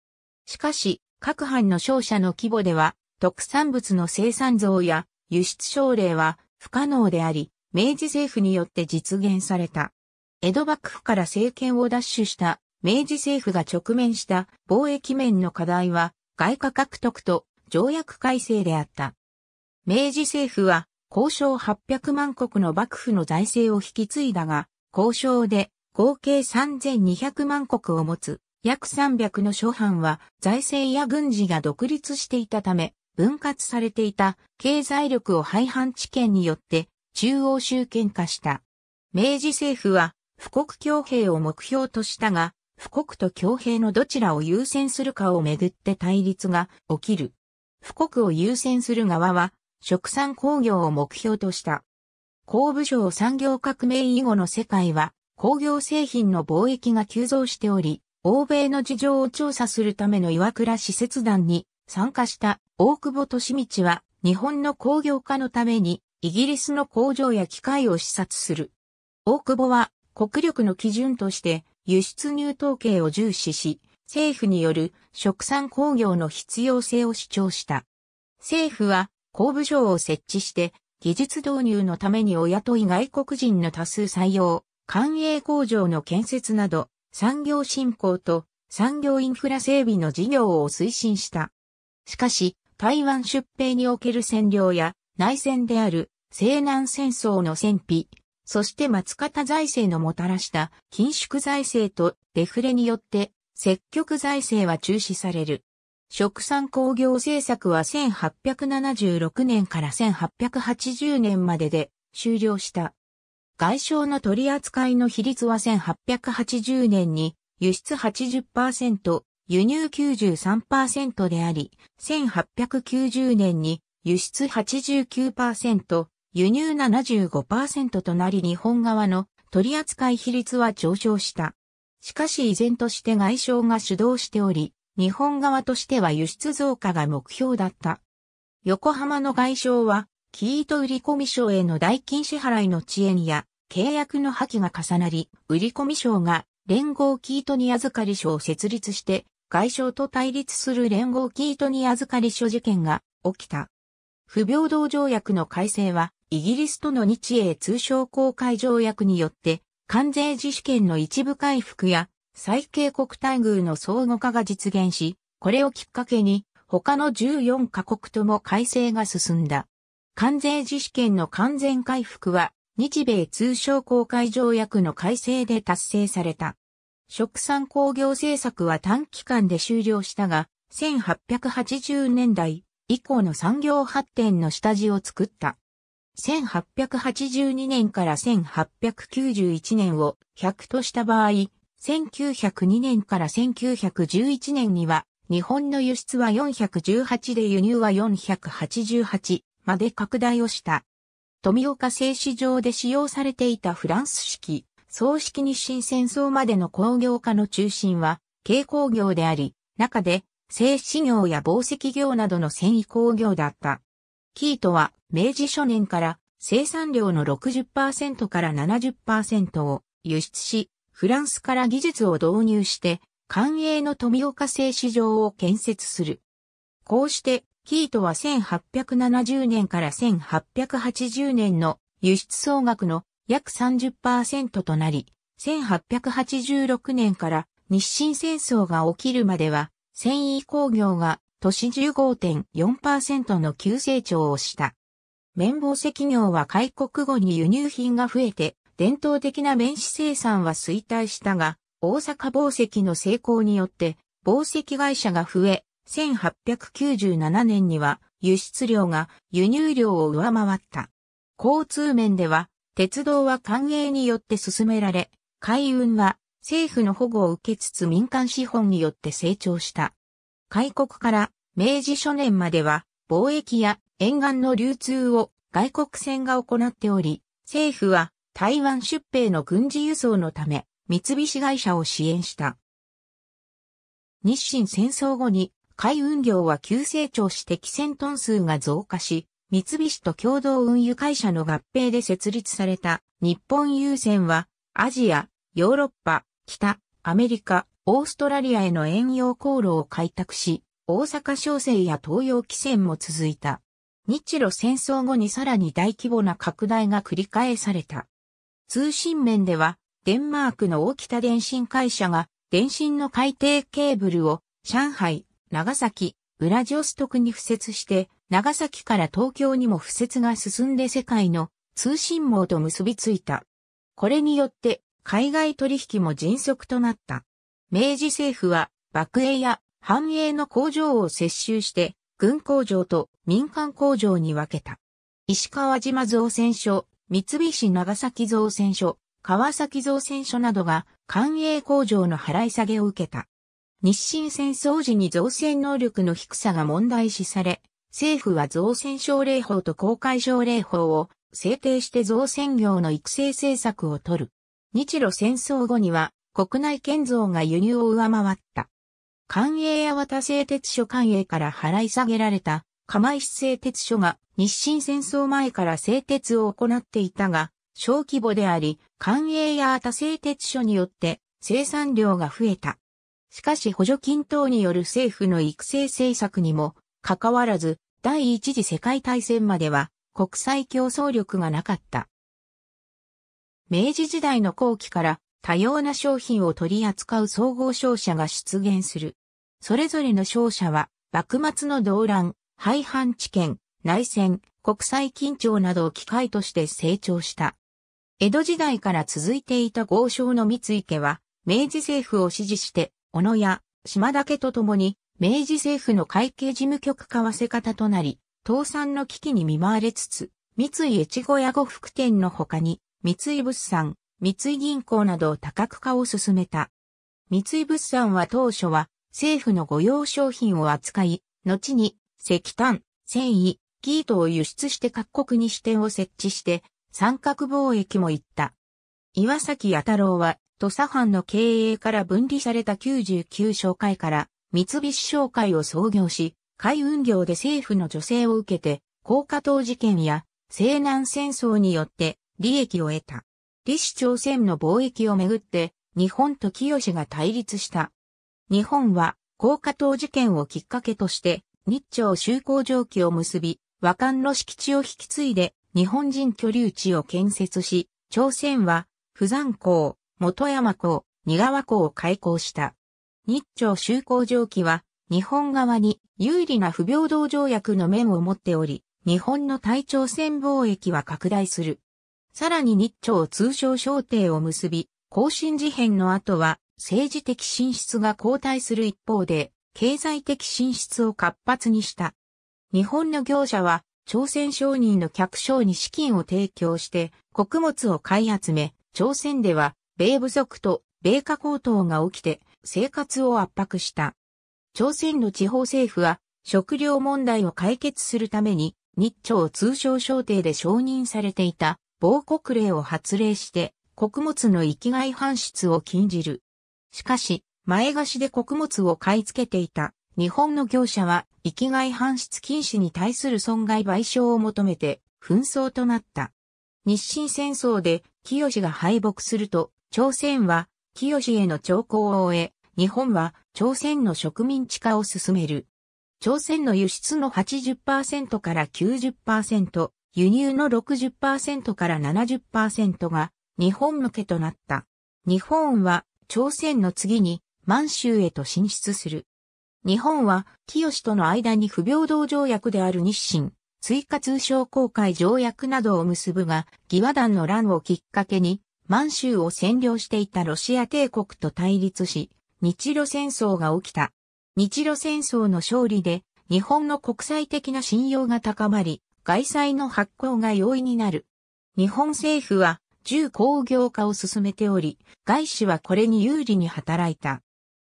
Speaker 1: しかし、各藩の商社の規模では、特産物の生産増や輸出奨励は不可能であり、明治政府によって実現された。江戸幕府から政権を奪取した明治政府が直面した貿易面の課題は外貨獲得と条約改正であった。明治政府は交渉800万国の幕府の財政を引き継いだが、交渉で合計3200万国を持つ約300の諸藩は財政や軍事が独立していたため分割されていた経済力を廃藩置県によって中央集権化した。明治政府は富国強兵を目標としたが、富国と強兵のどちらを優先するかをめぐって対立が起きる。富国を優先する側は、食産工業を目標とした。工部省産業革命以後の世界は工業製品の貿易が急増しており、欧米の事情を調査するための岩倉使節団に参加した大久保利道は日本の工業化のためにイギリスの工場や機械を視察する。大久保は国力の基準として輸出入統計を重視し、政府による食産工業の必要性を主張した。政府は工部省を設置して技術導入のためにお雇い外国人の多数採用、官営工場の建設など、産業振興と産業インフラ整備の事業を推進した。しかし、台湾出兵における占領や内戦である西南戦争の戦費、そして松方財政のもたらした緊縮財政とデフレによって積極財政は中止される。食産工業政策は1876年から1880年までで終了した。外商の取り扱いの比率は1880年に輸出80%、輸入93%であり、1890年に輸出89%、輸入75%となり日本側の取扱い比率は上昇した。しかし依然として外商が主導しており、日本側としては輸出増加が目標だった。横浜の外相は、キート売込賞への代金支払いの遅延や契約の破棄が重なり、売込賞が連合キートニア預かり所を設立して、外相と対立する連合キートニア預かり所事件が起きた。不平等条約の改正は、イギリスとの日英通商公開条約によって、関税自主権の一部回復や最恵国待遇の相互化が実現し、これをきっかけに他の14カ国とも改正が進んだ。関税自主権の完全回復は日米通商公開条約の改正で達成された。食産工業政策は短期間で終了したが、1880年代以降の産業発展の下地を作った。1882年から1891年を100とした場合、1902年から1911年には、日本の輸出は418で輸入は488まで拡大をした。富岡製糸場で使用されていたフランス式、総式日清戦争までの工業化の中心は、軽工業であり、中で、製糸業や紡績業などの繊維工業だった。キートは、明治初年から生産量の60%から70%を輸出し、フランスから技術を導入して、官営の富岡製糸場を建設する。こうして、キートは1870年から1880年の輸出総額の約30%となり、1886年から日清戦争が起きるまでは、繊維工業が都市15.4%の急成長をした。綿棒石業は開国後に輸入品が増えて伝統的な面子生産は衰退したが、大阪宝石の成功によって、宝石会社が増え、1897年には輸出量が輸入量を上回った。交通面では、鉄道は官営によって進められ、海運は政府の保護を受けつつ民間資本によって成長した。開国から明治初年までは貿易や沿岸の流通を外国船が行っており、政府は台湾出兵の軍事輸送のため、三菱会社を支援した。日清戦争後に海運業は急成長して汽船トン数が増加し、三菱と共同運輸会社の合併で設立された日本郵船はアジア、ヨーロッパ、北、アメリカ、オーストラリアへの遠洋航路を開拓し、大阪商船や東洋汽船も続いた。日露戦争後にさらに大規模な拡大が繰り返された。通信面では、デンマークの大北電信会社が、電信の海底ケーブルを、上海、長崎、ウラジオストクに付設して、長崎から東京にも付設が進んで世界の通信網と結びついた。これによって、海外取引も迅速となった。明治政府は、爆営や繁栄の工場を接収して、軍工場と民間工場に分けた。石川島造船所、三菱長崎造船所、川崎造船所などが官営工場の払い下げを受けた。日清戦争時に造船能力の低さが問題視され、政府は造船奨励法と公開奨励法を制定して造船業の育成政策を取る。日露戦争後には国内建造が輸入を上回った。官営八幡製鉄所官営から払い下げられた釜石製鉄所が日清戦争前から製鉄を行っていたが、小規模であり、官営や他製鉄所によって生産量が増えた。しかし補助金等による政府の育成政策にも、かかわらず、第一次世界大戦までは国際競争力がなかった。明治時代の後期から多様な商品を取り扱う総合商社が出現する。それぞれの商社は幕末の動乱、廃藩置県、内戦、国際緊張などを機会として成長した。江戸時代から続いていた豪商の三井家は、明治政府を支持して、小野や島田家と共に、明治政府の会計事務局為替方となり、倒産の危機に見舞われつつ、三井越後屋呉服店の他に、三井物産、三井銀行など多角化を進めた。三井物産は当初は政府の御用商品を扱い、後に石炭、繊維、生糸を輸出して各国に支店を設置して、三角貿易も行った。岩崎弥太郎は、土佐藩の経営から分離された99商会から、三菱商会を創業し、海運業で政府の助成を受けて、高架島事件や西南戦争によって利益を得た。李氏朝鮮の貿易をめぐって、日本と清が対立した。日本は、高架島事件をきっかけとして、日朝修好条記を結び、和漢の敷地を引き継いで日本人居留地を建設し、朝鮮は、釜山港、元山港、仁川港を開港した。日朝修好条記は、日本側に有利な不平等条約の面を持っており、日本の対朝鮮貿易は拡大する。さらに日朝通商商定を結び、更新事変の後は政治的進出が後退する一方で、経済的進出を活発にした。日本の業者は、朝鮮商人の客商に資金を提供して、穀物を買い集め、朝鮮では、米不足と米価高騰が起きて、生活を圧迫した。朝鮮の地方政府は、食料問題を解決するために、日朝通商商定で承認されていた、防国令を発令して、穀物の生きがい搬出を禁じる。しかし、前貸しで穀物を買い付けていた日本の業者は生き搬出禁止に対する損害賠償を求めて紛争となった。日清戦争で清が敗北すると朝鮮は清への徴工を終え、日本は朝鮮の植民地化を進める。朝鮮の輸出の80%から90%、輸入の60%から70%が日本向けとなった。日本は朝鮮の次に満州へと進出する。日本は、清との間に不平等条約である日清、追加通商公開条約などを結ぶが、義和団の乱をきっかけに、満州を占領していたロシア帝国と対立し、日露戦争が起きた。日露戦争の勝利で、日本の国際的な信用が高まり、外債の発行が容易になる。日本政府は、重工業化を進めており、外資はこれに有利に働いた。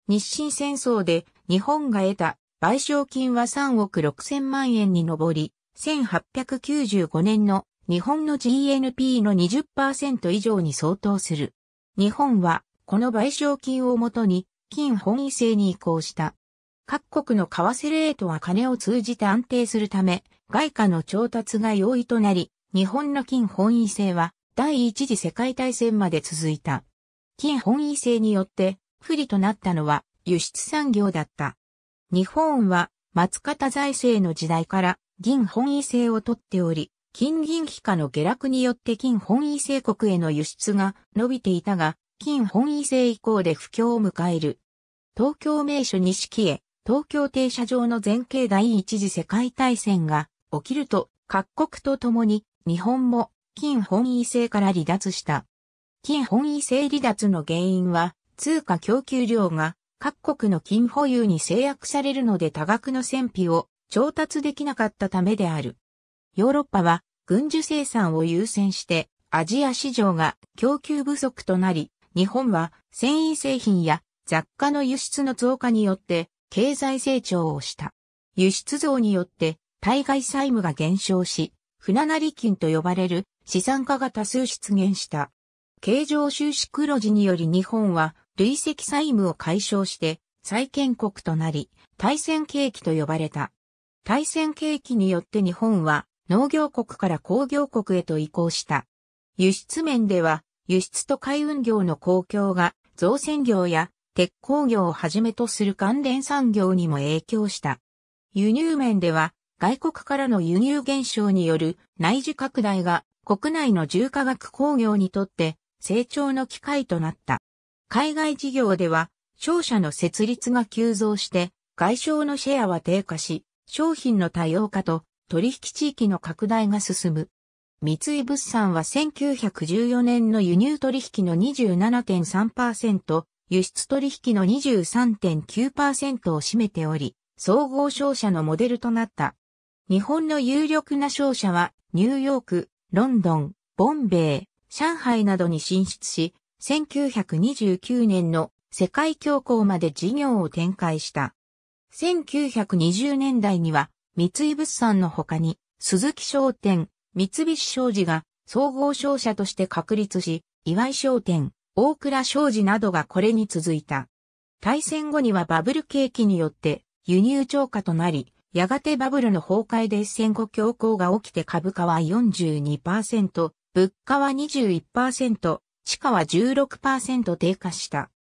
Speaker 1: 日清戦争で日本が得た賠償金は3億6千万円に上り、1895年の日本の GNP の20%以上に相当する。日本はこの賠償金をもとに金本位制に移行した。各国の為替レートは金を通じて安定するため、外貨の調達が容易となり、日本の金本位制は第一次世界大戦まで続いた。金本位制によって不利となったのは輸出産業だった。日本は松方財政の時代から銀本位制をとっており、金銀比価の下落によって金本位制国への輸出が伸びていたが、金本位制以降で不況を迎える。東京名所錦へ、東京停車場の前景第一次世界大戦が起きると、各国と共に日本も金本位制から離脱した。金本位制離脱の原因は、通貨供給量が各国の金保有に制約されるので多額の戦費を調達できなかったためである。ヨーロッパは軍需生産を優先してアジア市場が供給不足となり、日本は繊維製品や雑貨の輸出の増加によって経済成長をした。輸出増によって対外債務が減少し、船成金と呼ばれる資産家が多数出現した。経常収支黒字により日本は累積債務を解消して債権国となり、対戦景気と呼ばれた。対戦景気によって日本は農業国から工業国へと移行した。輸出面では、輸出と海運業の公共が造船業や鉄鋼業をはじめとする関連産業にも影響した。輸入面では、外国からの輸入減少による内需拡大が国内の重化学工業にとって成長の機会となった。海外事業では、商社の設立が急増して、外商のシェアは低下し、商品の多様化と取引地域の拡大が進む。三井物産は1914年の輸入取引の27.3%、輸出取引の23.9%を占めており、総合商社のモデルとなった。日本の有力な商社は、ニューヨーク、ロンドン、ボンベイ、上海などに進出し、1929年の世界恐慌まで事業を展開した。1920年代には三井物産の他に鈴木商店、三菱商事が総合商社として確立し、岩井商店、大倉商事などがこれに続いた。大戦後にはバブル景気によって輸入超過となり、やがてバブルの崩壊で戦後恐慌が起きて株価は42%、物価は21%、地価は16%低下した。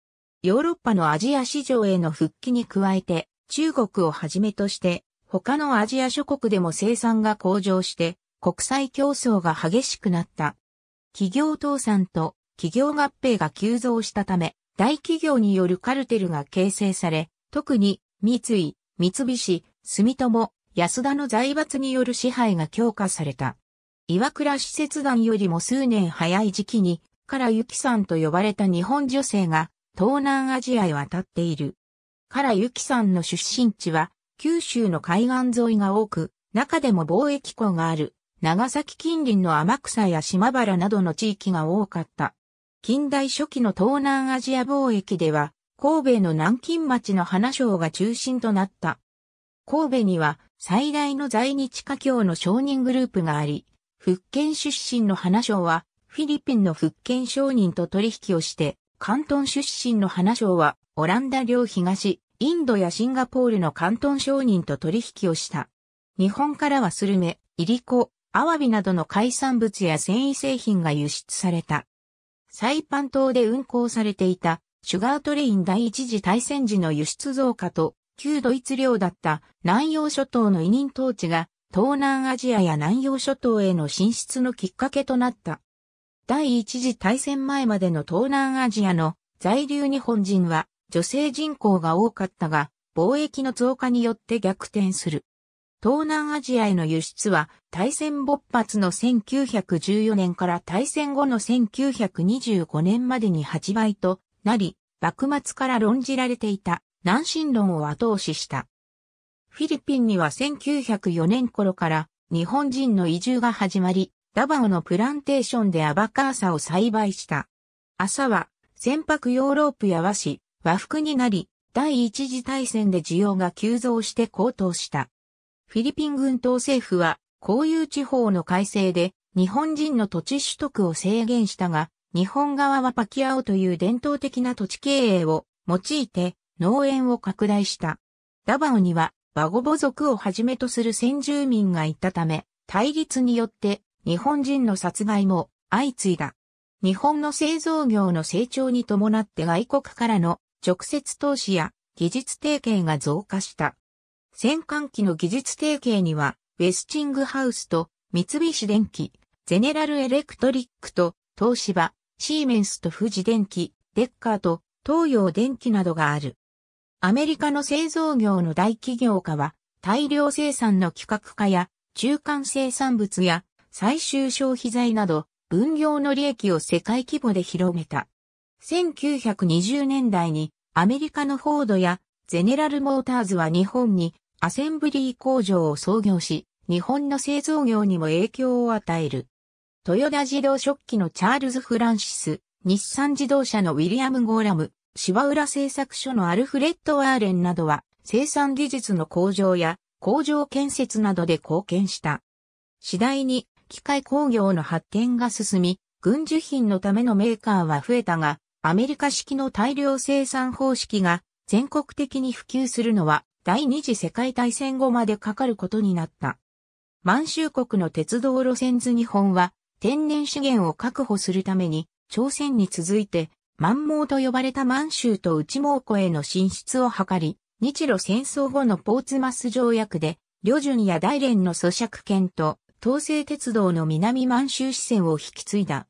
Speaker 1: ヨーロッパのアジア市場への復帰に加えて、中国をはじめとして、他のアジア諸国でも生産が向上して、国際競争が激しくなった。企業倒産と企業合併が急増したため、大企業によるカルテルが形成され、特に三井、三菱、住友、安田の財閥による支配が強化された。岩倉施設団よりも数年早い時期にからゆきさんと呼ばれた日本女性が東南アジアへ渡っている。からゆきさんの出身地は九州の海岸沿いが多く、中でも貿易港がある長崎近隣の天草や島原などの地域が多かった。近代初期の東南アジア貿易では、神戸の南京町の花商が中心となった。神戸には最大の在日華僑の商人グループがあり、福建出身の花商はフィリピンの福建商人と取引をして、関東出身の花商は、オランダ領東、インドやシンガポールの関東商人と取引をした。日本からはスルメ、イリコ、アワビなどの海産物や繊維製品が輸出された。サイパン島で運行されていた、シュガートレイン第一次大戦時の輸出増加と、旧ドイツ領だった南洋諸島の委任統治が、東南アジアや南洋諸島への進出のきっかけとなった。第一次大戦前までの東南アジアの在留日本人は女性人口が多かったが、貿易の増加によって逆転する。東南アジアへの輸出は大戦勃発の1914年から大戦後の1925年までに8倍となり、幕末から論じられていた南進論を後押しした。フィリピンには1904年頃から日本人の移住が始まり、ダバオのプランテーションでアバカーサを栽培した。朝は、船舶用ロープや和紙、和服になり、第一次大戦で需要が急増して高騰した。フィリピン軍統政府は、こういう地方の改正で、日本人の土地取得を制限したが、日本側はパキアオという伝統的な土地経営を用いて農園を拡大した。ダバオにはバゴボ族をはじめとする先住民がいたため、対立によって日本人の殺害も相次いだ。日本の製造業の成長に伴って外国からの直接投資や技術提携が増加した。戦艦機の技術提携には、ウェスチングハウスと三菱電機、ゼネラルエレクトリックと東芝、シーメンスと富士電機、デッカーと東洋電機などがある。アメリカの製造業の大企業化は大量生産の規格化や中間生産物や最終消費財など、分業の利益を世界規模で広めた。1920年代にアメリカのフォードやゼネラルモーターズは日本にアセンブリー工場を創業し、日本の製造業にも影響を与える。トヨタ自動食器のチャールズ・フランシス、日産自動車のウィリアム・ゴーラム、芝浦製作所のアルフレッド・ワーレンなどは生産技術の向上や工場建設などで貢献した。次第に機械工業の発展が進み、軍需品のためのメーカーは増えたが、アメリカ式の大量生産方式が全国的に普及するのは第二次世界大戦後までかかることになった。満州国の鉄道路線図日本は天然資源を確保するために朝鮮に続いて満蒙と呼ばれた満州と内蒙古への進出を図り、日露戦争後のポーツマス条約で、旅順や大連の租借権と東西鉄道の南満州支線を引き継いだ。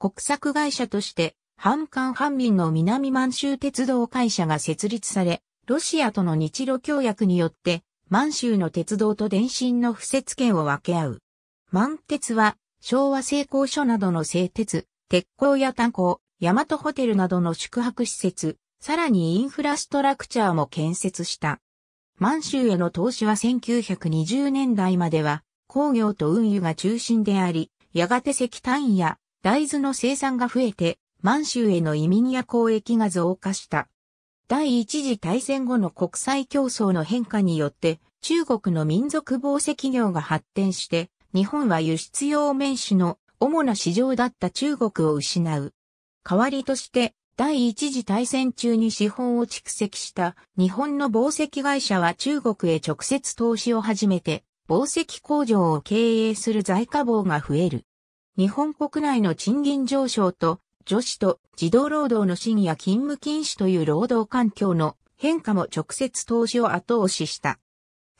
Speaker 1: 国策会社として、半官半民の南満州鉄道会社が設立され、ロシアとの日露協約によって、満州の鉄道と電信の不設権を分け合う。満鉄は、昭和製鋼所などの製鉄、鉄鋼や炭鉱、大和ホテルなどの宿泊施設、さらにインフラストラクチャーも建設した。満州への投資は1920年代までは工業と運輸が中心であり、やがて石炭や大豆の生産が増えて、満州への移民や交易が増加した。第一次大戦後の国際競争の変化によって、中国の民族紡績業が発展して、日本は輸出用綿種の主な市場だった中国を失う。代わりとして、第一次大戦中に資本を蓄積した日本の紡績会社は中国へ直接投資を始めて、紡績工場を経営する在家房が増える。日本国内の賃金上昇と、女子と児童労働の深夜勤務禁止という労働環境の変化も直接投資を後押しした。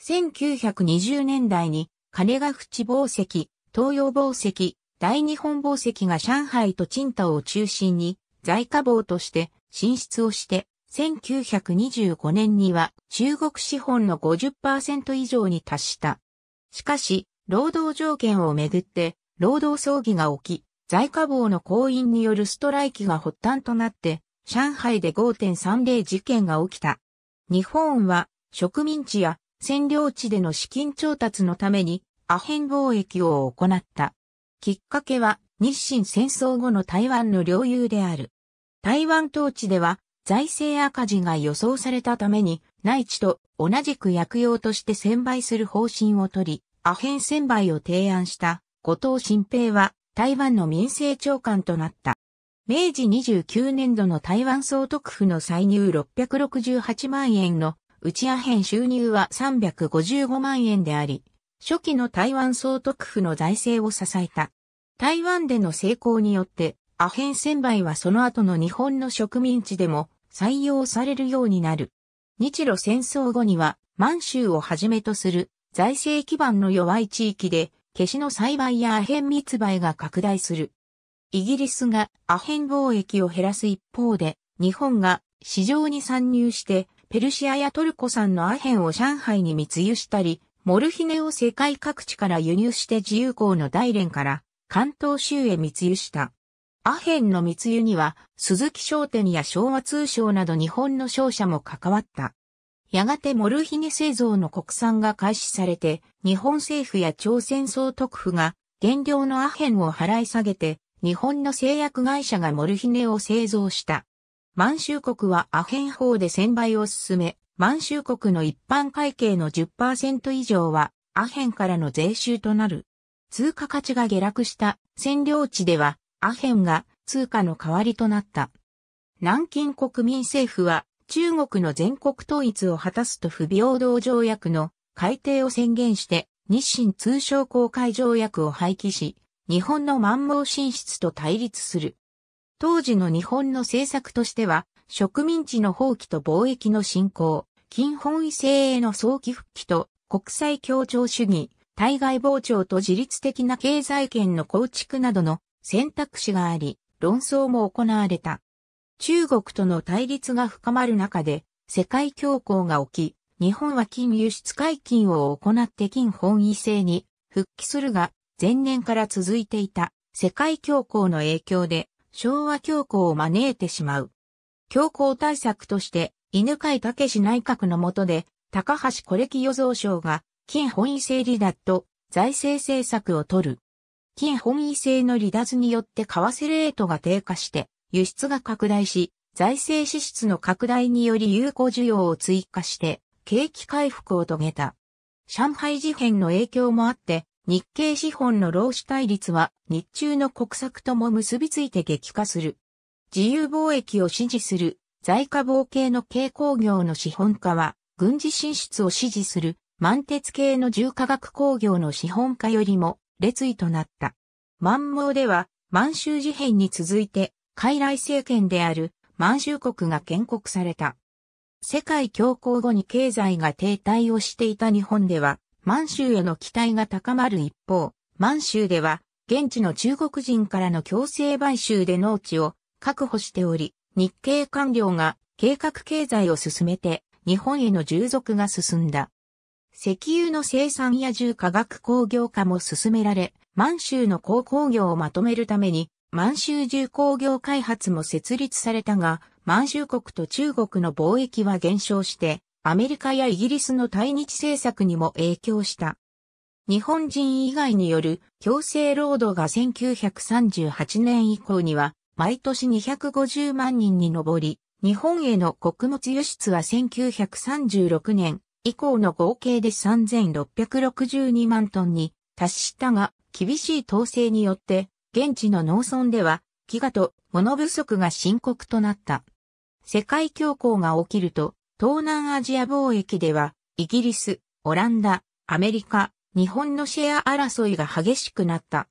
Speaker 1: 1920年代に金ヶ淵紡績、東洋紡績、大日本紡績が上海と賃貸を中心に在家房として進出をして、1925年には中国資本の50%以上に達した。しかし、労働条件をめぐって、労働争議が起き、在家房の行員によるストライキが発端となって、上海で5.30事件が起きた。日本は植民地や占領地での資金調達のためにアヘン貿易を行った。きっかけは日清戦争後の台湾の領有である。台湾統治では財政赤字が予想されたために内地と同じく薬用として専売する方針をとり、アヘン専売を提案した後藤新平は台湾の民政長官となった。明治29年度の台湾総督府の歳入668万円の内アヘン収入は355万円であり、初期の台湾総督府の財政を支えた。台湾での成功によって、アヘン専売はその後の日本の植民地でも採用されるようになる。日露戦争後には満州をはじめとする財政基盤の弱い地域で、消しの栽培やアヘン密売が拡大する。イギリスがアヘン貿易を減らす一方で、日本が市場に参入して、ペルシアやトルコ産のアヘンを上海に密輸したり、モルヒネを世界各地から輸入して自由港の大連から関東州へ密輸した。アヘンの密輸には、鈴木商店や昭和通商など日本の商社も関わった。やがてモルヒネ製造の国産が開始されて、日本政府や朝鮮総督府が原料のアヘンを払い下げて、日本の製薬会社がモルヒネを製造した。満州国はアヘン法で専売を進め、満州国の一般会計の10%以上はアヘンからの税収となる。通貨価値が下落した占領地ではアヘンが通貨の代わりとなった。南京国民政府は中国の全国統一を果たすと不平等条約の改定を宣言して日清通商公開条約を廃棄し、日本の満蒙進出と対立する。当時の日本の政策としては、植民地の放棄と貿易の振興、金本位制への早期復帰と国際協調主義、対外膨張と自律的な経済圏の構築などの選択肢があり、論争も行われた。中国との対立が深まる中で、世界恐慌が起き、日本は金輸出解禁を行って金本位制に復帰するが、前年から続いていた世界恐慌の影響で昭和恐慌を招いてしまう。恐慌対策として、犬飼武内閣の下で、高橋コ歴予与蔵省が、金本位制離脱と財政政策を取る。金本位制の離脱によって為替レートが低下して、輸出が拡大し、財政支出の拡大により有効需要を追加して、景気回復を遂げた。上海事変の影響もあって、日経資本の労使対立は日中の国策とも結びついて激化する。自由貿易を支持する在家防系の軽工業の資本家は軍事進出を支持する満鉄系の重化学工業の資本家よりも列位となった。満蒙では満州事変に続いて、傀儡政権である満州国が建国された。世界恐慌後に経済が停滞をしていた日本では、満州への期待が高まる一方、満州では、現地の中国人からの強制買収で農地を確保しており、日系官僚が計画経済を進めて、日本への従属が進んだ。石油の生産や重化学工業化も進められ、満州の鉱工業をまとめるために、満州重工業開発も設立されたが、満州国と中国の貿易は減少して、アメリカやイギリスの対日政策にも影響した。日本人以外による強制労働が1938年以降には毎年250万人に上り、日本への穀物輸出は1936年以降の合計で3662万トンに達したが、厳しい統制によって、現地の農村では、飢餓と物不足が深刻となった。世界恐慌が起きると、東南アジア貿易では、イギリス、オランダ、アメリカ、日本のシェア争いが激しくなった。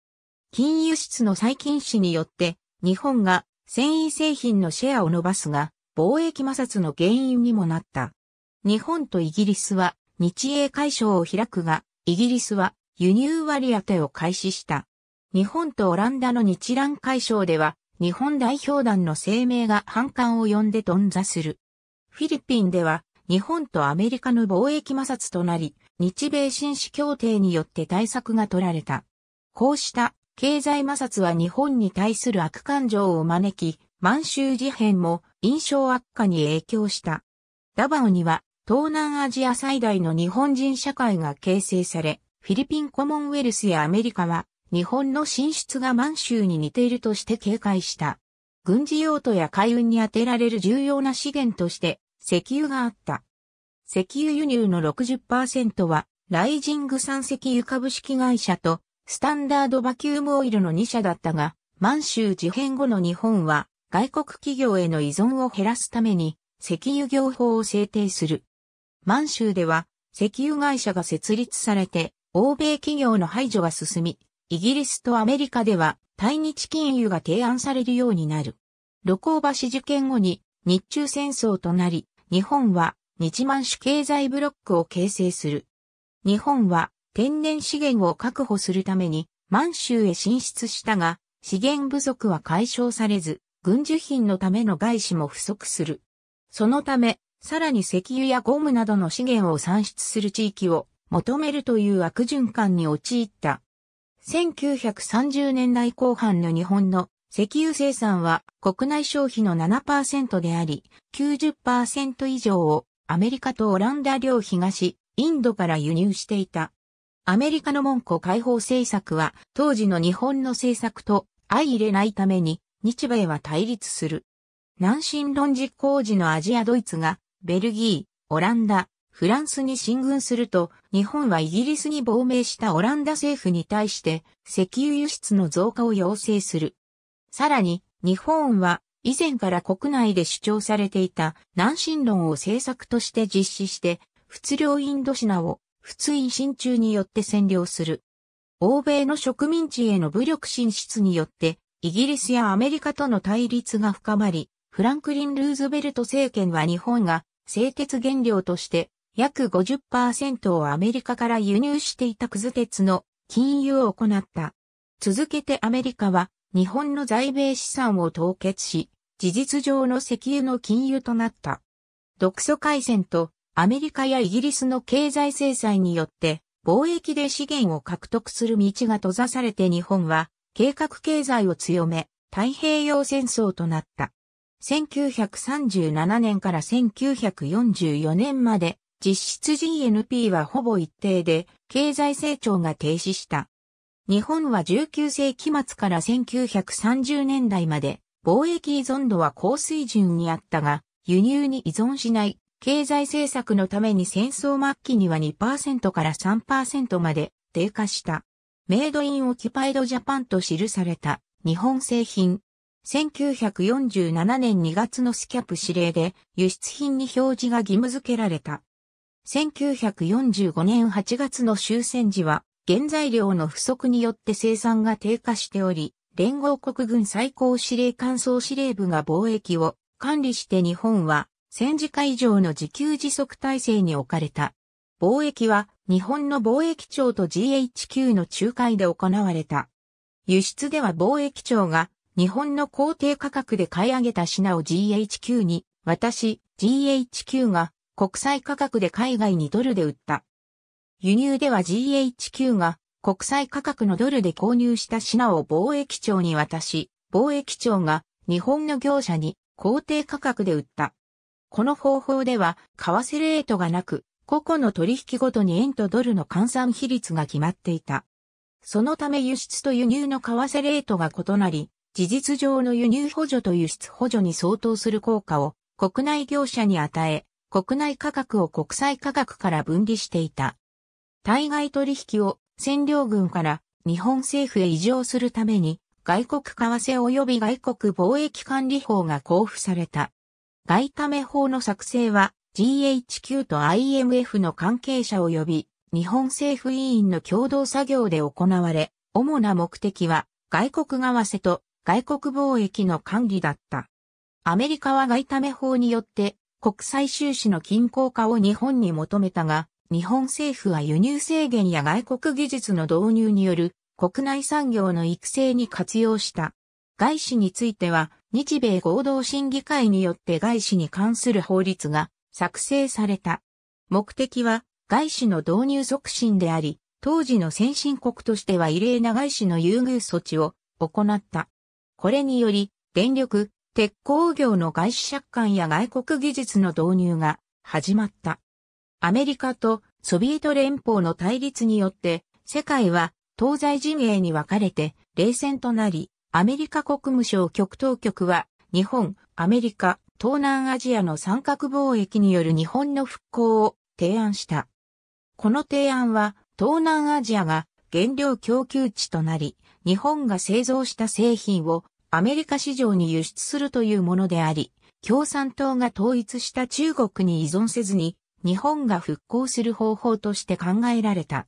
Speaker 1: 金輸出の再禁止によって、日本が繊維製品のシェアを伸ばすが、貿易摩擦の原因にもなった。日本とイギリスは日英会商を開くが、イギリスは輸入割当を開始した。日本とオランダの日蘭会商では、日本代表団の声明が反感を呼んで頓挫する。フィリピンでは、日本とアメリカの貿易摩擦となり、日米紳士協定によって対策が取られた。こうした経済摩擦は日本に対する悪感情を招き、満州事変も印象悪化に影響した。ダバオには東南アジア最大の日本人社会が形成され、フィリピンコモンウェルスやアメリカは日本の進出が満州に似ているとして警戒した。軍事用途や海運に充てられる重要な資源として石油があった。石油輸入の60%はライジング産石油株式会社とスタンダードバキュームオイルの2社だったが、満州事変後の日本は外国企業への依存を減らすために石油業法を制定する。満州では石油会社が設立されて、欧米企業の排除が進み、イギリスとアメリカでは対日金融が提案されるようになる。露光橋事件後に日中戦争となり、日本は日満種経済ブロックを形成する。日本は天然資源を確保するために満州へ進出したが、資源不足は解消されず、軍需品のための外資も不足する。そのため、さらに石油やゴムなどの資源を産出する地域を求めるという悪循環に陥った。1930年代後半の日本の石油生産は国内消費の7%であり、90%以上をアメリカとオランダ両東、インドから輸入していた。アメリカの門戸解放政策は当時の日本の政策と相入れないために日米は対立する。南進論実行時のアジアドイツがベルギー、オランダ、フランスに進軍すると、日本はイギリスに亡命したオランダ政府に対して、石油輸出の増加を要請する。さらに、日本は、以前から国内で主張されていた南進論を政策として実施して、仏領インドシナを仏印進中によって占領する。欧米の植民地への武力進出によって、イギリスやアメリカとの対立が深まり、フランクリン・ルーズベルト政権は日本が製鉄原料として約50%をアメリカから輸入していたクズ鉄の金融を行った。続けてアメリカは日本の在米資産を凍結し、事実上の石油の禁輸となった。独ソ海戦とアメリカやイギリスの経済制裁によって貿易で資源を獲得する道が閉ざされて日本は計画経済を強め太平洋戦争となった。1937年から1944年まで実質 GNP はほぼ一定で経済成長が停止した。日本は19世紀末から1930年代まで貿易依存度は高水準にあったが輸入に依存しない経済政策のために戦争末期には2%から3%まで低下した。メイドインオキュパイドジャパンと記された日本製品1947年2月のスキャップ指令で輸出品に表示が義務付けられた。1945年8月の終戦時は原材料の不足によって生産が低下しており、連合国軍最高司令官総司令部が貿易を管理して日本は戦時下以上の自給自足体制に置かれた。貿易は日本の貿易庁と GHQ の仲介で行われた。輸出では貿易庁が日本の工程価格で買い上げた品を GHQ に、私、GHQ が国際価格で海外にドルで売った。輸入では GHQ が国際価格のドルで購入した品を貿易庁に渡し、貿易庁が日本の業者に工程価格で売った。この方法では、為替レートがなく、個々の取引ごとに円とドルの換算比率が決まっていた。そのため輸出と輸入の為替レートが異なり、事実上の輸入補助と輸出補助に相当する効果を国内業者に与え、国内価格を国際価格から分離していた。対外取引を占領軍から日本政府へ移譲するために外国為替及び外国貿易管理法が交付された。外為法の作成は GHQ と IMF の関係者及び日本政府委員の共同作業で行われ、主な目的は外国為替と外国貿易の管理だった。アメリカは外為法によって国際収支の均衡化を日本に求めたが、日本政府は輸入制限や外国技術の導入による国内産業の育成に活用した。外資については日米合同審議会によって外資に関する法律が作成された。目的は外資の導入促進であり、当時の先進国としては異例な外資の優遇措置を行った。これにより、電力、鉄鋼業の外資借款や外国技術の導入が始まった。アメリカとソビエト連邦の対立によって、世界は東西陣営に分かれて冷戦となり、アメリカ国務省極東局は、日本、アメリカ、東南アジアの三角貿易による日本の復興を提案した。この提案は、東南アジアが原料供給地となり、日本が製造した製品をアメリカ市場に輸出するというものであり、共産党が統一した中国に依存せずに、日本が復興する方法として考えられた。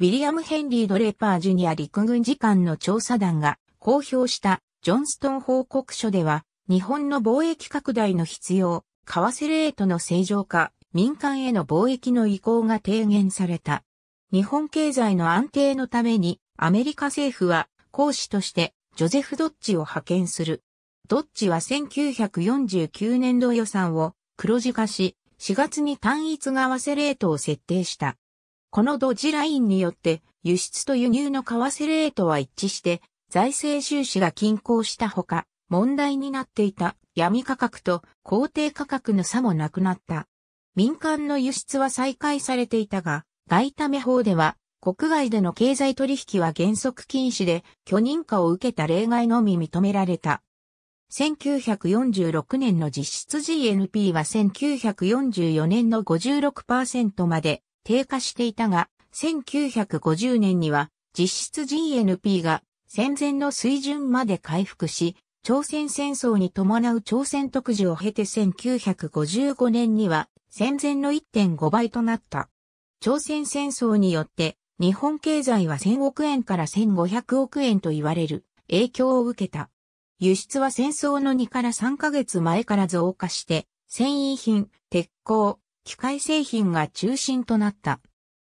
Speaker 1: ウィリアム・ヘンリー・ドレーパー・ジュニア陸軍次官の調査団が公表したジョンストン報告書では、日本の貿易拡大の必要、為替レートの正常化、民間への貿易の移行が提言された。日本経済の安定のために、アメリカ政府は、講師として、ジョゼフ・ドッジを派遣する。ドッジは1949年度予算を黒字化し、4月に単一わせレートを設定した。このドッジラインによって輸出と輸入の為替レートは一致して財政収支が均衡したほか、問題になっていた闇価格と公定価格の差もなくなった。民間の輸出は再開されていたが、外為法では国外での経済取引は原則禁止で、許認可を受けた例外のみ認められた。1946年の実質 GNP は1944年の56%まで低下していたが、1950年には実質 GNP が戦前の水準まで回復し、朝鮮戦争に伴う朝鮮特需を経て1955年には戦前の1.5倍となった。朝鮮戦争によって日本経済は1000億円から1500億円と言われる影響を受けた。輸出は戦争の2から3ヶ月前から増加して、繊維品、鉄鋼、機械製品が中心となった。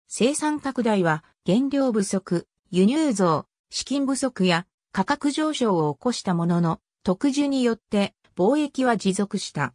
Speaker 1: 生産拡大は原料不足、輸入増、資金不足や価格上昇を起こしたものの、特需によって貿易は持続した。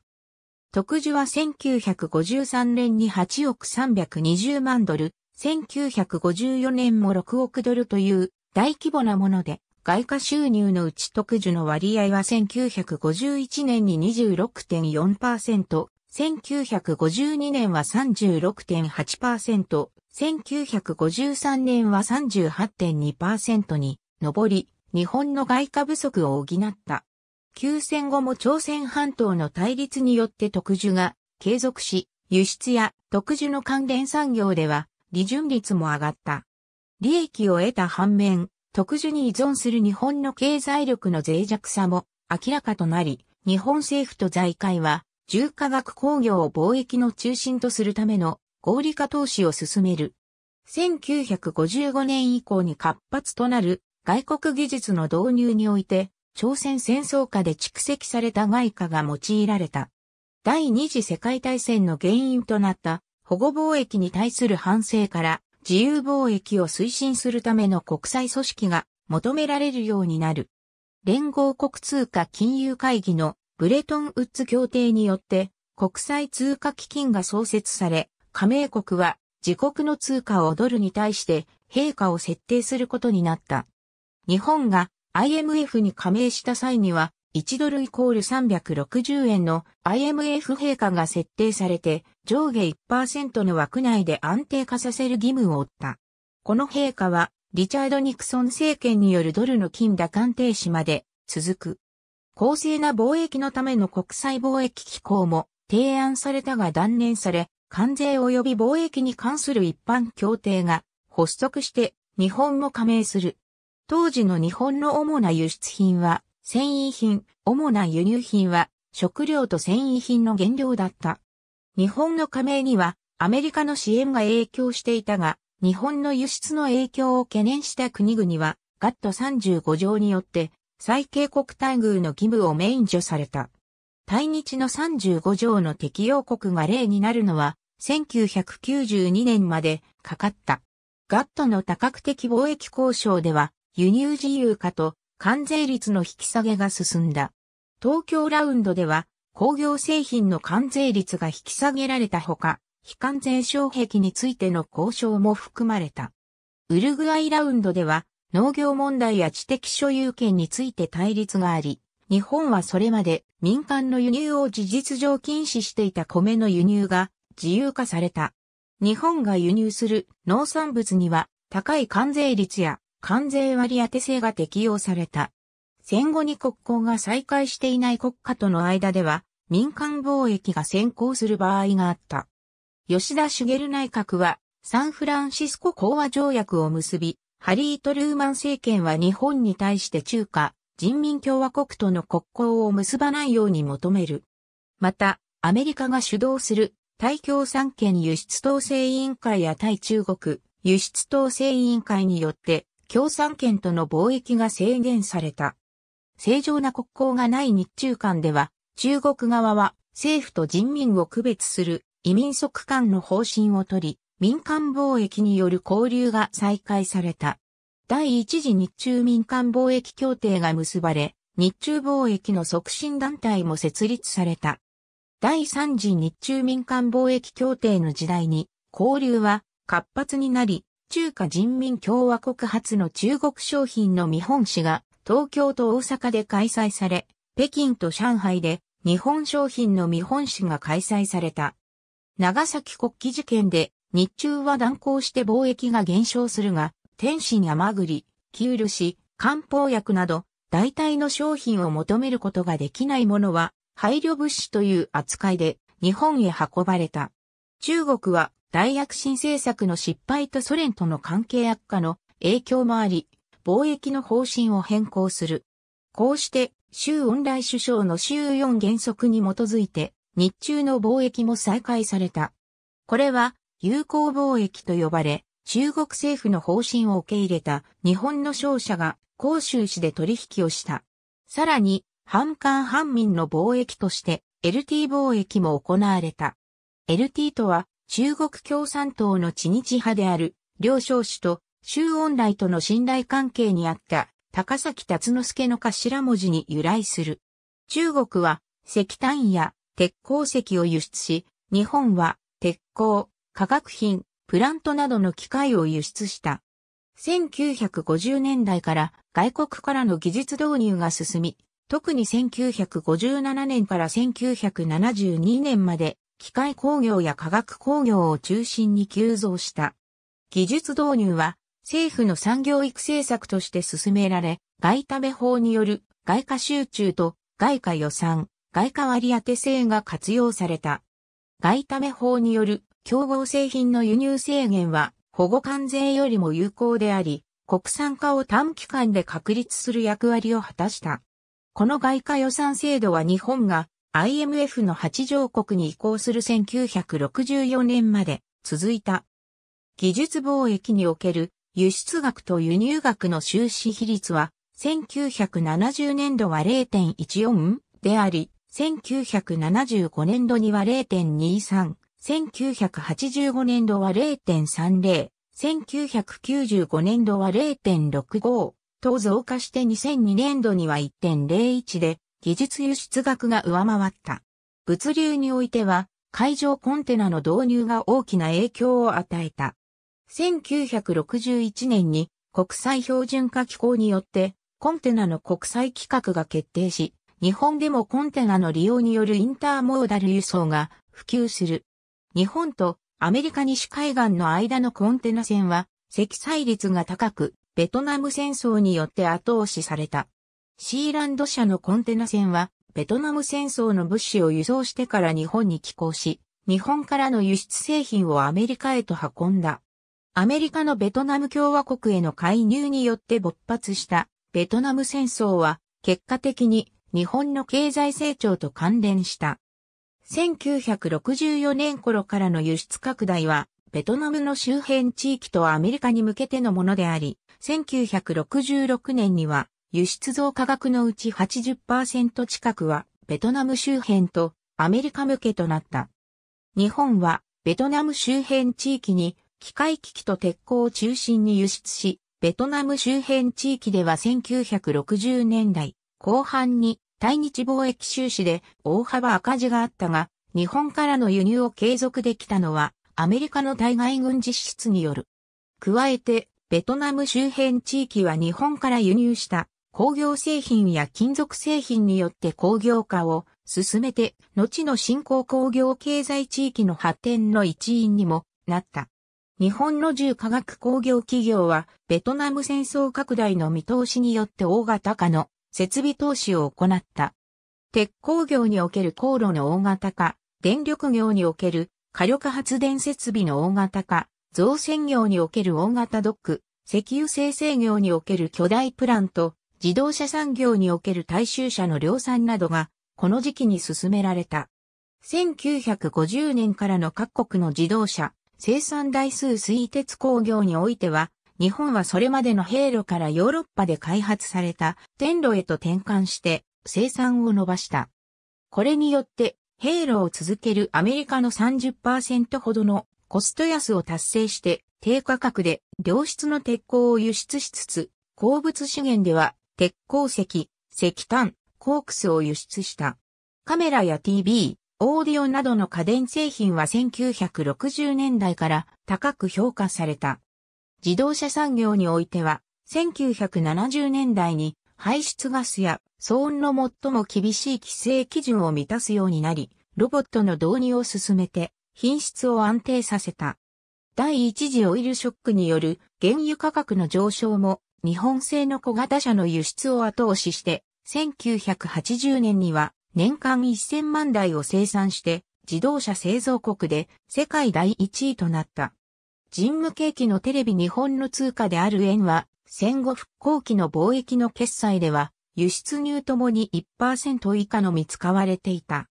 Speaker 1: 特需は1953年に8億320万ドル、1954年も6億ドルという大規模なもので、外貨収入のうち特需の割合は1951年に26.4%、1952年は36.8%、1953年は38.2%に上り、日本の外貨不足を補った。休戦後も朝鮮半島の対立によって特需が継続し、輸出や特需の関連産業では利潤率も上がった。利益を得た反面、特需に依存する日本の経済力の脆弱さも明らかとなり、日本政府と財界は、重化学工業を貿易の中心とするための合理化投資を進める。1955年以降に活発となる外国技術の導入において、朝鮮戦争下で蓄積された外貨が用いられた。第二次世界大戦の原因となった保護貿易に対する反省から自由貿易を推進するための国際組織が求められるようになる。連合国通貨金融会議のブレトンウッズ協定によって国際通貨基金が創設され、加盟国は自国の通貨をドルに対して陛下を設定することになった。日本が IMF に加盟した際には1ドルイコール360円の IMF 陛下が設定されて上下1%の枠内で安定化させる義務を負った。この陛下は、リチャード・ニクソン政権によるドルの金打鑑定士まで続く。公正な貿易のための国際貿易機構も提案されたが断念され、関税及び貿易に関する一般協定が発足して日本も加盟する。当時の日本の主な輸出品は繊維品、主な輸入品は食料と繊維品の原料だった。日本の加盟にはアメリカの支援が影響していたが、日本の輸出の影響を懸念した国々は、ガット35条によって、最恵国待遇の義務を免除された。対日の35条の適用国が例になるのは、1992年までかかった。ガットの多角的貿易交渉では、輸入自由化と関税率の引き下げが進んだ。東京ラウンドでは、工業製品の関税率が引き下げられたほか、非関税障壁についての交渉も含まれた。ウルグアイラウンドでは、農業問題や知的所有権について対立があり、日本はそれまで民間の輸入を事実上禁止していた米の輸入が自由化された。日本が輸入する農産物には高い関税率や関税割当制が適用された。戦後に国交が再開していない国家との間では民間貿易が先行する場合があった。吉田茂内閣はサンフランシスコ講和条約を結び、ハリー・トルーマン政権は日本に対して中華人民共和国との国交を結ばないように求める。また、アメリカが主導する対共産権輸出統制委員会や対中国輸出統制委員会によって共産権との貿易が制限された。正常な国交がない日中間では中国側は政府と人民を区別する移民側間の方針をとり、民間貿易による交流が再開された。第一次日中民間貿易協定が結ばれ、日中貿易の促進団体も設立された。第三次日中民間貿易協定の時代に、交流は活発になり、中華人民共和国発の中国商品の見本市が東京と大阪で開催され、北京と上海で日本商品の見本市が開催された。長崎国旗事件で日中は断交して貿易が減少するが、天津山栗、ルシ、漢方薬など、大体の商品を求めることができないものは、配慮物資という扱いで日本へ運ばれた。中国は大躍進政策の失敗とソ連との関係悪化の影響もあり、貿易の方針を変更する。こうして州恩来首相の州4原則に基づいて、日中の貿易も再開された。これは、友好貿易と呼ばれ、中国政府の方針を受け入れた日本の商社が広州市で取引をした。さらに、反韓反民の貿易として LT 貿易も行われた。LT とは中国共産党の知日派である両商市と周恩来との信頼関係にあった高崎達之助の頭文字に由来する。中国は石炭や鉄鉱石を輸出し、日本は鉄鋼、化学品、プラントなどの機械を輸出した。1950年代から外国からの技術導入が進み、特に1957年から1972年まで機械工業や化学工業を中心に急増した。技術導入は政府の産業育成策として進められ、外為法による外貨集中と外貨予算、外貨割当制が活用された。外為法による競合製品の輸入制限は保護関税よりも有効であり、国産化を短期間で確立する役割を果たした。この外貨予算制度は日本が IMF の8条国に移行する1964年まで続いた。技術貿易における輸出額と輸入額の収支比率は、1970年度は0.14であり、1975年度には0.23、1985年度は0.30、1995年度は0.65と増加して2002年度には1.01で技術輸出額が上回った。物流においては海上コンテナの導入が大きな影響を与えた。1961年に国際標準化機構によってコンテナの国際規格が決定し、日本でもコンテナの利用によるインターモーダル輸送が普及する。日本とアメリカ西海岸の間のコンテナ船は積載率が高く、ベトナム戦争によって後押しされた。シーランド社のコンテナ船は、ベトナム戦争の物資を輸送してから日本に寄港し、日本からの輸出製品をアメリカへと運んだ。アメリカのベトナム共和国への介入によって勃発したベトナム戦争は結果的に日本の経済成長と関連した。1964年頃からの輸出拡大はベトナムの周辺地域とアメリカに向けてのものであり、1966年には輸出増価額のうち80%近くはベトナム周辺とアメリカ向けとなった。日本はベトナム周辺地域に機械機器と鉄鋼を中心に輸出し、ベトナム周辺地域では1960年代後半に対日貿易収支で大幅赤字があったが、日本からの輸入を継続できたのはアメリカの対外軍事支出による。加えて、ベトナム周辺地域は日本から輸入した工業製品や金属製品によって工業化を進めて、後の新興工業経済地域の発展の一因にもなった。日本の重化学工業企業は、ベトナム戦争拡大の見通しによって大型化の設備投資を行った。鉄鋼業における航路の大型化、電力業における火力発電設備の大型化、造船業における大型ドック、石油生成業における巨大プラント、自動車産業における大衆車の量産などが、この時期に進められた。1950年からの各国の自動車、生産台数水鉄工業においては、日本はそれまでの兵路からヨーロッパで開発された天路へと転換して生産を伸ばした。これによって兵路を続けるアメリカの30%ほどのコスト安を達成して低価格で良質の鉄鋼を輸出しつつ、鉱物資源では鉄鉱石、石炭、コークスを輸出した。カメラや TV、オーディオなどの家電製品は1960年代から高く評価された。自動車産業においては、1970年代に排出ガスや騒音の最も厳しい規制基準を満たすようになり、ロボットの導入を進めて品質を安定させた。第一次オイルショックによる原油価格の上昇も日本製の小型車の輸出を後押しして1980年には年間1000万台を生産して自動車製造国で世界第1位となった。人務景気のテレビ日本の通貨である円は戦後復興期の貿易の決済では輸出入ともに1%以下のみ使われていた。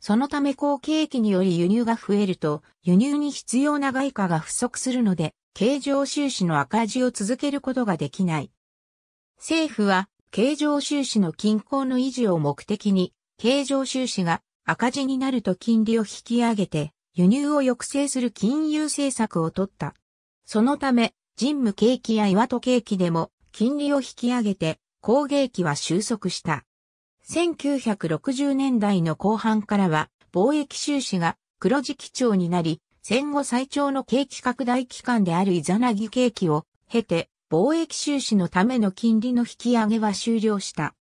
Speaker 1: そのため好景気により輸入が増えると輸入に必要な外貨が不足するので経常収支の赤字を続けることができない。政府は経常収支の均衡の維持を目的に経常収支が赤字になると金利を引き上げて、輸入を抑制する金融政策を取った。そのため、神武景気や岩戸景気でも金利を引き上げて、工芸期は収束した。1960年代の後半からは、貿易収支が黒字基調になり、戦後最長の景気拡大期間であるイザナギ景気を経て、貿易収支のための金利の引き上げは終了した。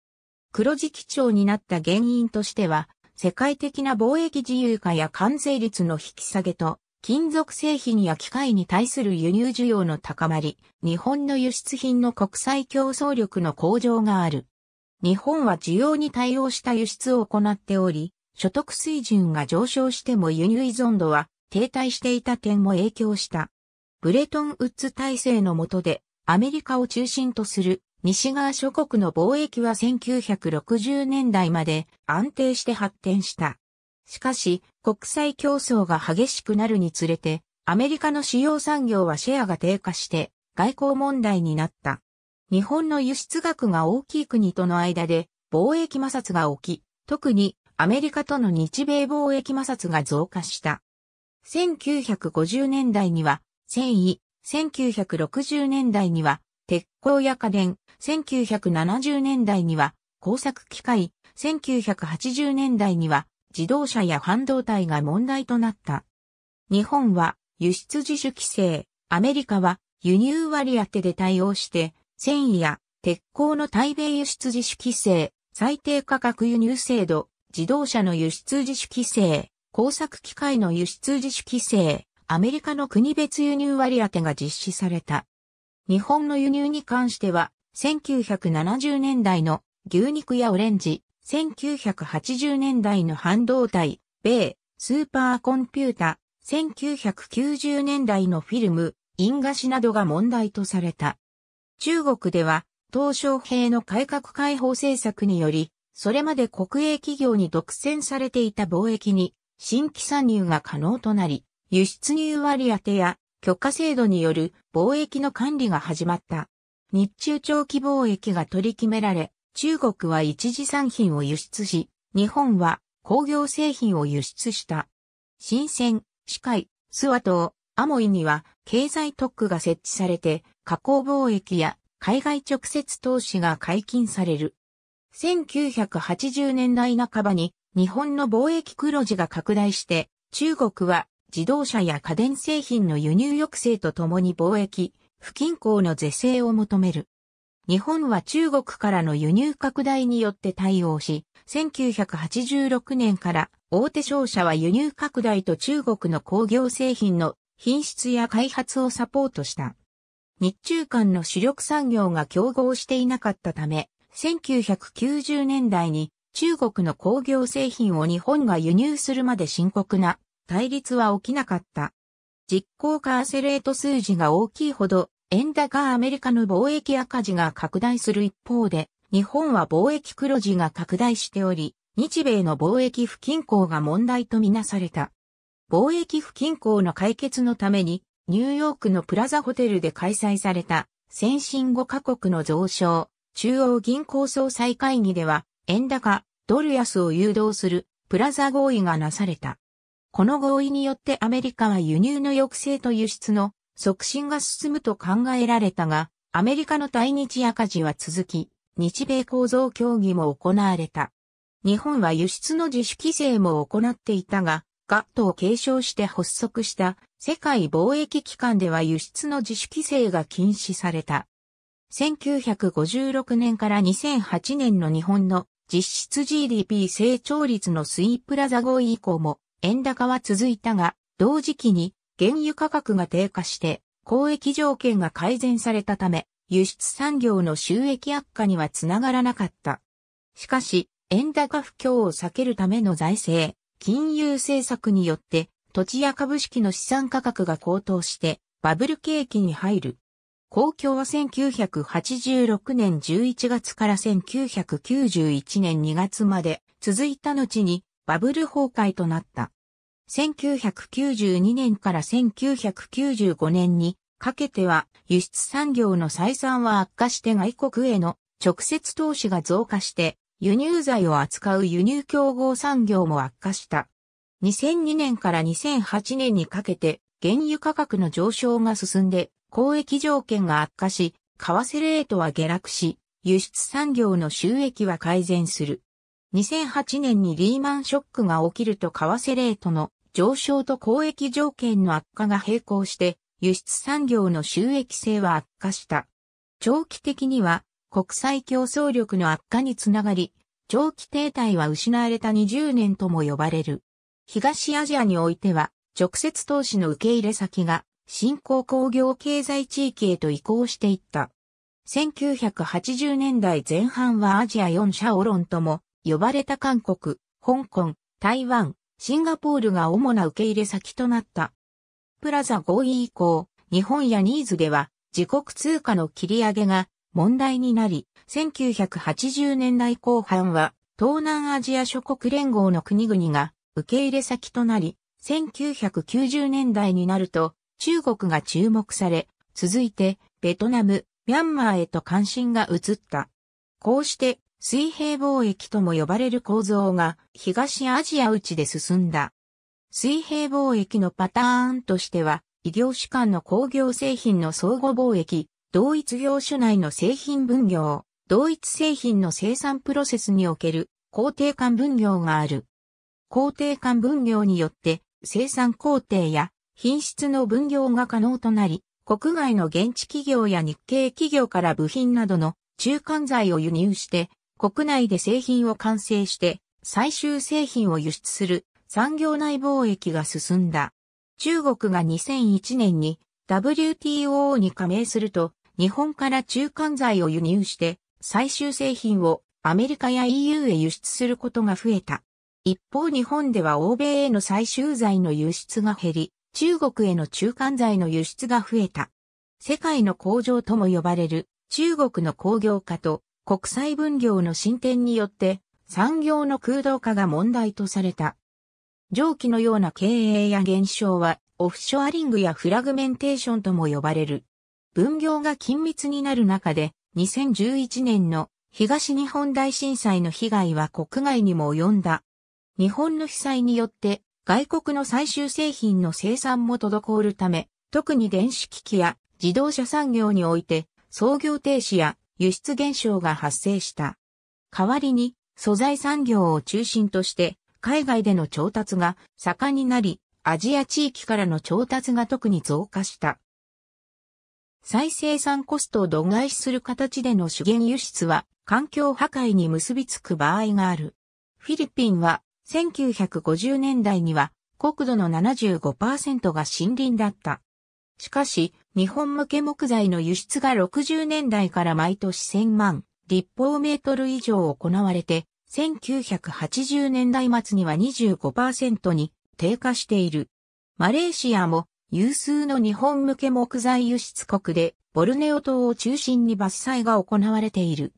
Speaker 1: 黒字基調になった原因としては、世界的な貿易自由化や関税率の引き下げと、金属製品や機械に対する輸入需要の高まり、日本の輸出品の国際競争力の向上がある。日本は需要に対応した輸出を行っており、所得水準が上昇しても輸入依存度は停滞していた点も影響した。ブレトンウッズ体制の下でアメリカを中心とする西側諸国の貿易は1960年代まで安定して発展した。しかし、国際競争が激しくなるにつれて、アメリカの主要産業はシェアが低下して、外交問題になった。日本の輸出額が大きい国との間で貿易摩擦が起き、特にアメリカとの日米貿易摩擦が増加した。1950年代には繊維、1960年代には鉄鋼や家電、1970年代には工作機械、1980年代には自動車や半導体が問題となった。日本は輸出自主規制、アメリカは輸入割り当てで対応して、繊維や鉄鋼の対米輸出自主規制、最低価格輸入制度、自動車の輸出自主規制、工作機械の輸出自主規制、アメリカの国別輸入割り当てが実施された。日本の輸入に関しては、1970年代の牛肉やオレンジ、1980年代の半導体、米、スーパーコンピュータ、1990年代のフィルム、インガシなどが問題とされた。中国では、東小平の改革開放政策により、それまで国営企業に独占されていた貿易に、新規参入が可能となり、輸出入割当や許可制度による貿易の管理が始まった。日中長期貿易が取り決められ、中国は一次産品を輸出し、日本は工業製品を輸出した。新鮮、歯海、諏訪島、アモイには経済特区が設置されて、加工貿易や海外直接投資が解禁される。1980年代半ばに日本の貿易黒字が拡大して、中国は自動車や家電製品の輸入抑制とともに貿易、不均衡の是正を求める。日本は中国からの輸入拡大によって対応し、1986年から大手商社は輸入拡大と中国の工業製品の品質や開発をサポートした。日中間の主力産業が競合していなかったため、1990年代に中国の工業製品を日本が輸入するまで深刻な対立は起きなかった。実効カーセレート数字が大きいほど、円高アメリカの貿易赤字が拡大する一方で、日本は貿易黒字が拡大しており、日米の貿易不均衡が問題とみなされた。貿易不均衡の解決のために、ニューヨークのプラザホテルで開催された先進5カ国の増床、中央銀行総裁会議では、円高、ドル安を誘導するプラザ合意がなされた。この合意によってアメリカは輸入の抑制と輸出の促進が進むと考えられたが、アメリカの対日赤字は続き、日米構造協議も行われた。日本は輸出の自主規制も行っていたが、ガットを継承して発足した世界貿易機関では輸出の自主規制が禁止された。1956年から2008年の日本の実質 GDP 成長率のスイープラザ合意以降も円高は続いたが、同時期に原油価格が低下して交易条件が改善されたため、輸出産業の収益悪化にはつながらなかった。しかし、円高不況を避けるための財政、金融政策によって、土地や株式の資産価格が高騰して、バブル景気に入る。公共は1986年11月から1991年2月まで続いた後にバブル崩壊となった。1992年から1995年にかけては輸出産業の採算は悪化して外国への直接投資が増加して輸入材を扱う輸入競合産業も悪化した。2002年から2008年にかけて原油価格の上昇が進んで交易条件が悪化し、為替レートは下落し、輸出産業の収益は改善する。2008年にリーマンショックが起きると為替レートの上昇と交易条件の悪化が並行して、輸出産業の収益性は悪化した。長期的には国際競争力の悪化につながり、長期停滞は失われた20年とも呼ばれる。東アジアにおいては、直接投資の受け入れ先が新興工業経済地域へと移行していった。1980年代前半はアジア4社オロンとも呼ばれた韓国、香港、台湾、シンガポールが主な受け入れ先となった。プラザ合意以降、日本やニーズでは自国通貨の切り上げが問題になり、1980年代後半は東南アジア諸国連合の国々が受け入れ先となり、1990年代になると中国が注目され、続いてベトナム、ミャンマーへと関心が移った。こうして水平貿易とも呼ばれる構造が東アジア内で進んだ。水平貿易のパターンとしては、異業種間の工業製品の相互貿易、同一業種内の製品分業、同一製品の生産プロセスにおける工程間分業がある。工程間分業によって生産工程や品質の分業が可能となり、国外の現地企業や日系企業から部品などの中間材を輸入して国内で製品を完成して最終製品を輸出する産業内貿易が進んだ。中国が2001年に WTO に加盟すると日本から中間材を輸入して最終製品をアメリカや EU へ輸出することが増えた。一方日本では欧米への最終材の輸出が減り、中国への中間材の輸出が増えた。世界の工場とも呼ばれる中国の工業化と国際分業の進展によって産業の空洞化が問題とされた。蒸気のような経営や現象はオフショアリングやフラグメンテーションとも呼ばれる。分業が緊密になる中で2011年の東日本大震災の被害は国外にも及んだ。日本の被災によって外国の最終製品の生産も滞るため、特に電子機器や自動車産業において創業停止や輸出減少が発生した。代わりに、素材産業を中心として、海外での調達が盛んになり、アジア地域からの調達が特に増加した。再生産コストを度外視する形での資源輸出は環境破壊に結びつく場合がある。フィリピンは1950年代には国土の75%が森林だった。しかし、日本向け木材の輸出が60年代から毎年1000万立方メートル以上行われて、1980年代末には25%に低下している。マレーシアも有数の日本向け木材輸出国で、ボルネオ島を中心に伐採が行われている。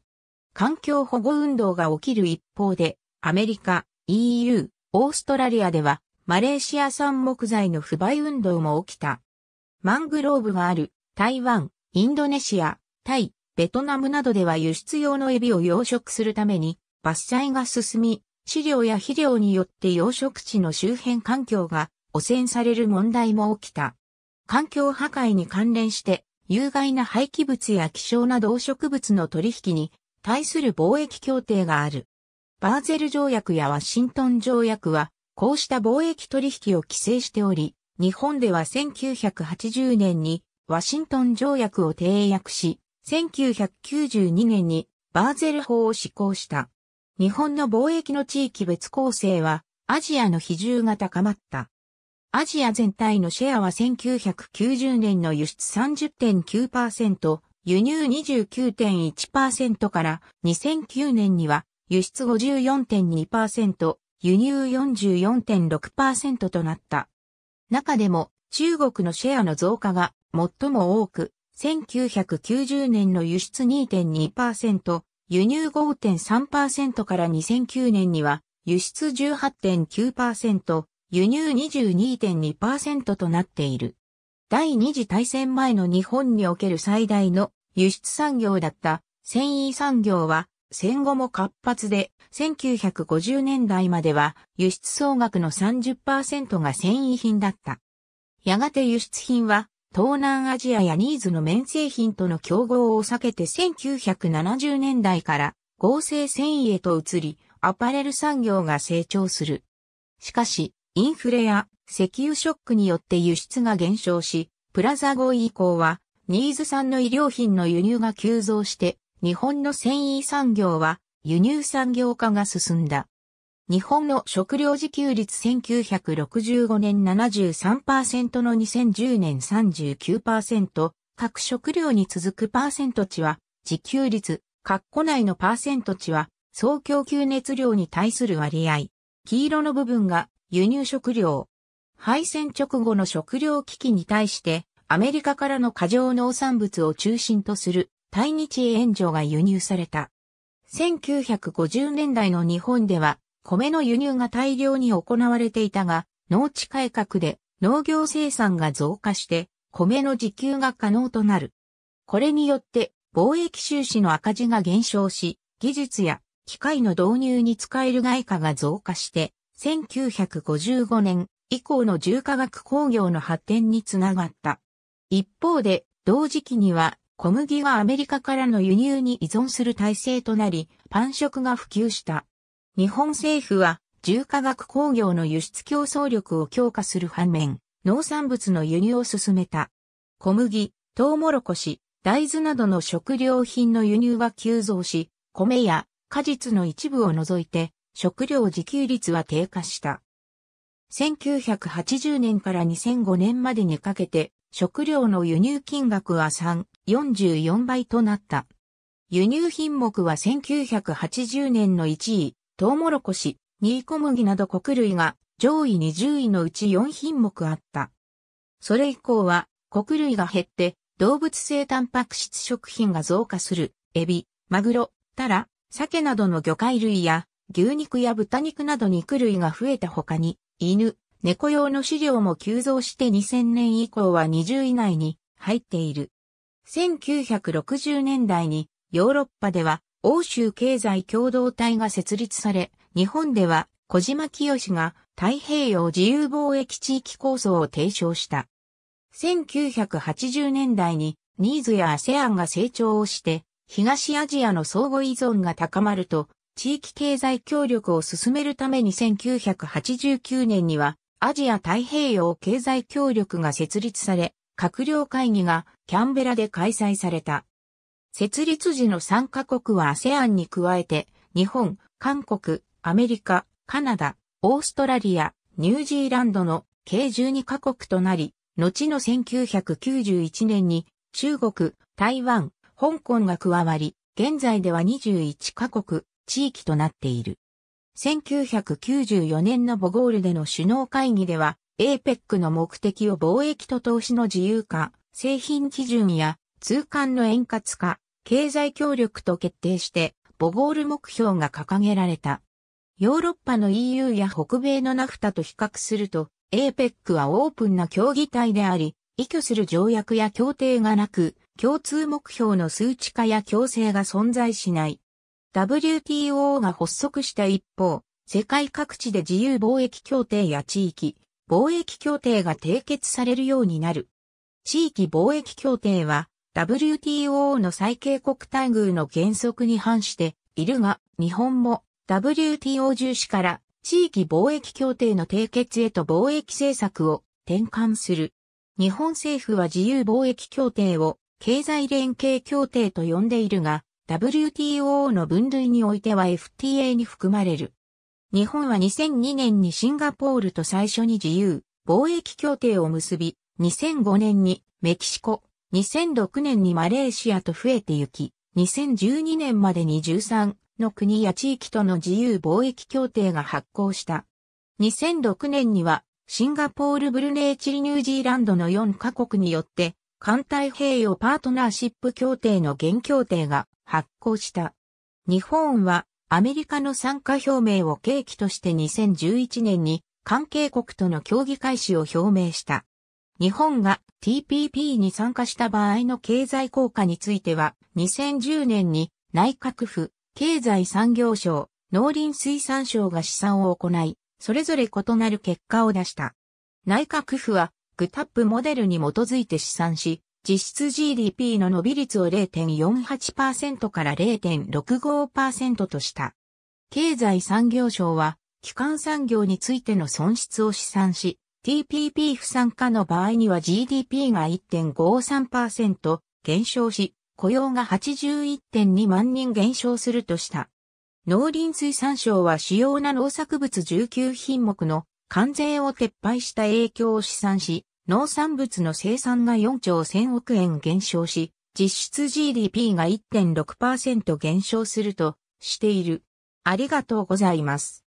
Speaker 1: 環境保護運動が起きる一方で、アメリカ、EU、オーストラリアでは、マレーシア産木材の不買運動も起きた。マングローブがある台湾、インドネシア、タイ、ベトナムなどでは輸出用のエビを養殖するために伐採が進み、飼料や肥料によって養殖地の周辺環境が汚染される問題も起きた。環境破壊に関連して有害な廃棄物や希少な動植物の取引に対する貿易協定がある。バーゼル条約やワシントン条約はこうした貿易取引を規制しており、日本では1980年にワシントン条約を締約し、1992年にバーゼル法を施行した。日本の貿易の地域別構成はアジアの比重が高まった。アジア全体のシェアは1990年の輸出30.9%、輸入29.1%から2009年には輸出54.2%、輸入44.6%となった。中でも中国のシェアの増加が最も多く、1990年の輸出2.2%、輸入5.3%から2009年には輸出18.9%、輸入22.2%となっている。第二次大戦前の日本における最大の輸出産業だった繊維産業は戦後も活発で、1950年代までは輸出総額の30%が繊維品だった。やがて輸出品は東南アジアやニーズの綿製品との競合を避けて1970年代から合成繊維へと移り、アパレル産業が成長する。しかし、インフレや石油ショックによって輸出が減少し、プラザ合意以降は、ニーズ産の衣料品の輸入が急増して、日本の繊維産業は輸入産業化が進んだ。日本の食料自給率1965年73%の2010年39%、各食料に続くパーセント値は、自給率、括弧内のパーセント値は、総供給熱量に対する割合。黄色の部分が輸入食料。敗戦直後の食料危機に対して、アメリカからの過剰農産物を中心とする対日援助が輸入された。1950年代の日本では、米の輸入が大量に行われていたが、農地改革で農業生産が増加して、米の自給が可能となる。これによって、貿易収支の赤字が減少し、技術や機械の導入に使える外貨が増加して、1955年以降の重化学工業の発展につながった。一方で、同時期には小麦はアメリカからの輸入に依存する体制となり、パン食が普及した。日本政府は、重化学工業の輸出競争力を強化する反面、農産物の輸入を進めた。小麦、トウモロコシ、大豆などの食料品の輸入は急増し、米や果実の一部を除いて、食料自給率は低下した。1980年から2005年までにかけて、食料の輸入金額は3 44倍となった。輸入品目は1980年の1位、トウモロコシ、ニー小麦など穀類が上位20位のうち4品目あった。それ以降は穀類が減って動物性タンパク質食品が増加するエビ、マグロ、タラ、鮭などの魚介類や牛肉や豚肉など肉類が増えた他に犬、猫用の飼料も急増して2000年以降は20以内に入っている。1960年代にヨーロッパでは欧州経済共同体が設立され、日本では小島清が太平洋自由貿易地域構想を提唱した。1980年代にニーズやアセアンが成長をして、東アジアの相互依存が高まると、地域経済協力を進めるために1989年には、アジア太平洋経済協力が設立され、閣僚会議がキャンベラで開催された。設立時の3カ国は ASEAN に加えて、日本、韓国、アメリカ、カナダ、オーストラリア、ニュージーランドの計12カ国となり、後の1991年に中国、台湾、香港が加わり、現在では21カ国、地域となっている。1994年のボゴールでの首脳会議では、APEC の目的を貿易と投資の自由化、製品基準や通関の円滑化、経済協力と決定して、ボゴール目標が掲げられた。ヨーロッパの EU や北米のナフタと比較すると、APEC はオープンな協議体であり、依拠する条約や協定がなく、共通目標の数値化や強制が存在しない。WTO が発足した一方、世界各地で自由貿易協定や地域、貿易協定が締結されるようになる。地域貿易協定は WTO の最恵国待遇の原則に反しているが、日本も WTO 重視から地域貿易協定の締結へと貿易政策を転換する。日本政府は自由貿易協定を経済連携協定と呼んでいるが、WTO の分類においては FTA に含まれる。日本は2002年にシンガポールと最初に自由貿易協定を結び、2005年にメキシコ、2006年にマレーシアと増えてゆき、2012年までに13の国や地域との自由貿易協定が発効した。2006年にはシンガポール、ブルネイチリ、ニュージーランドの4カ国によって艦隊平洋パートナーシップ協定の現協定が発効した。日本はアメリカの参加表明を契機として2011年に関係国との協議開始を表明した。日本が TPP に参加した場合の経済効果については、2010年に内閣府、経済産業省、農林水産省が試算を行い、それぞれ異なる結果を出した。内閣府は、グタップモデルに基づいて試算し、実質 GDP の伸び率を0.48%から0.65%とした。経済産業省は、基幹産業についての損失を試算し、TPP 不参加の場合には GDP が1.53%減少し、雇用が81.2万人減少するとした。農林水産省は主要な農作物19品目の関税を撤廃した影響を試算し、農産物の生産が4兆1000億円減少し、実質 GDP が1.6%減少するとしている。ありがとうございます。